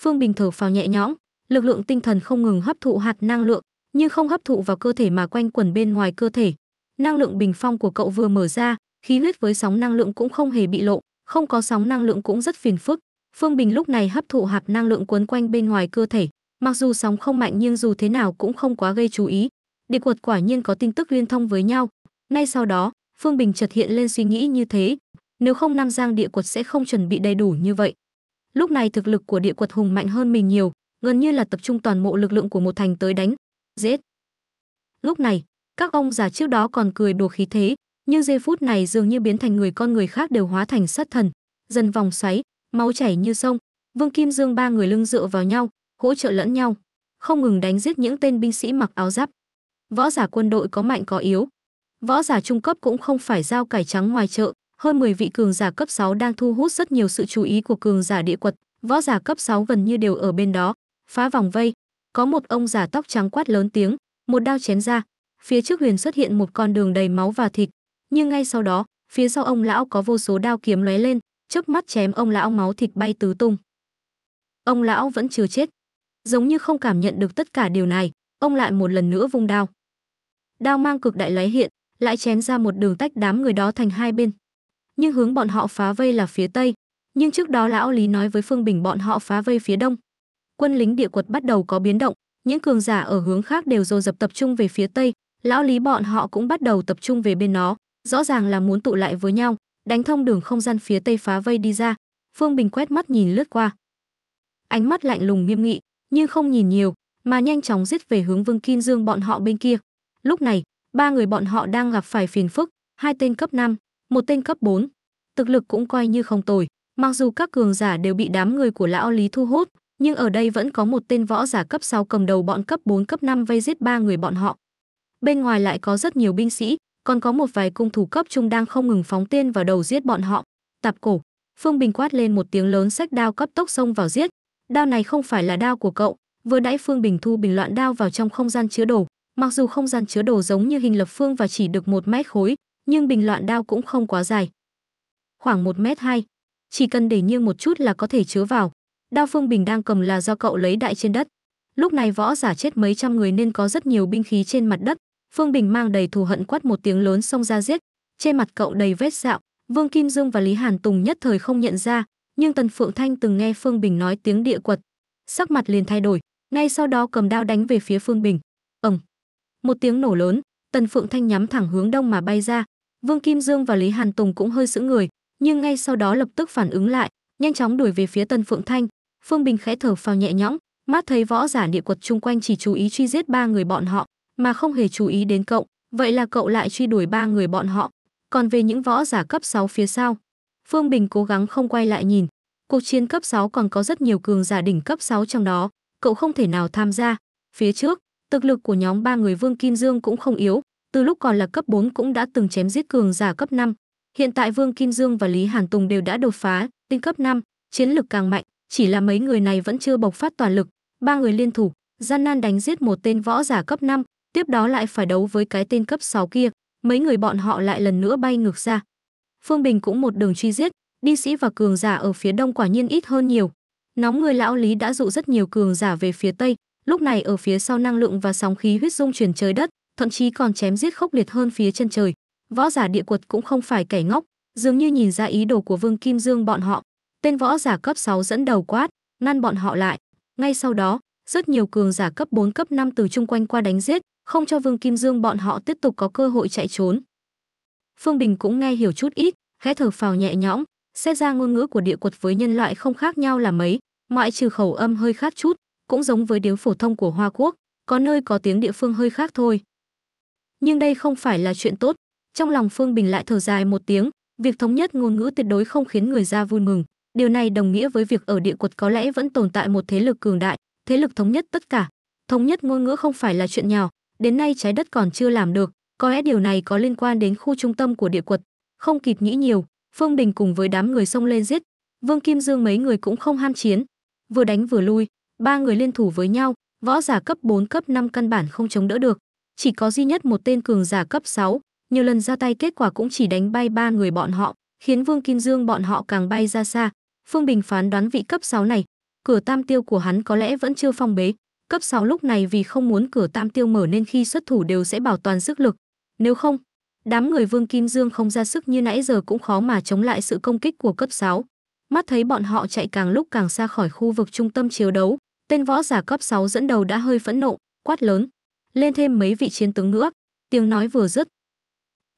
Phương Bình thở phào nhẹ nhõm, lực lượng tinh thần không ngừng hấp thụ hạt năng lượng, nhưng không hấp thụ vào cơ thể mà quanh quẩn bên ngoài cơ thể. Năng lượng bình phong của cậu vừa mở ra, khí huyết với sóng năng lượng cũng không hề bị lộ, không có sóng năng lượng cũng rất phiền phức. Phương Bình lúc này hấp thụ hạt năng lượng quấn quanh bên ngoài cơ thể, mặc dù sóng không mạnh nhưng dù thế nào cũng không quá gây chú ý. Địa quật quả nhiên có tin tức liên thông với nhau. Ngay sau đó, Phương Bình chợt hiện lên suy nghĩ như thế, nếu không Nam Giang địa quật sẽ không chuẩn bị đầy đủ như vậy. Lúc này thực lực của địa quật hùng mạnh hơn mình nhiều, gần như là tập trung toàn bộ lực lượng của một thành tới đánh, giết. Lúc này, các ông già trước đó còn cười đùa khí thế, nhưng giây phút này dường như biến thành người con người khác đều hóa thành sát thần dần vòng xoáy máu chảy như sông vương kim dương ba người lưng dựa vào nhau hỗ trợ lẫn nhau không ngừng đánh giết những tên binh sĩ mặc áo giáp võ giả quân đội có mạnh có yếu võ giả trung cấp cũng không phải dao cải trắng ngoài chợ hơn 10 vị cường giả cấp 6 đang thu hút rất nhiều sự chú ý của cường giả địa quật võ giả cấp 6 gần như đều ở bên đó phá vòng vây có một ông già tóc trắng quát lớn tiếng một đao chém ra phía trước huyền xuất hiện một con đường đầy máu và thịt nhưng ngay sau đó phía sau ông lão có vô số đao kiếm lóe lên chớp mắt chém ông lão máu thịt bay tứ tung ông lão vẫn chưa chết giống như không cảm nhận được tất cả điều này ông lại một lần nữa vung đao đao mang cực đại lóe hiện lại chém ra một đường tách đám người đó thành hai bên nhưng hướng bọn họ phá vây là phía tây nhưng trước đó lão lý nói với phương bình bọn họ phá vây phía đông quân lính địa quật bắt đầu có biến động những cường giả ở hướng khác đều dồn dập tập trung về phía tây lão lý bọn họ cũng bắt đầu tập trung về bên nó rõ ràng là muốn tụ lại với nhau, đánh thông đường không gian phía tây phá vây đi ra. Phương Bình quét mắt nhìn lướt qua. Ánh mắt lạnh lùng nghiêm nghị, nhưng không nhìn nhiều, mà nhanh chóng giết về hướng Vương Kim Dương bọn họ bên kia. Lúc này, ba người bọn họ đang gặp phải phiền phức, hai tên cấp 5, một tên cấp 4. Thực lực cũng coi như không tồi, mặc dù các cường giả đều bị đám người của lão Lý thu hút, nhưng ở đây vẫn có một tên võ giả cấp 6 cầm đầu bọn cấp 4 cấp 5 vây giết ba người bọn họ. Bên ngoài lại có rất nhiều binh sĩ, còn có một vài cung thủ cấp trung đang không ngừng phóng tên vào đầu giết bọn họ. Tạp cổ, Phương Bình quát lên một tiếng lớn sách đao cấp tốc xông vào giết. Đao này không phải là đao của cậu, vừa nãy Phương Bình thu bình loạn đao vào trong không gian chứa đồ, mặc dù không gian chứa đồ giống như hình lập phương và chỉ được một mét khối, nhưng bình loạn đao cũng không quá dài. Khoảng một mét hai, chỉ cần để nghiêng một chút là có thể chứa vào. Đao Phương Bình đang cầm là do cậu lấy đại trên đất. Lúc này võ giả chết mấy trăm người nên có rất nhiều binh khí trên mặt đất, Phương Bình mang đầy thù hận quát một tiếng lớn xông ra giết, trên mặt cậu đầy vết sẹo, Vương Kim Dương và Lý Hàn Tùng nhất thời không nhận ra, nhưng Tần Phượng Thanh từng nghe Phương Bình nói tiếng địa quật, sắc mặt liền thay đổi, ngay sau đó cầm đao đánh về phía Phương Bình. Ầm. Một tiếng nổ lớn, Tần Phượng Thanh nhắm thẳng hướng đông mà bay ra, Vương Kim Dương và Lý Hàn Tùng cũng hơi sững người, nhưng ngay sau đó lập tức phản ứng lại, nhanh chóng đuổi về phía Tần Phượng Thanh. Phương Bình khẽ thở phào nhẹ nhõm, mắt thấy võ giả địa quật chung quanh chỉ chú ý truy giết ba người bọn họ, mà không hề chú ý đến cậu, vậy là cậu lại truy đuổi ba người bọn họ. Còn về những võ giả cấp 6 phía sau, Phương Bình cố gắng không quay lại nhìn. Cuộc chiến cấp 6 còn có rất nhiều cường giả đỉnh cấp 6 trong đó, cậu không thể nào tham gia. Phía trước, thực lực của nhóm ba người Vương Kim Dương cũng không yếu, từ lúc còn là cấp 4 cũng đã từng chém giết cường giả cấp 5. Hiện tại Vương Kim Dương và Lý Hàn Tùng đều đã đột phá, lên cấp 5, chiến lực càng mạnh, chỉ là mấy người này vẫn chưa bộc phát toàn lực. Ba người liên thủ, gian nan đánh giết một tên võ giả cấp 5, tiếp đó lại phải đấu với cái tên cấp 6 kia, mấy người bọn họ lại lần nữa bay ngược ra. Phương Bình cũng một đường truy giết, đi sĩ và cường giả ở phía đông quả nhiên ít hơn nhiều. Nóng người lão Lý đã dụ rất nhiều cường giả về phía tây, lúc này ở phía sau năng lượng và sóng khí huyết dung chuyển trời đất, thậm chí còn chém giết khốc liệt hơn phía chân trời. Võ giả địa quật cũng không phải kẻ ngốc, dường như nhìn ra ý đồ của Vương Kim Dương bọn họ. Tên võ giả cấp 6 dẫn đầu quát, ngăn bọn họ lại. Ngay sau đó, rất nhiều cường giả cấp 4 cấp 5 từ chung quanh qua đánh giết, không cho Vương Kim Dương bọn họ tiếp tục có cơ hội chạy trốn. Phương Bình cũng nghe hiểu chút ít, khẽ thở phào nhẹ nhõm, xét ra ngôn ngữ của địa quật với nhân loại không khác nhau là mấy, ngoại trừ khẩu âm hơi khác chút, cũng giống với điếu phổ thông của Hoa Quốc, có nơi có tiếng địa phương hơi khác thôi. Nhưng đây không phải là chuyện tốt, trong lòng Phương Bình lại thở dài một tiếng, việc thống nhất ngôn ngữ tuyệt đối không khiến người ra vui mừng, điều này đồng nghĩa với việc ở địa quật có lẽ vẫn tồn tại một thế lực cường đại, thế lực thống nhất tất cả. Thống nhất ngôn ngữ không phải là chuyện nhỏ, đến nay trái đất còn chưa làm được, có lẽ điều này có liên quan đến khu trung tâm của địa quật. Không kịp nghĩ nhiều, Phương Đình cùng với đám người xông lên giết, Vương Kim Dương mấy người cũng không ham chiến, vừa đánh vừa lui, ba người liên thủ với nhau, võ giả cấp 4 cấp 5 căn bản không chống đỡ được, chỉ có duy nhất một tên cường giả cấp 6, nhiều lần ra tay kết quả cũng chỉ đánh bay ba người bọn họ, khiến Vương Kim Dương bọn họ càng bay ra xa. Phương Bình phán đoán vị cấp 6 này, cửa tam tiêu của hắn có lẽ vẫn chưa phong bế, Cấp 6 lúc này vì không muốn cửa tam tiêu mở nên khi xuất thủ đều sẽ bảo toàn sức lực. Nếu không, đám người Vương Kim Dương không ra sức như nãy giờ cũng khó mà chống lại sự công kích của cấp 6. Mắt thấy bọn họ chạy càng lúc càng xa khỏi khu vực trung tâm chiếu đấu, tên võ giả cấp 6 dẫn đầu đã hơi phẫn nộ, quát lớn, lên thêm mấy vị chiến tướng nữa. Tiếng nói vừa dứt,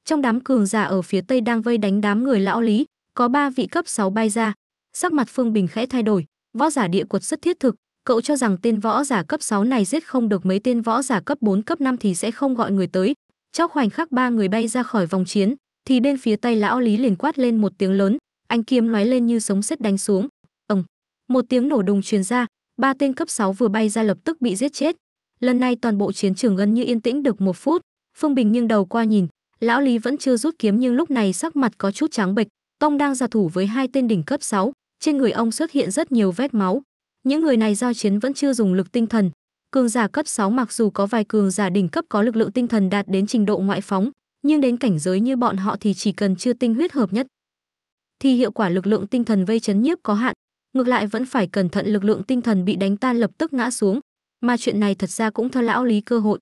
trong đám cường giả ở phía tây đang vây đánh đám người lão Lý, có ba vị cấp 6 bay ra. Sắc mặt Phương Bình khẽ thay đổi, võ giả địa quật rất thiết thực, cậu cho rằng tên võ giả cấp 6 này giết không được mấy tên võ giả cấp 4 cấp 5 thì sẽ không gọi người tới. Trong khoảnh khắc ba người bay ra khỏi vòng chiến, thì bên phía tay lão Lý liền quát lên một tiếng lớn, anh kiếm lóe lên như sấm sét đánh xuống. Ông Một tiếng nổ đùng truyền ra, ba tên cấp 6 vừa bay ra lập tức bị giết chết. Lần này toàn bộ chiến trường gần như yên tĩnh được một phút, Phương Bình nghiêng đầu qua nhìn, lão Lý vẫn chưa rút kiếm nhưng lúc này sắc mặt có chút trắng bệch, tông đang giao thủ với hai tên đỉnh cấp 6, trên người ông xuất hiện rất nhiều vết máu, những người này do chiến vẫn chưa dùng lực tinh thần. Cường giả cấp 6 mặc dù có vài cường giả đỉnh cấp có lực lượng tinh thần đạt đến trình độ ngoại phóng, nhưng đến cảnh giới như bọn họ thì chỉ cần chưa tinh huyết hợp nhất thì hiệu quả lực lượng tinh thần vây chấn nhiếp có hạn, ngược lại vẫn phải cẩn thận lực lượng tinh thần bị đánh tan lập tức ngã xuống, mà chuyện này thật ra cũng theo lão lý cơ hội.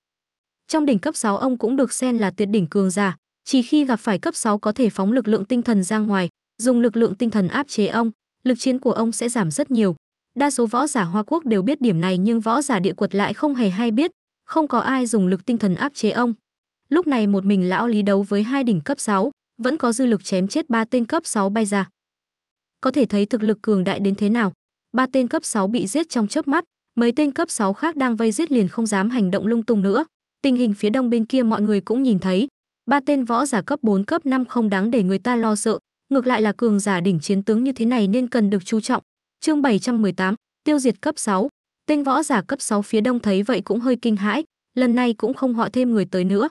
Trong đỉnh cấp 6 ông cũng được xem là tuyệt đỉnh cường giả, chỉ khi gặp phải cấp 6 có thể phóng lực lượng tinh thần ra ngoài, dùng lực lượng tinh thần áp chế ông, lực chiến của ông sẽ giảm rất nhiều. Đa số võ giả Hoa Quốc đều biết điểm này nhưng võ giả địa quật lại không hề hay biết, không có ai dùng lực tinh thần áp chế ông. Lúc này một mình lão Lý đấu với hai đỉnh cấp 6, vẫn có dư lực chém chết ba tên cấp 6 bay ra. Có thể thấy thực lực cường đại đến thế nào. Ba tên cấp 6 bị giết trong chớp mắt, mấy tên cấp 6 khác đang vây giết liền không dám hành động lung tung nữa. Tình hình phía đông bên kia mọi người cũng nhìn thấy, ba tên võ giả cấp 4 cấp 5 không đáng để người ta lo sợ, ngược lại là cường giả đỉnh chiến tướng như thế này nên cần được chú trọng, Chương 718, tiêu diệt cấp 6. Tên võ giả cấp 6 phía đông thấy vậy cũng hơi kinh hãi, lần này cũng không họ thêm người tới nữa,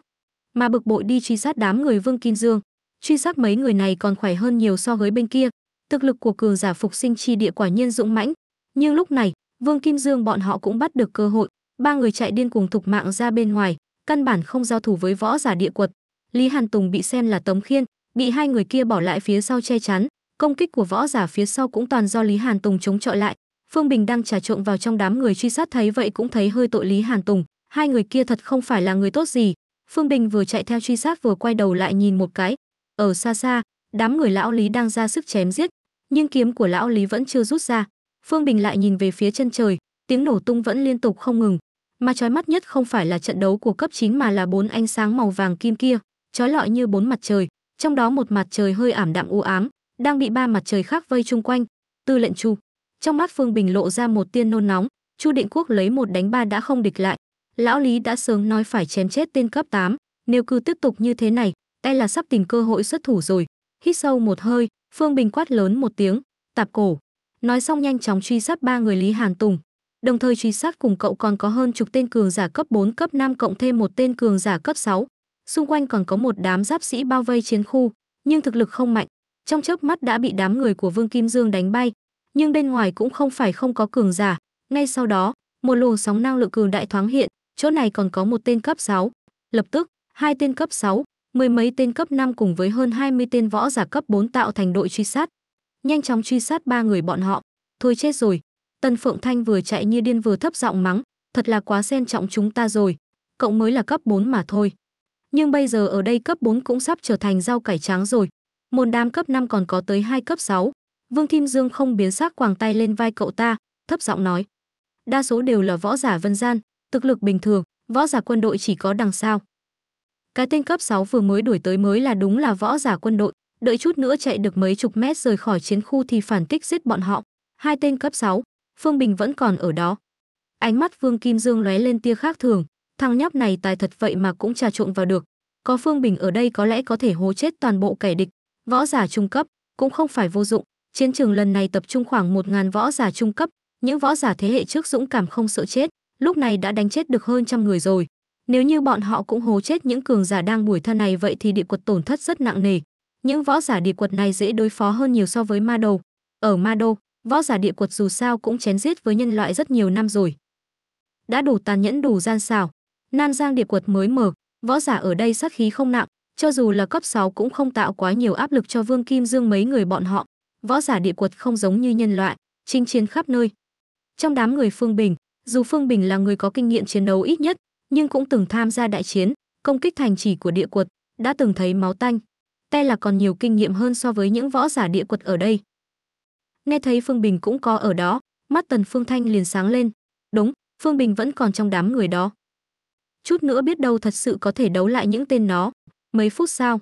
mà bực bội đi truy sát đám người Vương Kim Dương. Truy sát mấy người này còn khỏe hơn nhiều so với bên kia, thực lực của cường giả phục sinh chi địa quả nhiên dũng mãnh, nhưng lúc này, Vương Kim Dương bọn họ cũng bắt được cơ hội, ba người chạy điên cuồng thục mạng ra bên ngoài, căn bản không giao thủ với võ giả địa quật. Lý Hàn Tùng bị xem là tống khiên, bị hai người kia bỏ lại phía sau che chắn, công kích của võ giả phía sau cũng toàn do lý hàn tùng chống chọi lại phương bình đang trà trộn vào trong đám người truy sát thấy vậy cũng thấy hơi tội lý hàn tùng hai người kia thật không phải là người tốt gì phương bình vừa chạy theo truy sát vừa quay đầu lại nhìn một cái ở xa xa đám người lão lý đang ra sức chém giết nhưng kiếm của lão lý vẫn chưa rút ra phương bình lại nhìn về phía chân trời tiếng nổ tung vẫn liên tục không ngừng mà chói mắt nhất không phải là trận đấu của cấp 9 mà là bốn ánh sáng màu vàng kim kia chói lọi như bốn mặt trời trong đó một mặt trời hơi ảm đạm u ám đang bị ba mặt trời khác vây chung quanh tư lệnh chu trong mắt phương bình lộ ra một tiên nôn nóng chu định quốc lấy một đánh ba đã không địch lại lão lý đã sớm nói phải chém chết tên cấp 8, nếu cứ tiếp tục như thế này tay e là sắp tìm cơ hội xuất thủ rồi hít sâu một hơi phương bình quát lớn một tiếng tạp cổ nói xong nhanh chóng truy sát ba người lý hàn tùng đồng thời truy sát cùng cậu còn có hơn chục tên cường giả cấp 4 cấp 5 cộng thêm một tên cường giả cấp 6. Xung quanh còn có một đám giáp sĩ bao vây chiến khu, nhưng thực lực không mạnh, trong chớp mắt đã bị đám người của Vương Kim Dương đánh bay, nhưng bên ngoài cũng không phải không có cường giả, ngay sau đó, một luồng sóng năng lượng cường đại thoáng hiện, chỗ này còn có một tên cấp 6, lập tức, hai tên cấp 6, mười mấy tên cấp 5 cùng với hơn 20 tên võ giả cấp 4 tạo thành đội truy sát, nhanh chóng truy sát ba người bọn họ. Thôi chết rồi, Tần Phượng Thanh vừa chạy như điên vừa thấp giọng mắng, thật là quá xen trọng chúng ta rồi, cộng mới là cấp 4 mà thôi. Nhưng bây giờ ở đây cấp 4 cũng sắp trở thành rau cải trắng rồi, môn đam cấp 5 còn có tới 2 cấp 6. Vương Kim Dương không biến sắc quàng tay lên vai cậu ta, thấp giọng nói. Đa số đều là võ giả vân gian, thực lực bình thường, võ giả quân đội chỉ có đằng sau. Cái tên cấp 6 vừa mới đuổi tới mới là đúng là võ giả quân đội, đợi chút nữa chạy được mấy chục mét rời khỏi chiến khu thì phản kích giết bọn họ. Hai tên cấp 6, Phương Bình vẫn còn ở đó. Ánh mắt Vương Kim Dương lóe lên tia khác thường, thằng nhóc này tài thật vậy mà cũng trà trộn vào được. Có Phương Bình ở đây có lẽ có thể hố chết toàn bộ kẻ địch, võ giả trung cấp cũng không phải vô dụng chiến trường lần này tập trung khoảng một ngàn võ giả trung cấp những võ giả thế hệ trước dũng cảm không sợ chết lúc này đã đánh chết được hơn trăm người rồi nếu như bọn họ cũng hố chết những cường giả đang buổi thân này vậy thì địa quật tổn thất rất nặng nề những võ giả địa quật này dễ đối phó hơn nhiều so với ma đô. ở ma đô võ giả địa quật dù sao cũng chén giết với nhân loại rất nhiều năm rồi đã đủ tàn nhẫn đủ gian xảo Nam giang địa quật mới mở võ giả ở đây sát khí không nặng cho dù là cấp 6 cũng không tạo quá nhiều áp lực cho Vương Kim Dương mấy người bọn họ. Võ giả địa quật không giống như nhân loại, chinh chiến khắp nơi. Trong đám người Phương Bình, dù Phương Bình là người có kinh nghiệm chiến đấu ít nhất, nhưng cũng từng tham gia đại chiến, công kích thành trì của địa quật, đã từng thấy máu tanh. Tay là còn nhiều kinh nghiệm hơn so với những võ giả địa quật ở đây. Nghe thấy Phương Bình cũng có ở đó, mắt Tần Phương Thanh liền sáng lên. Đúng, Phương Bình vẫn còn trong đám người đó. Chút nữa biết đâu thật sự có thể đấu lại những tên nó, Mấy phút sau,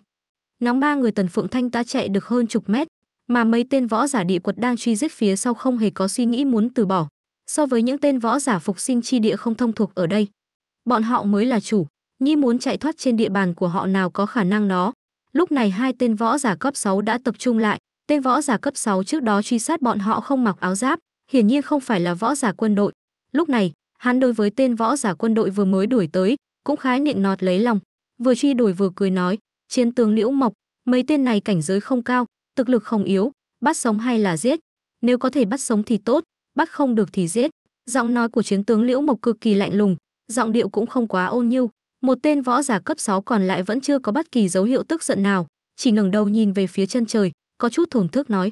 nóng ba người Tần Phượng Thanh đã chạy được hơn chục mét, mà mấy tên võ giả địa quật đang truy giết phía sau không hề có suy nghĩ muốn từ bỏ. So với những tên võ giả phục sinh chi địa không thông thuộc ở đây, bọn họ mới là chủ, Nhi muốn chạy thoát trên địa bàn của họ nào có khả năng nó. Lúc này hai tên võ giả cấp 6 đã tập trung lại, tên võ giả cấp 6 trước đó truy sát bọn họ không mặc áo giáp, hiển nhiên không phải là võ giả quân đội. Lúc này, hắn đối với tên võ giả quân đội vừa mới đuổi tới, cũng khái niệm nọt lấy lòng, vừa truy đuổi vừa cười nói, "Chiến tướng Liễu Mộc, mấy tên này cảnh giới không cao, thực lực không yếu, bắt sống hay là giết? Nếu có thể bắt sống thì tốt, bắt không được thì giết." Giọng nói của chiến tướng Liễu Mộc cực kỳ lạnh lùng, giọng điệu cũng không quá ôn nhu. Một tên võ giả cấp 6 còn lại vẫn chưa có bất kỳ dấu hiệu tức giận nào, chỉ ngẩng đầu nhìn về phía chân trời, có chút thổn thức nói: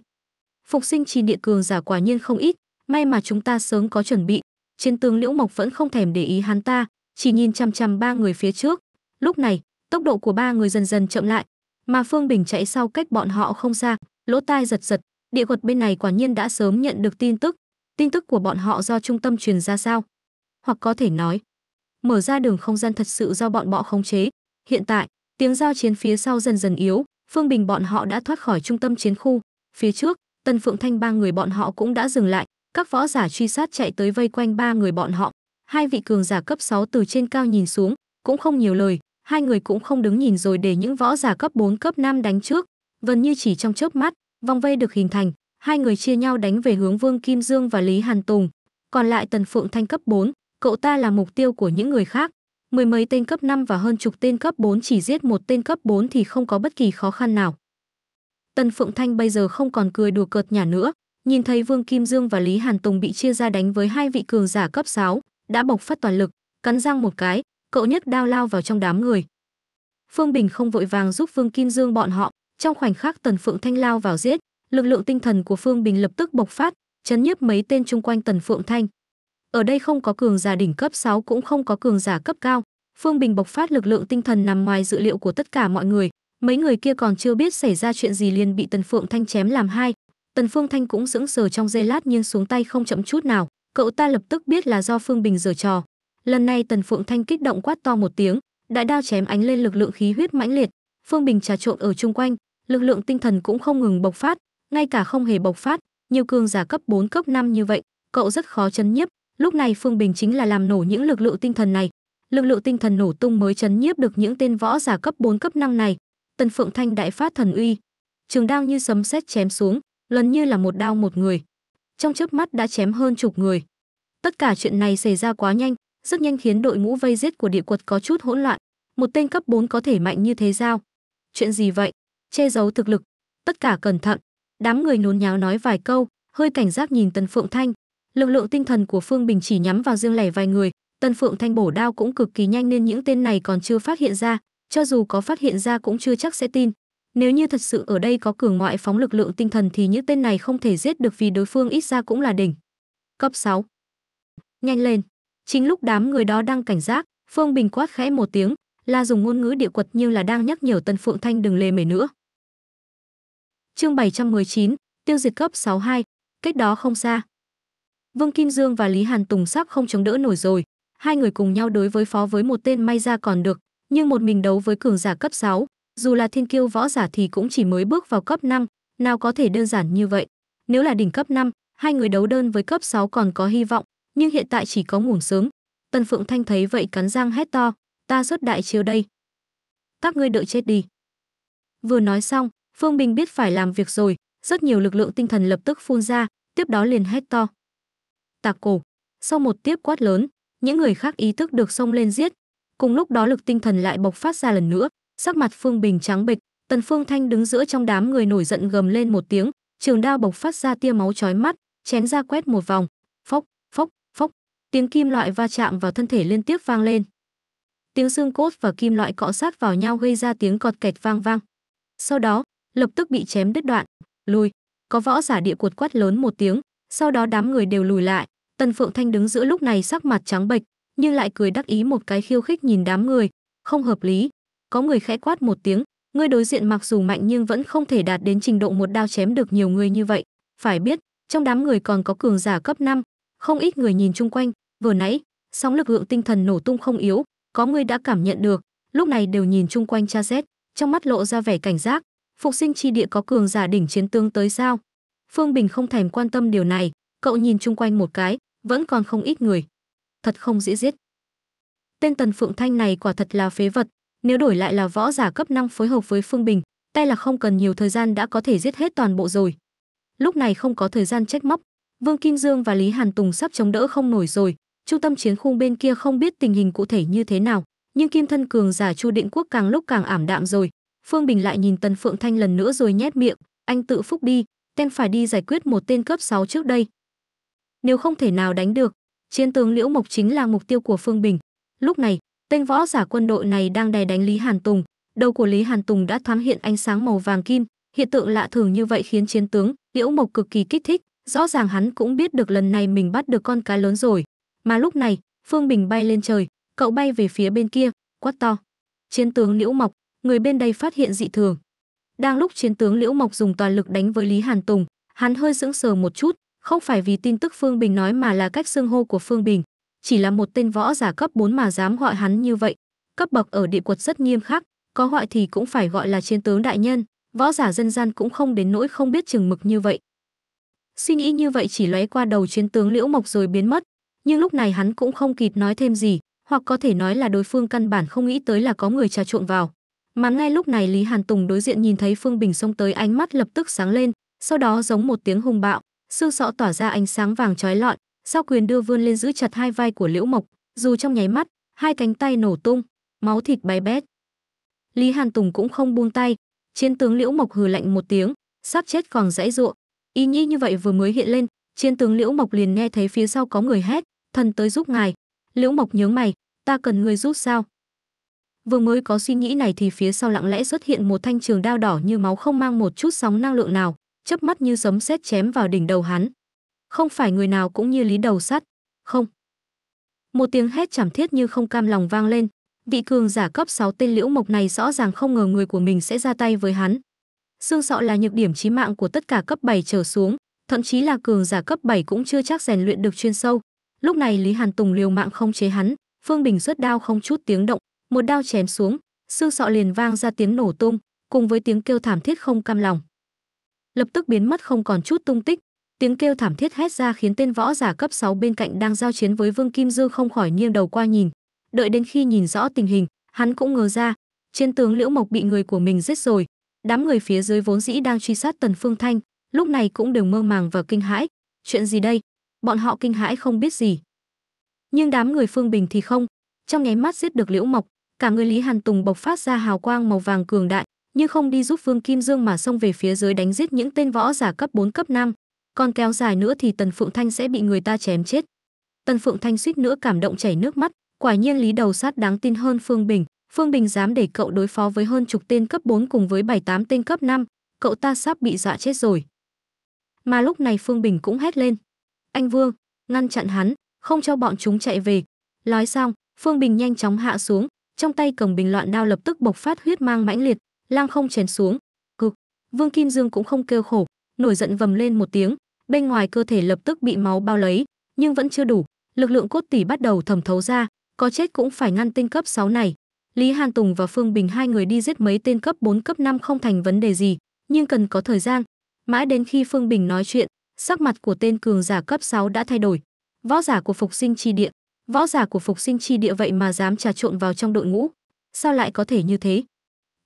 "Phục sinh chi địa cường giả quả nhiên không ít, may mà chúng ta sớm có chuẩn bị." Chiến tướng Liễu Mộc vẫn không thèm để ý hắn ta, chỉ nhìn chăm chăm ba người phía trước, Lúc này, tốc độ của ba người dần dần chậm lại, mà Phương Bình chạy sau cách bọn họ không xa, lỗ tai giật giật, địa quật bên này quả nhiên đã sớm nhận được tin tức. Tin tức của bọn họ do trung tâm truyền ra sao? Hoặc có thể nói, mở ra đường không gian thật sự do bọn bọ khống chế. Hiện tại, tiếng giao chiến phía sau dần dần yếu, Phương Bình bọn họ đã thoát khỏi trung tâm chiến khu. Phía trước, Tân Phượng Thanh ba người bọn họ cũng đã dừng lại, các võ giả truy sát chạy tới vây quanh ba người bọn họ. Hai vị cường giả cấp 6 từ trên cao nhìn xuống, cũng không nhiều lời, hai người cũng không đứng nhìn rồi để những võ giả cấp 4 cấp 5 đánh trước, gần như chỉ trong chớp mắt, vòng vây được hình thành, hai người chia nhau đánh về hướng Vương Kim Dương và Lý Hàn Tùng, còn lại Tần Phượng Thanh cấp 4, cậu ta là mục tiêu của những người khác. Mười mấy tên cấp 5 và hơn chục tên cấp 4 chỉ giết một tên cấp 4 thì không có bất kỳ khó khăn nào. Tần Phượng Thanh bây giờ không còn cười đùa cợt nhả nữa, nhìn thấy Vương Kim Dương và Lý Hàn Tùng bị chia ra đánh với hai vị cường giả cấp 6, đã bộc phát toàn lực, cắn răng một cái, cậu nhấc đao lao vào trong đám người. Phương Bình không vội vàng giúp Phương Kim Dương bọn họ, trong khoảnh khắc Tần Phượng Thanh lao vào giết, lực lượng tinh thần của Phương Bình lập tức bộc phát, chấn nhiếp mấy tên chung quanh Tần Phượng Thanh. Ở đây không có cường giả đỉnh cấp 6 cũng không có cường giả cấp cao, Phương Bình bộc phát lực lượng tinh thần nằm ngoài dự liệu của tất cả mọi người, mấy người kia còn chưa biết xảy ra chuyện gì liền bị Tần Phượng Thanh chém làm hai. Tần Phương Thanh cũng sững sờ trong giây lát nhưng xuống tay không chậm chút nào, cậu ta lập tức biết là do Phương Bình giở trò, Lần này Tần Phượng Thanh kích động quát to một tiếng, đại đao chém ánh lên lực lượng khí huyết mãnh liệt, Phương Bình trà trộn ở chung quanh, lực lượng tinh thần cũng không ngừng bộc phát, ngay cả không hề bộc phát, nhiều cường giả cấp 4 cấp 5 như vậy, cậu rất khó chấn nhiếp, lúc này Phương Bình chính là làm nổ những lực lượng tinh thần này. Lực lượng tinh thần nổ tung mới chấn nhiếp được những tên võ giả cấp 4 cấp 5 này. Tần Phượng Thanh đại phát thần uy, trường đao như sấm sét chém xuống, lần như là một đao một người. Trong chớp mắt đã chém hơn chục người. Tất cả chuyện này xảy ra quá nhanh, rất nhanh khiến đội ngũ vây giết của địa quật có chút hỗn loạn. Một tên cấp 4 có thể mạnh như thế sao? Chuyện gì vậy? Che giấu thực lực, tất cả cẩn thận. Đám người nôn nháo nói vài câu, hơi cảnh giác nhìn Tần Phượng Thanh. Lực lượng tinh thần của Phương Bình chỉ nhắm vào riêng lẻ vài người, Tần Phượng Thanh bổ đao cũng cực kỳ nhanh nên những tên này còn chưa phát hiện ra, cho dù có phát hiện ra cũng chưa chắc sẽ tin. Nếu như thật sự ở đây có cường ngoại phóng lực lượng tinh thần thì những tên này không thể giết được vì đối phương ít ra cũng là đỉnh. Cấp 6. Nhanh lên. Chính lúc đám người đó đang cảnh giác, Phương Bình quát khẽ một tiếng, là dùng ngôn ngữ địa quật như là đang nhắc nhở Tân Phượng Thanh đừng lề mề nữa. Chương 719, tiêu diệt cấp 62, cách đó không xa. Vương Kim Dương và Lý Hàn Tùng sắp không chống đỡ nổi rồi, hai người cùng nhau đối với phó với một tên may ra còn được, nhưng một mình đấu với cường giả cấp 6, dù là thiên kiêu võ giả thì cũng chỉ mới bước vào cấp 5, nào có thể đơn giản như vậy. Nếu là đỉnh cấp 5, hai người đấu đơn với cấp 6 còn có hy vọng, nhưng hiện tại chỉ có nguồn sớm. Tần Phượng Thanh thấy vậy cắn răng hét to, ta xuất đại chiếu đây. Các ngươi đợi chết đi. Vừa nói xong, Phương Bình biết phải làm việc rồi, rất nhiều lực lượng tinh thần lập tức phun ra, tiếp đó liền hét to. Tạc cổ. Sau một tiếp quát lớn, những người khác ý thức được xông lên giết. Cùng lúc đó lực tinh thần lại bộc phát ra lần nữa, sắc mặt Phương Bình trắng bệch, Tần Phương Thanh đứng giữa trong đám người nổi giận gầm lên một tiếng, trường đao bộc phát ra tia máu chói mắt, chém ra quét một vòng, phốc, phốc, Tiếng kim loại va chạm vào thân thể liên tiếp vang lên. Tiếng xương cốt và kim loại cọ sát vào nhau gây ra tiếng cọt kẹt vang vang. Sau đó, lập tức bị chém đứt đoạn, lùi. Có võ giả địa cuột quát lớn một tiếng, sau đó đám người đều lùi lại. Tần Phượng Thanh đứng giữa lúc này sắc mặt trắng bệch, nhưng lại cười đắc ý một cái khiêu khích nhìn đám người, không hợp lý. Có người khẽ quát một tiếng, ngươi đối diện mặc dù mạnh nhưng vẫn không thể đạt đến trình độ một đao chém được nhiều người như vậy. Phải biết, trong đám người còn có cường giả cấp 5, không ít người nhìn chung quanh, Vừa nãy, sóng lực lượng tinh thần nổ tung không yếu, có người đã cảm nhận được, lúc này đều nhìn chung quanh tra xét, trong mắt lộ ra vẻ cảnh giác, phục sinh chi địa có cường giả đỉnh chiến tương tới sao? Phương Bình không thèm quan tâm điều này, cậu nhìn chung quanh một cái, vẫn còn không ít người. Thật không dễ giết. Tên Tần Phượng Thanh này quả thật là phế vật, nếu đổi lại là võ giả cấp năng phối hợp với Phương Bình, tay là không cần nhiều thời gian đã có thể giết hết toàn bộ rồi. Lúc này không có thời gian trách móc, Vương Kim Dương và Lý Hàn Tùng sắp chống đỡ không nổi rồi, trung tâm chiến khung bên kia không biết tình hình cụ thể như thế nào nhưng kim thân cường giả chu định quốc càng lúc càng ảm đạm rồi phương bình lại nhìn tần phượng thanh lần nữa rồi nhét miệng anh tự phúc đi Tên phải đi giải quyết một tên cấp 6 trước đây nếu không thể nào đánh được chiến tướng liễu mộc chính là mục tiêu của phương bình lúc này tên võ giả quân đội này đang đè đánh lý hàn tùng đầu của lý hàn tùng đã thoáng hiện ánh sáng màu vàng kim hiện tượng lạ thường như vậy khiến chiến tướng liễu mộc cực kỳ kích thích rõ ràng hắn cũng biết được lần này mình bắt được con cá lớn rồi mà lúc này, Phương Bình bay lên trời, cậu bay về phía bên kia, quát to. Chiến tướng Liễu Mộc, người bên đây phát hiện dị thường. Đang lúc chiến tướng Liễu Mộc dùng toàn lực đánh với Lý Hàn Tùng, hắn hơi sững sờ một chút, không phải vì tin tức Phương Bình nói mà là cách xưng hô của Phương Bình, chỉ là một tên võ giả cấp 4 mà dám gọi hắn như vậy, cấp bậc ở địa quật rất nghiêm khắc, có gọi thì cũng phải gọi là chiến tướng đại nhân, võ giả dân gian cũng không đến nỗi không biết chừng mực như vậy. Suy nghĩ như vậy chỉ lóe qua đầu chiến tướng Liễu Mộc rồi biến mất, nhưng lúc này hắn cũng không kịp nói thêm gì, hoặc có thể nói là đối phương căn bản không nghĩ tới là có người trà trộn vào. Mà ngay lúc này Lý Hàn Tùng đối diện nhìn thấy Phương Bình xông tới ánh mắt lập tức sáng lên, sau đó giống một tiếng hùng bạo, xương sọ tỏa ra ánh sáng vàng trói lọi, sau quyền đưa vươn lên giữ chặt hai vai của Liễu Mộc, dù trong nháy mắt, hai cánh tay nổ tung, máu thịt bay bét. Lý Hàn Tùng cũng không buông tay, chiến tướng Liễu Mộc hừ lạnh một tiếng, sắp chết còn dãy ruộng. y nghĩ như vậy vừa mới hiện lên, chiến tướng Liễu Mộc liền nghe thấy phía sau có người hét, thần tới giúp ngài. Liễu Mộc nhớ mày, ta cần người giúp sao? Vừa mới có suy nghĩ này thì phía sau lặng lẽ xuất hiện một thanh trường đao đỏ như máu không mang một chút sóng năng lượng nào, chớp mắt như sấm sét chém vào đỉnh đầu hắn. Không phải người nào cũng như lý đầu sắt, không. Một tiếng hét chảm thiết như không cam lòng vang lên, vị cường giả cấp 6 tên Liễu Mộc này rõ ràng không ngờ người của mình sẽ ra tay với hắn. Xương sọ là nhược điểm chí mạng của tất cả cấp 7 trở xuống, thậm chí là cường giả cấp 7 cũng chưa chắc rèn luyện được chuyên sâu, lúc này lý hàn tùng liều mạng không chế hắn phương bình xuất đao không chút tiếng động một đao chém xuống xương sọ liền vang ra tiếng nổ tung cùng với tiếng kêu thảm thiết không cam lòng lập tức biến mất không còn chút tung tích tiếng kêu thảm thiết hét ra khiến tên võ giả cấp 6 bên cạnh đang giao chiến với vương kim dư không khỏi nghiêng đầu qua nhìn đợi đến khi nhìn rõ tình hình hắn cũng ngờ ra trên tướng liễu mộc bị người của mình giết rồi đám người phía dưới vốn dĩ đang truy sát tần phương thanh lúc này cũng đều mơ màng và kinh hãi chuyện gì đây bọn họ kinh hãi không biết gì. Nhưng đám người Phương Bình thì không, trong nháy mắt giết được Liễu Mộc, cả người Lý Hàn Tùng bộc phát ra hào quang màu vàng cường đại, nhưng không đi giúp Phương Kim Dương mà xông về phía dưới đánh giết những tên võ giả cấp 4 cấp 5, còn kéo dài nữa thì Tần Phượng Thanh sẽ bị người ta chém chết. Tần Phượng Thanh suýt nữa cảm động chảy nước mắt, quả nhiên Lý Đầu Sát đáng tin hơn Phương Bình, Phương Bình dám để cậu đối phó với hơn chục tên cấp 4 cùng với 7 8 tên cấp 5, cậu ta sắp bị dọa chết rồi. Mà lúc này Phương Bình cũng hét lên, anh Vương, ngăn chặn hắn, không cho bọn chúng chạy về. Nói xong, Phương Bình nhanh chóng hạ xuống, trong tay cầm bình loạn đao lập tức bộc phát huyết mang mãnh liệt, lang không chèn xuống. Cực, Vương Kim Dương cũng không kêu khổ, nổi giận vầm lên một tiếng, bên ngoài cơ thể lập tức bị máu bao lấy, nhưng vẫn chưa đủ, lực lượng cốt tỷ bắt đầu thẩm thấu ra, có chết cũng phải ngăn tinh cấp 6 này. Lý Hàn Tùng và Phương Bình hai người đi giết mấy tên cấp 4 cấp 5 không thành vấn đề gì, nhưng cần có thời gian. Mãi đến khi Phương Bình nói chuyện, sắc mặt của tên cường giả cấp 6 đã thay đổi. Võ giả của phục sinh chi địa, võ giả của phục sinh chi địa vậy mà dám trà trộn vào trong đội ngũ, sao lại có thể như thế?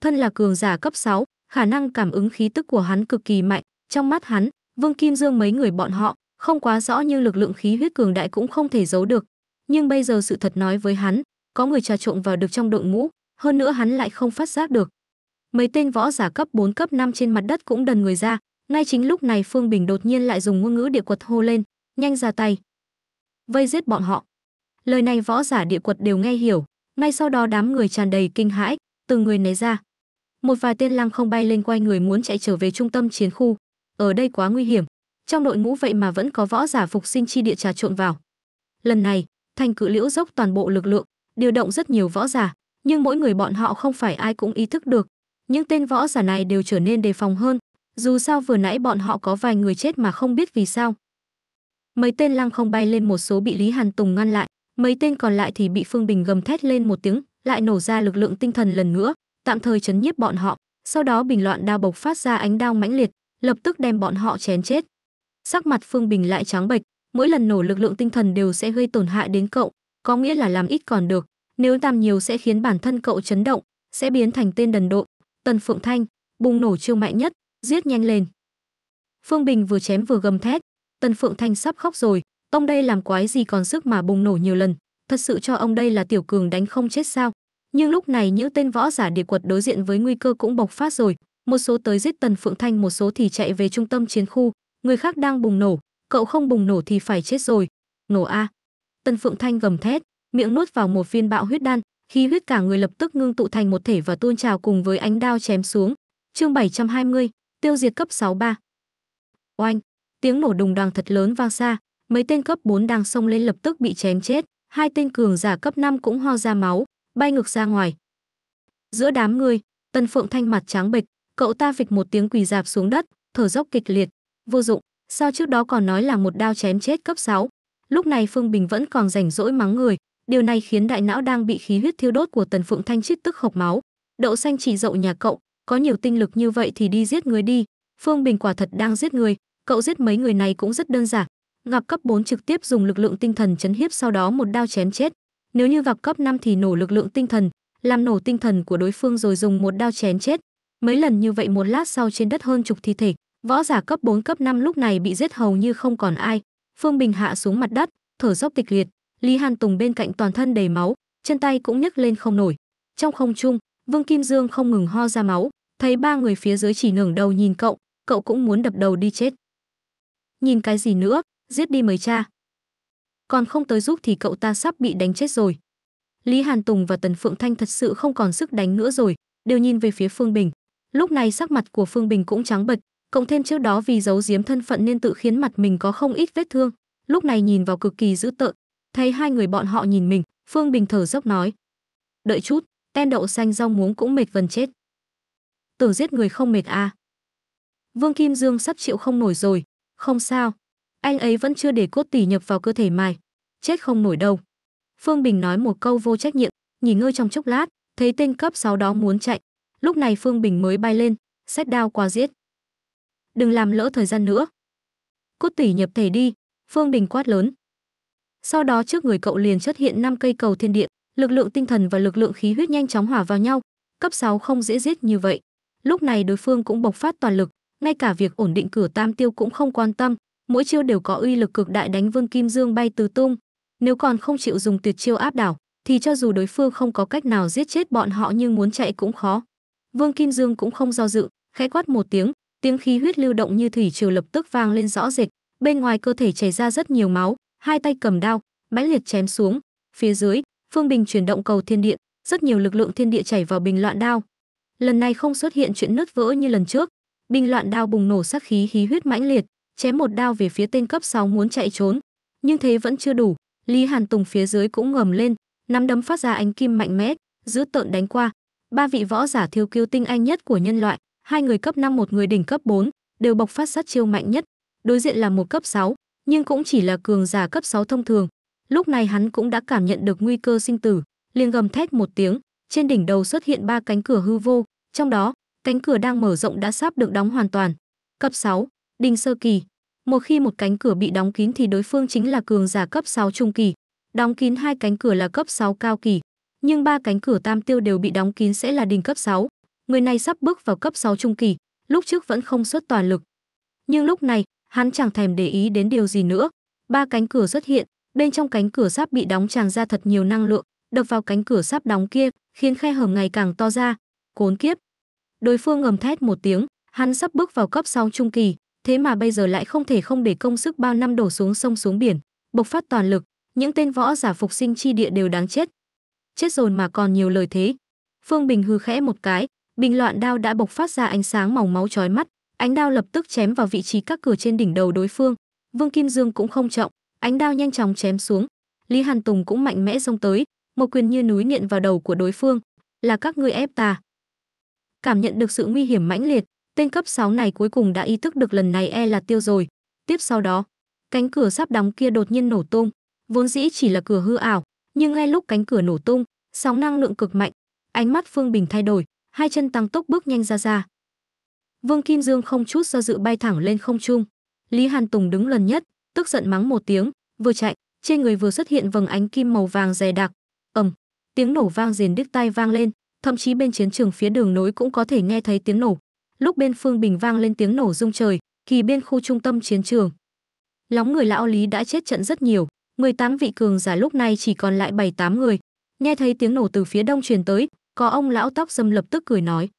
Thân là cường giả cấp 6, khả năng cảm ứng khí tức của hắn cực kỳ mạnh, trong mắt hắn, Vương Kim Dương mấy người bọn họ không quá rõ nhưng lực lượng khí huyết cường đại cũng không thể giấu được. Nhưng bây giờ sự thật nói với hắn, có người trà trộn vào được trong đội ngũ, hơn nữa hắn lại không phát giác được. Mấy tên võ giả cấp 4 cấp 5 trên mặt đất cũng đần người ra, ngay chính lúc này phương bình đột nhiên lại dùng ngôn ngữ địa quật hô lên nhanh ra tay vây giết bọn họ lời này võ giả địa quật đều nghe hiểu ngay sau đó đám người tràn đầy kinh hãi từng người né ra một vài tên lăng không bay lên quay người muốn chạy trở về trung tâm chiến khu ở đây quá nguy hiểm trong đội ngũ vậy mà vẫn có võ giả phục sinh chi địa trà trộn vào lần này thành cự liễu dốc toàn bộ lực lượng điều động rất nhiều võ giả nhưng mỗi người bọn họ không phải ai cũng ý thức được những tên võ giả này đều trở nên đề phòng hơn dù sao vừa nãy bọn họ có vài người chết mà không biết vì sao. Mấy tên lăng không bay lên một số bị Lý Hàn Tùng ngăn lại, mấy tên còn lại thì bị Phương Bình gầm thét lên một tiếng, lại nổ ra lực lượng tinh thần lần nữa, tạm thời chấn nhiếp bọn họ, sau đó bình loạn đao bộc phát ra ánh đao mãnh liệt, lập tức đem bọn họ chén chết. Sắc mặt Phương Bình lại trắng bệch, mỗi lần nổ lực lượng tinh thần đều sẽ gây tổn hại đến cậu, có nghĩa là làm ít còn được, nếu làm nhiều sẽ khiến bản thân cậu chấn động, sẽ biến thành tên đần độn. Tần Phượng Thanh, bùng nổ chiêu mạnh nhất, giết nhanh lên. Phương Bình vừa chém vừa gầm thét, Tần Phượng Thanh sắp khóc rồi, Tông đây làm quái gì còn sức mà bùng nổ nhiều lần, thật sự cho ông đây là tiểu cường đánh không chết sao? Nhưng lúc này những tên võ giả địa quật đối diện với nguy cơ cũng bộc phát rồi, một số tới giết Tần Phượng Thanh, một số thì chạy về trung tâm chiến khu, người khác đang bùng nổ, cậu không bùng nổ thì phải chết rồi. Nổ a. Tần Phượng Thanh gầm thét, miệng nuốt vào một viên bạo huyết đan, khí huyết cả người lập tức ngưng tụ thành một thể và tuôn trào cùng với ánh đao chém xuống. Chương 720, tiêu diệt cấp 63. Oanh, tiếng nổ đùng đoàng thật lớn vang xa, mấy tên cấp 4 đang xông lên lập tức bị chém chết, hai tên cường giả cấp 5 cũng ho ra máu, bay ngược ra ngoài. Giữa đám người, Tần Phượng Thanh mặt trắng bệch, cậu ta phịch một tiếng quỳ dạp xuống đất, thở dốc kịch liệt, vô dụng, sao trước đó còn nói là một đao chém chết cấp 6. Lúc này Phương Bình vẫn còn rảnh rỗi mắng người, điều này khiến đại não đang bị khí huyết thiêu đốt của Tần Phượng Thanh chít tức khộc máu. Đậu xanh chỉ dậu nhà cậu, có nhiều tinh lực như vậy thì đi giết người đi phương bình quả thật đang giết người cậu giết mấy người này cũng rất đơn giản gặp cấp 4 trực tiếp dùng lực lượng tinh thần chấn hiếp sau đó một đao chém chết nếu như gặp cấp 5 thì nổ lực lượng tinh thần làm nổ tinh thần của đối phương rồi dùng một đao chém chết mấy lần như vậy một lát sau trên đất hơn chục thi thể võ giả cấp 4 cấp 5 lúc này bị giết hầu như không còn ai phương bình hạ xuống mặt đất thở dốc tịch liệt lý hàn tùng bên cạnh toàn thân đầy máu chân tay cũng nhấc lên không nổi trong không trung vương kim dương không ngừng ho ra máu thấy ba người phía dưới chỉ ngẩng đầu nhìn cậu cậu cũng muốn đập đầu đi chết nhìn cái gì nữa giết đi mấy cha còn không tới giúp thì cậu ta sắp bị đánh chết rồi lý hàn tùng và tần phượng thanh thật sự không còn sức đánh nữa rồi đều nhìn về phía phương bình lúc này sắc mặt của phương bình cũng trắng bệch cộng thêm trước đó vì giấu giếm thân phận nên tự khiến mặt mình có không ít vết thương lúc này nhìn vào cực kỳ dữ tợn thấy hai người bọn họ nhìn mình phương bình thở dốc nói đợi chút ten đậu xanh rau muống cũng mệt vần chết tưởng giết người không mệt à. Vương Kim Dương sắp chịu không nổi rồi, không sao, anh ấy vẫn chưa để cốt tỷ nhập vào cơ thể mài, chết không nổi đâu. Phương Bình nói một câu vô trách nhiệm, nghỉ ngơi trong chốc lát, thấy tên cấp 6 đó muốn chạy. Lúc này Phương Bình mới bay lên, xét đao qua giết. Đừng làm lỡ thời gian nữa. Cốt tỷ nhập thể đi, Phương Bình quát lớn. Sau đó trước người cậu liền xuất hiện 5 cây cầu thiên địa, lực lượng tinh thần và lực lượng khí huyết nhanh chóng hỏa vào nhau, cấp 6 không dễ giết như vậy. Lúc này đối phương cũng bộc phát toàn lực, ngay cả việc ổn định cửa tam tiêu cũng không quan tâm, mỗi chiêu đều có uy lực cực đại đánh Vương Kim Dương bay tứ tung. Nếu còn không chịu dùng tuyệt chiêu áp đảo, thì cho dù đối phương không có cách nào giết chết bọn họ nhưng muốn chạy cũng khó. Vương Kim Dương cũng không do dự, khẽ quát một tiếng, tiếng khí huyết lưu động như thủy triều lập tức vang lên rõ rệt, bên ngoài cơ thể chảy ra rất nhiều máu, hai tay cầm đao, mãnh liệt chém xuống. Phía dưới, Phương Bình chuyển động cầu thiên điện, rất nhiều lực lượng thiên địa chảy vào bình loạn đao, lần này không xuất hiện chuyện nứt vỡ như lần trước binh loạn đao bùng nổ sát khí khí huyết mãnh liệt chém một đao về phía tên cấp 6 muốn chạy trốn nhưng thế vẫn chưa đủ lý hàn tùng phía dưới cũng ngầm lên nắm đấm phát ra ánh kim mạnh mẽ giữ tợn đánh qua ba vị võ giả thiêu kiêu tinh anh nhất của nhân loại hai người cấp 5 một người đỉnh cấp 4, đều bộc phát sát chiêu mạnh nhất đối diện là một cấp 6, nhưng cũng chỉ là cường giả cấp 6 thông thường lúc này hắn cũng đã cảm nhận được nguy cơ sinh tử liền gầm thét một tiếng trên đỉnh đầu xuất hiện ba cánh cửa hư vô, trong đó, cánh cửa đang mở rộng đã sắp được đóng hoàn toàn. Cấp 6, đinh sơ kỳ. Một khi một cánh cửa bị đóng kín thì đối phương chính là cường giả cấp 6 trung kỳ. Đóng kín hai cánh cửa là cấp 6 cao kỳ, nhưng ba cánh cửa tam tiêu đều bị đóng kín sẽ là đỉnh cấp 6. Người này sắp bước vào cấp 6 trung kỳ, lúc trước vẫn không xuất toàn lực. Nhưng lúc này, hắn chẳng thèm để ý đến điều gì nữa. Ba cánh cửa xuất hiện, bên trong cánh cửa sắp bị đóng tràn ra thật nhiều năng lượng, đập vào cánh cửa sắp đóng kia, khiến khe hở ngày càng to ra. Cốn kiếp! Đối phương ngầm thét một tiếng, hắn sắp bước vào cấp sau trung kỳ, thế mà bây giờ lại không thể không để công sức bao năm đổ xuống sông xuống biển, bộc phát toàn lực, những tên võ giả phục sinh chi địa đều đáng chết. Chết rồi mà còn nhiều lời thế. Phương Bình hư khẽ một cái, bình loạn đao đã bộc phát ra ánh sáng màu máu chói mắt, ánh đao lập tức chém vào vị trí các cửa trên đỉnh đầu đối phương. Vương Kim Dương cũng không trọng, ánh đao nhanh chóng chém xuống. Lý Hàn Tùng cũng mạnh mẽ xông tới, một quyền như núi nghiện vào đầu của đối phương, là các ngươi ép ta. Cảm nhận được sự nguy hiểm mãnh liệt, tên cấp 6 này cuối cùng đã ý thức được lần này e là tiêu rồi. Tiếp sau đó, cánh cửa sắp đóng kia đột nhiên nổ tung, vốn dĩ chỉ là cửa hư ảo, nhưng ngay lúc cánh cửa nổ tung, sóng năng lượng cực mạnh, ánh mắt Phương Bình thay đổi, hai chân tăng tốc bước nhanh ra ra. Vương Kim Dương không chút do dự bay thẳng lên không trung. Lý Hàn Tùng đứng lần nhất, tức giận mắng một tiếng, vừa chạy, trên người vừa xuất hiện vầng ánh kim màu vàng dày đặc, tiếng nổ vang rền đứt tai vang lên thậm chí bên chiến trường phía đường nối cũng có thể nghe thấy tiếng nổ lúc bên phương bình vang lên tiếng nổ rung trời kỳ bên khu trung tâm chiến trường lóng người lão lý đã chết trận rất nhiều 18 vị cường giả lúc này chỉ còn lại bảy tám người nghe thấy tiếng nổ từ phía đông truyền tới có ông lão tóc dâm lập tức cười nói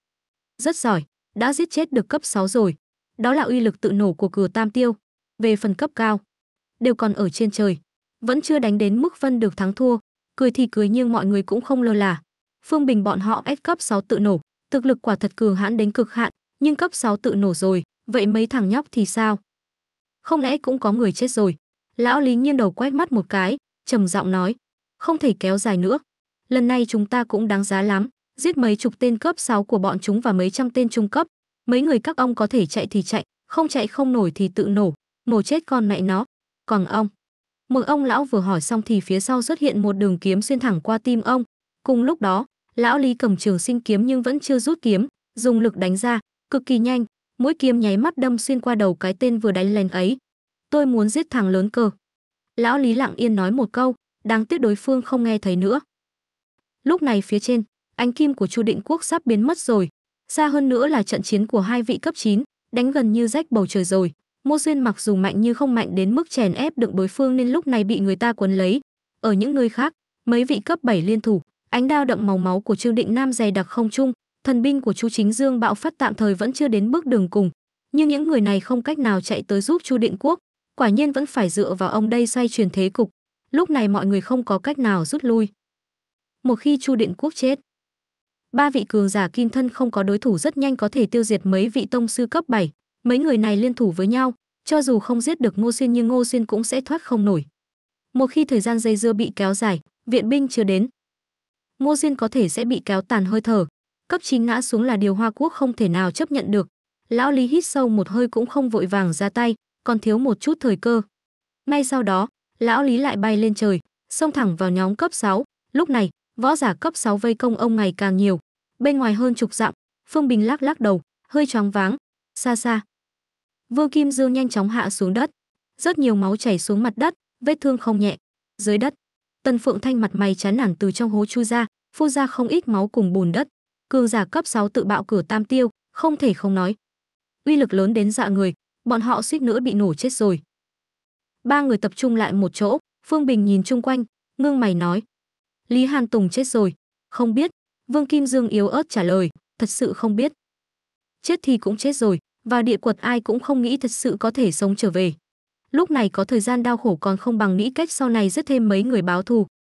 rất giỏi đã giết chết được cấp 6 rồi đó là uy lực tự nổ của cửa tam tiêu về phần cấp cao đều còn ở trên trời vẫn chưa đánh đến mức phân được thắng thua cười thì cười nhưng mọi người cũng không lơ là. Phương Bình bọn họ S cấp 6 tự nổ, thực lực quả thật cường hãn đến cực hạn, nhưng cấp 6 tự nổ rồi, vậy mấy thằng nhóc thì sao? Không lẽ cũng có người chết rồi? Lão Lý nghiêng đầu quét mắt một cái, trầm giọng nói, không thể kéo dài nữa. Lần này chúng ta cũng đáng giá lắm, giết mấy chục tên cấp 6 của bọn chúng và mấy trăm tên trung cấp. Mấy người các ông có thể chạy thì chạy, không chạy không nổi thì tự nổ, nổ chết con mẹ nó. Còn ông, Mực ông lão vừa hỏi xong thì phía sau xuất hiện một đường kiếm xuyên thẳng qua tim ông. Cùng lúc đó, lão Lý cầm trường sinh kiếm nhưng vẫn chưa rút kiếm, dùng lực đánh ra, cực kỳ nhanh, mũi kiếm nháy mắt đâm xuyên qua đầu cái tên vừa đánh lén ấy. Tôi muốn giết thằng lớn cơ. Lão Lý lặng yên nói một câu, đáng tiếc đối phương không nghe thấy nữa. Lúc này phía trên, ánh kim của Chu Định Quốc sắp biến mất rồi, xa hơn nữa là trận chiến của hai vị cấp 9, đánh gần như rách bầu trời rồi. Mô Duyên mặc dù mạnh như không mạnh đến mức chèn ép được đối phương nên lúc này bị người ta quấn lấy. Ở những nơi khác, mấy vị cấp 7 liên thủ, ánh đao đậm màu máu của Trương Định Nam dày đặc không chung, thần binh của Chu Chính Dương bạo phát tạm thời vẫn chưa đến bước đường cùng, nhưng những người này không cách nào chạy tới giúp Chu Định Quốc, quả nhiên vẫn phải dựa vào ông đây xoay chuyển thế cục. Lúc này mọi người không có cách nào rút lui. Một khi Chu Định Quốc chết, ba vị cường giả kim thân không có đối thủ rất nhanh có thể tiêu diệt mấy vị tông sư cấp 7. Mấy người này liên thủ với nhau, cho dù không giết được Ngô Xuyên nhưng Ngô Xuyên cũng sẽ thoát không nổi. Một khi thời gian dây dưa bị kéo dài, viện binh chưa đến, Ngô Xuyên có thể sẽ bị kéo tàn hơi thở. Cấp chín ngã xuống là điều Hoa Quốc không thể nào chấp nhận được. Lão Lý hít sâu một hơi cũng không vội vàng ra tay, còn thiếu một chút thời cơ. Ngay sau đó, lão Lý lại bay lên trời, xông thẳng vào nhóm cấp 6. Lúc này, võ giả cấp 6 vây công ông ngày càng nhiều. Bên ngoài hơn chục dặm, Phương Bình lắc lắc đầu, hơi choáng váng, xa xa. Vương Kim Dương nhanh chóng hạ xuống đất, rất nhiều máu chảy xuống mặt đất, vết thương không nhẹ. Dưới đất, Tần Phượng Thanh mặt mày chán nản từ trong hố chui ra, phun ra không ít máu cùng bùn đất. Cường giả cấp 6 tự bạo cửa tam tiêu, không thể không nói. Uy lực lớn đến dạ người, bọn họ suýt nữa bị nổ chết rồi. Ba người tập trung lại một chỗ, Phương Bình nhìn chung quanh, ngưng mày nói. Lý Hàn Tùng chết rồi, không biết. Vương Kim Dương yếu ớt trả lời, thật sự không biết. Chết thì cũng chết rồi, và địa quật ai cũng không nghĩ thật sự có thể sống trở về. Lúc này có thời gian đau khổ còn không bằng nghĩ cách sau này rất thêm mấy người báo thù,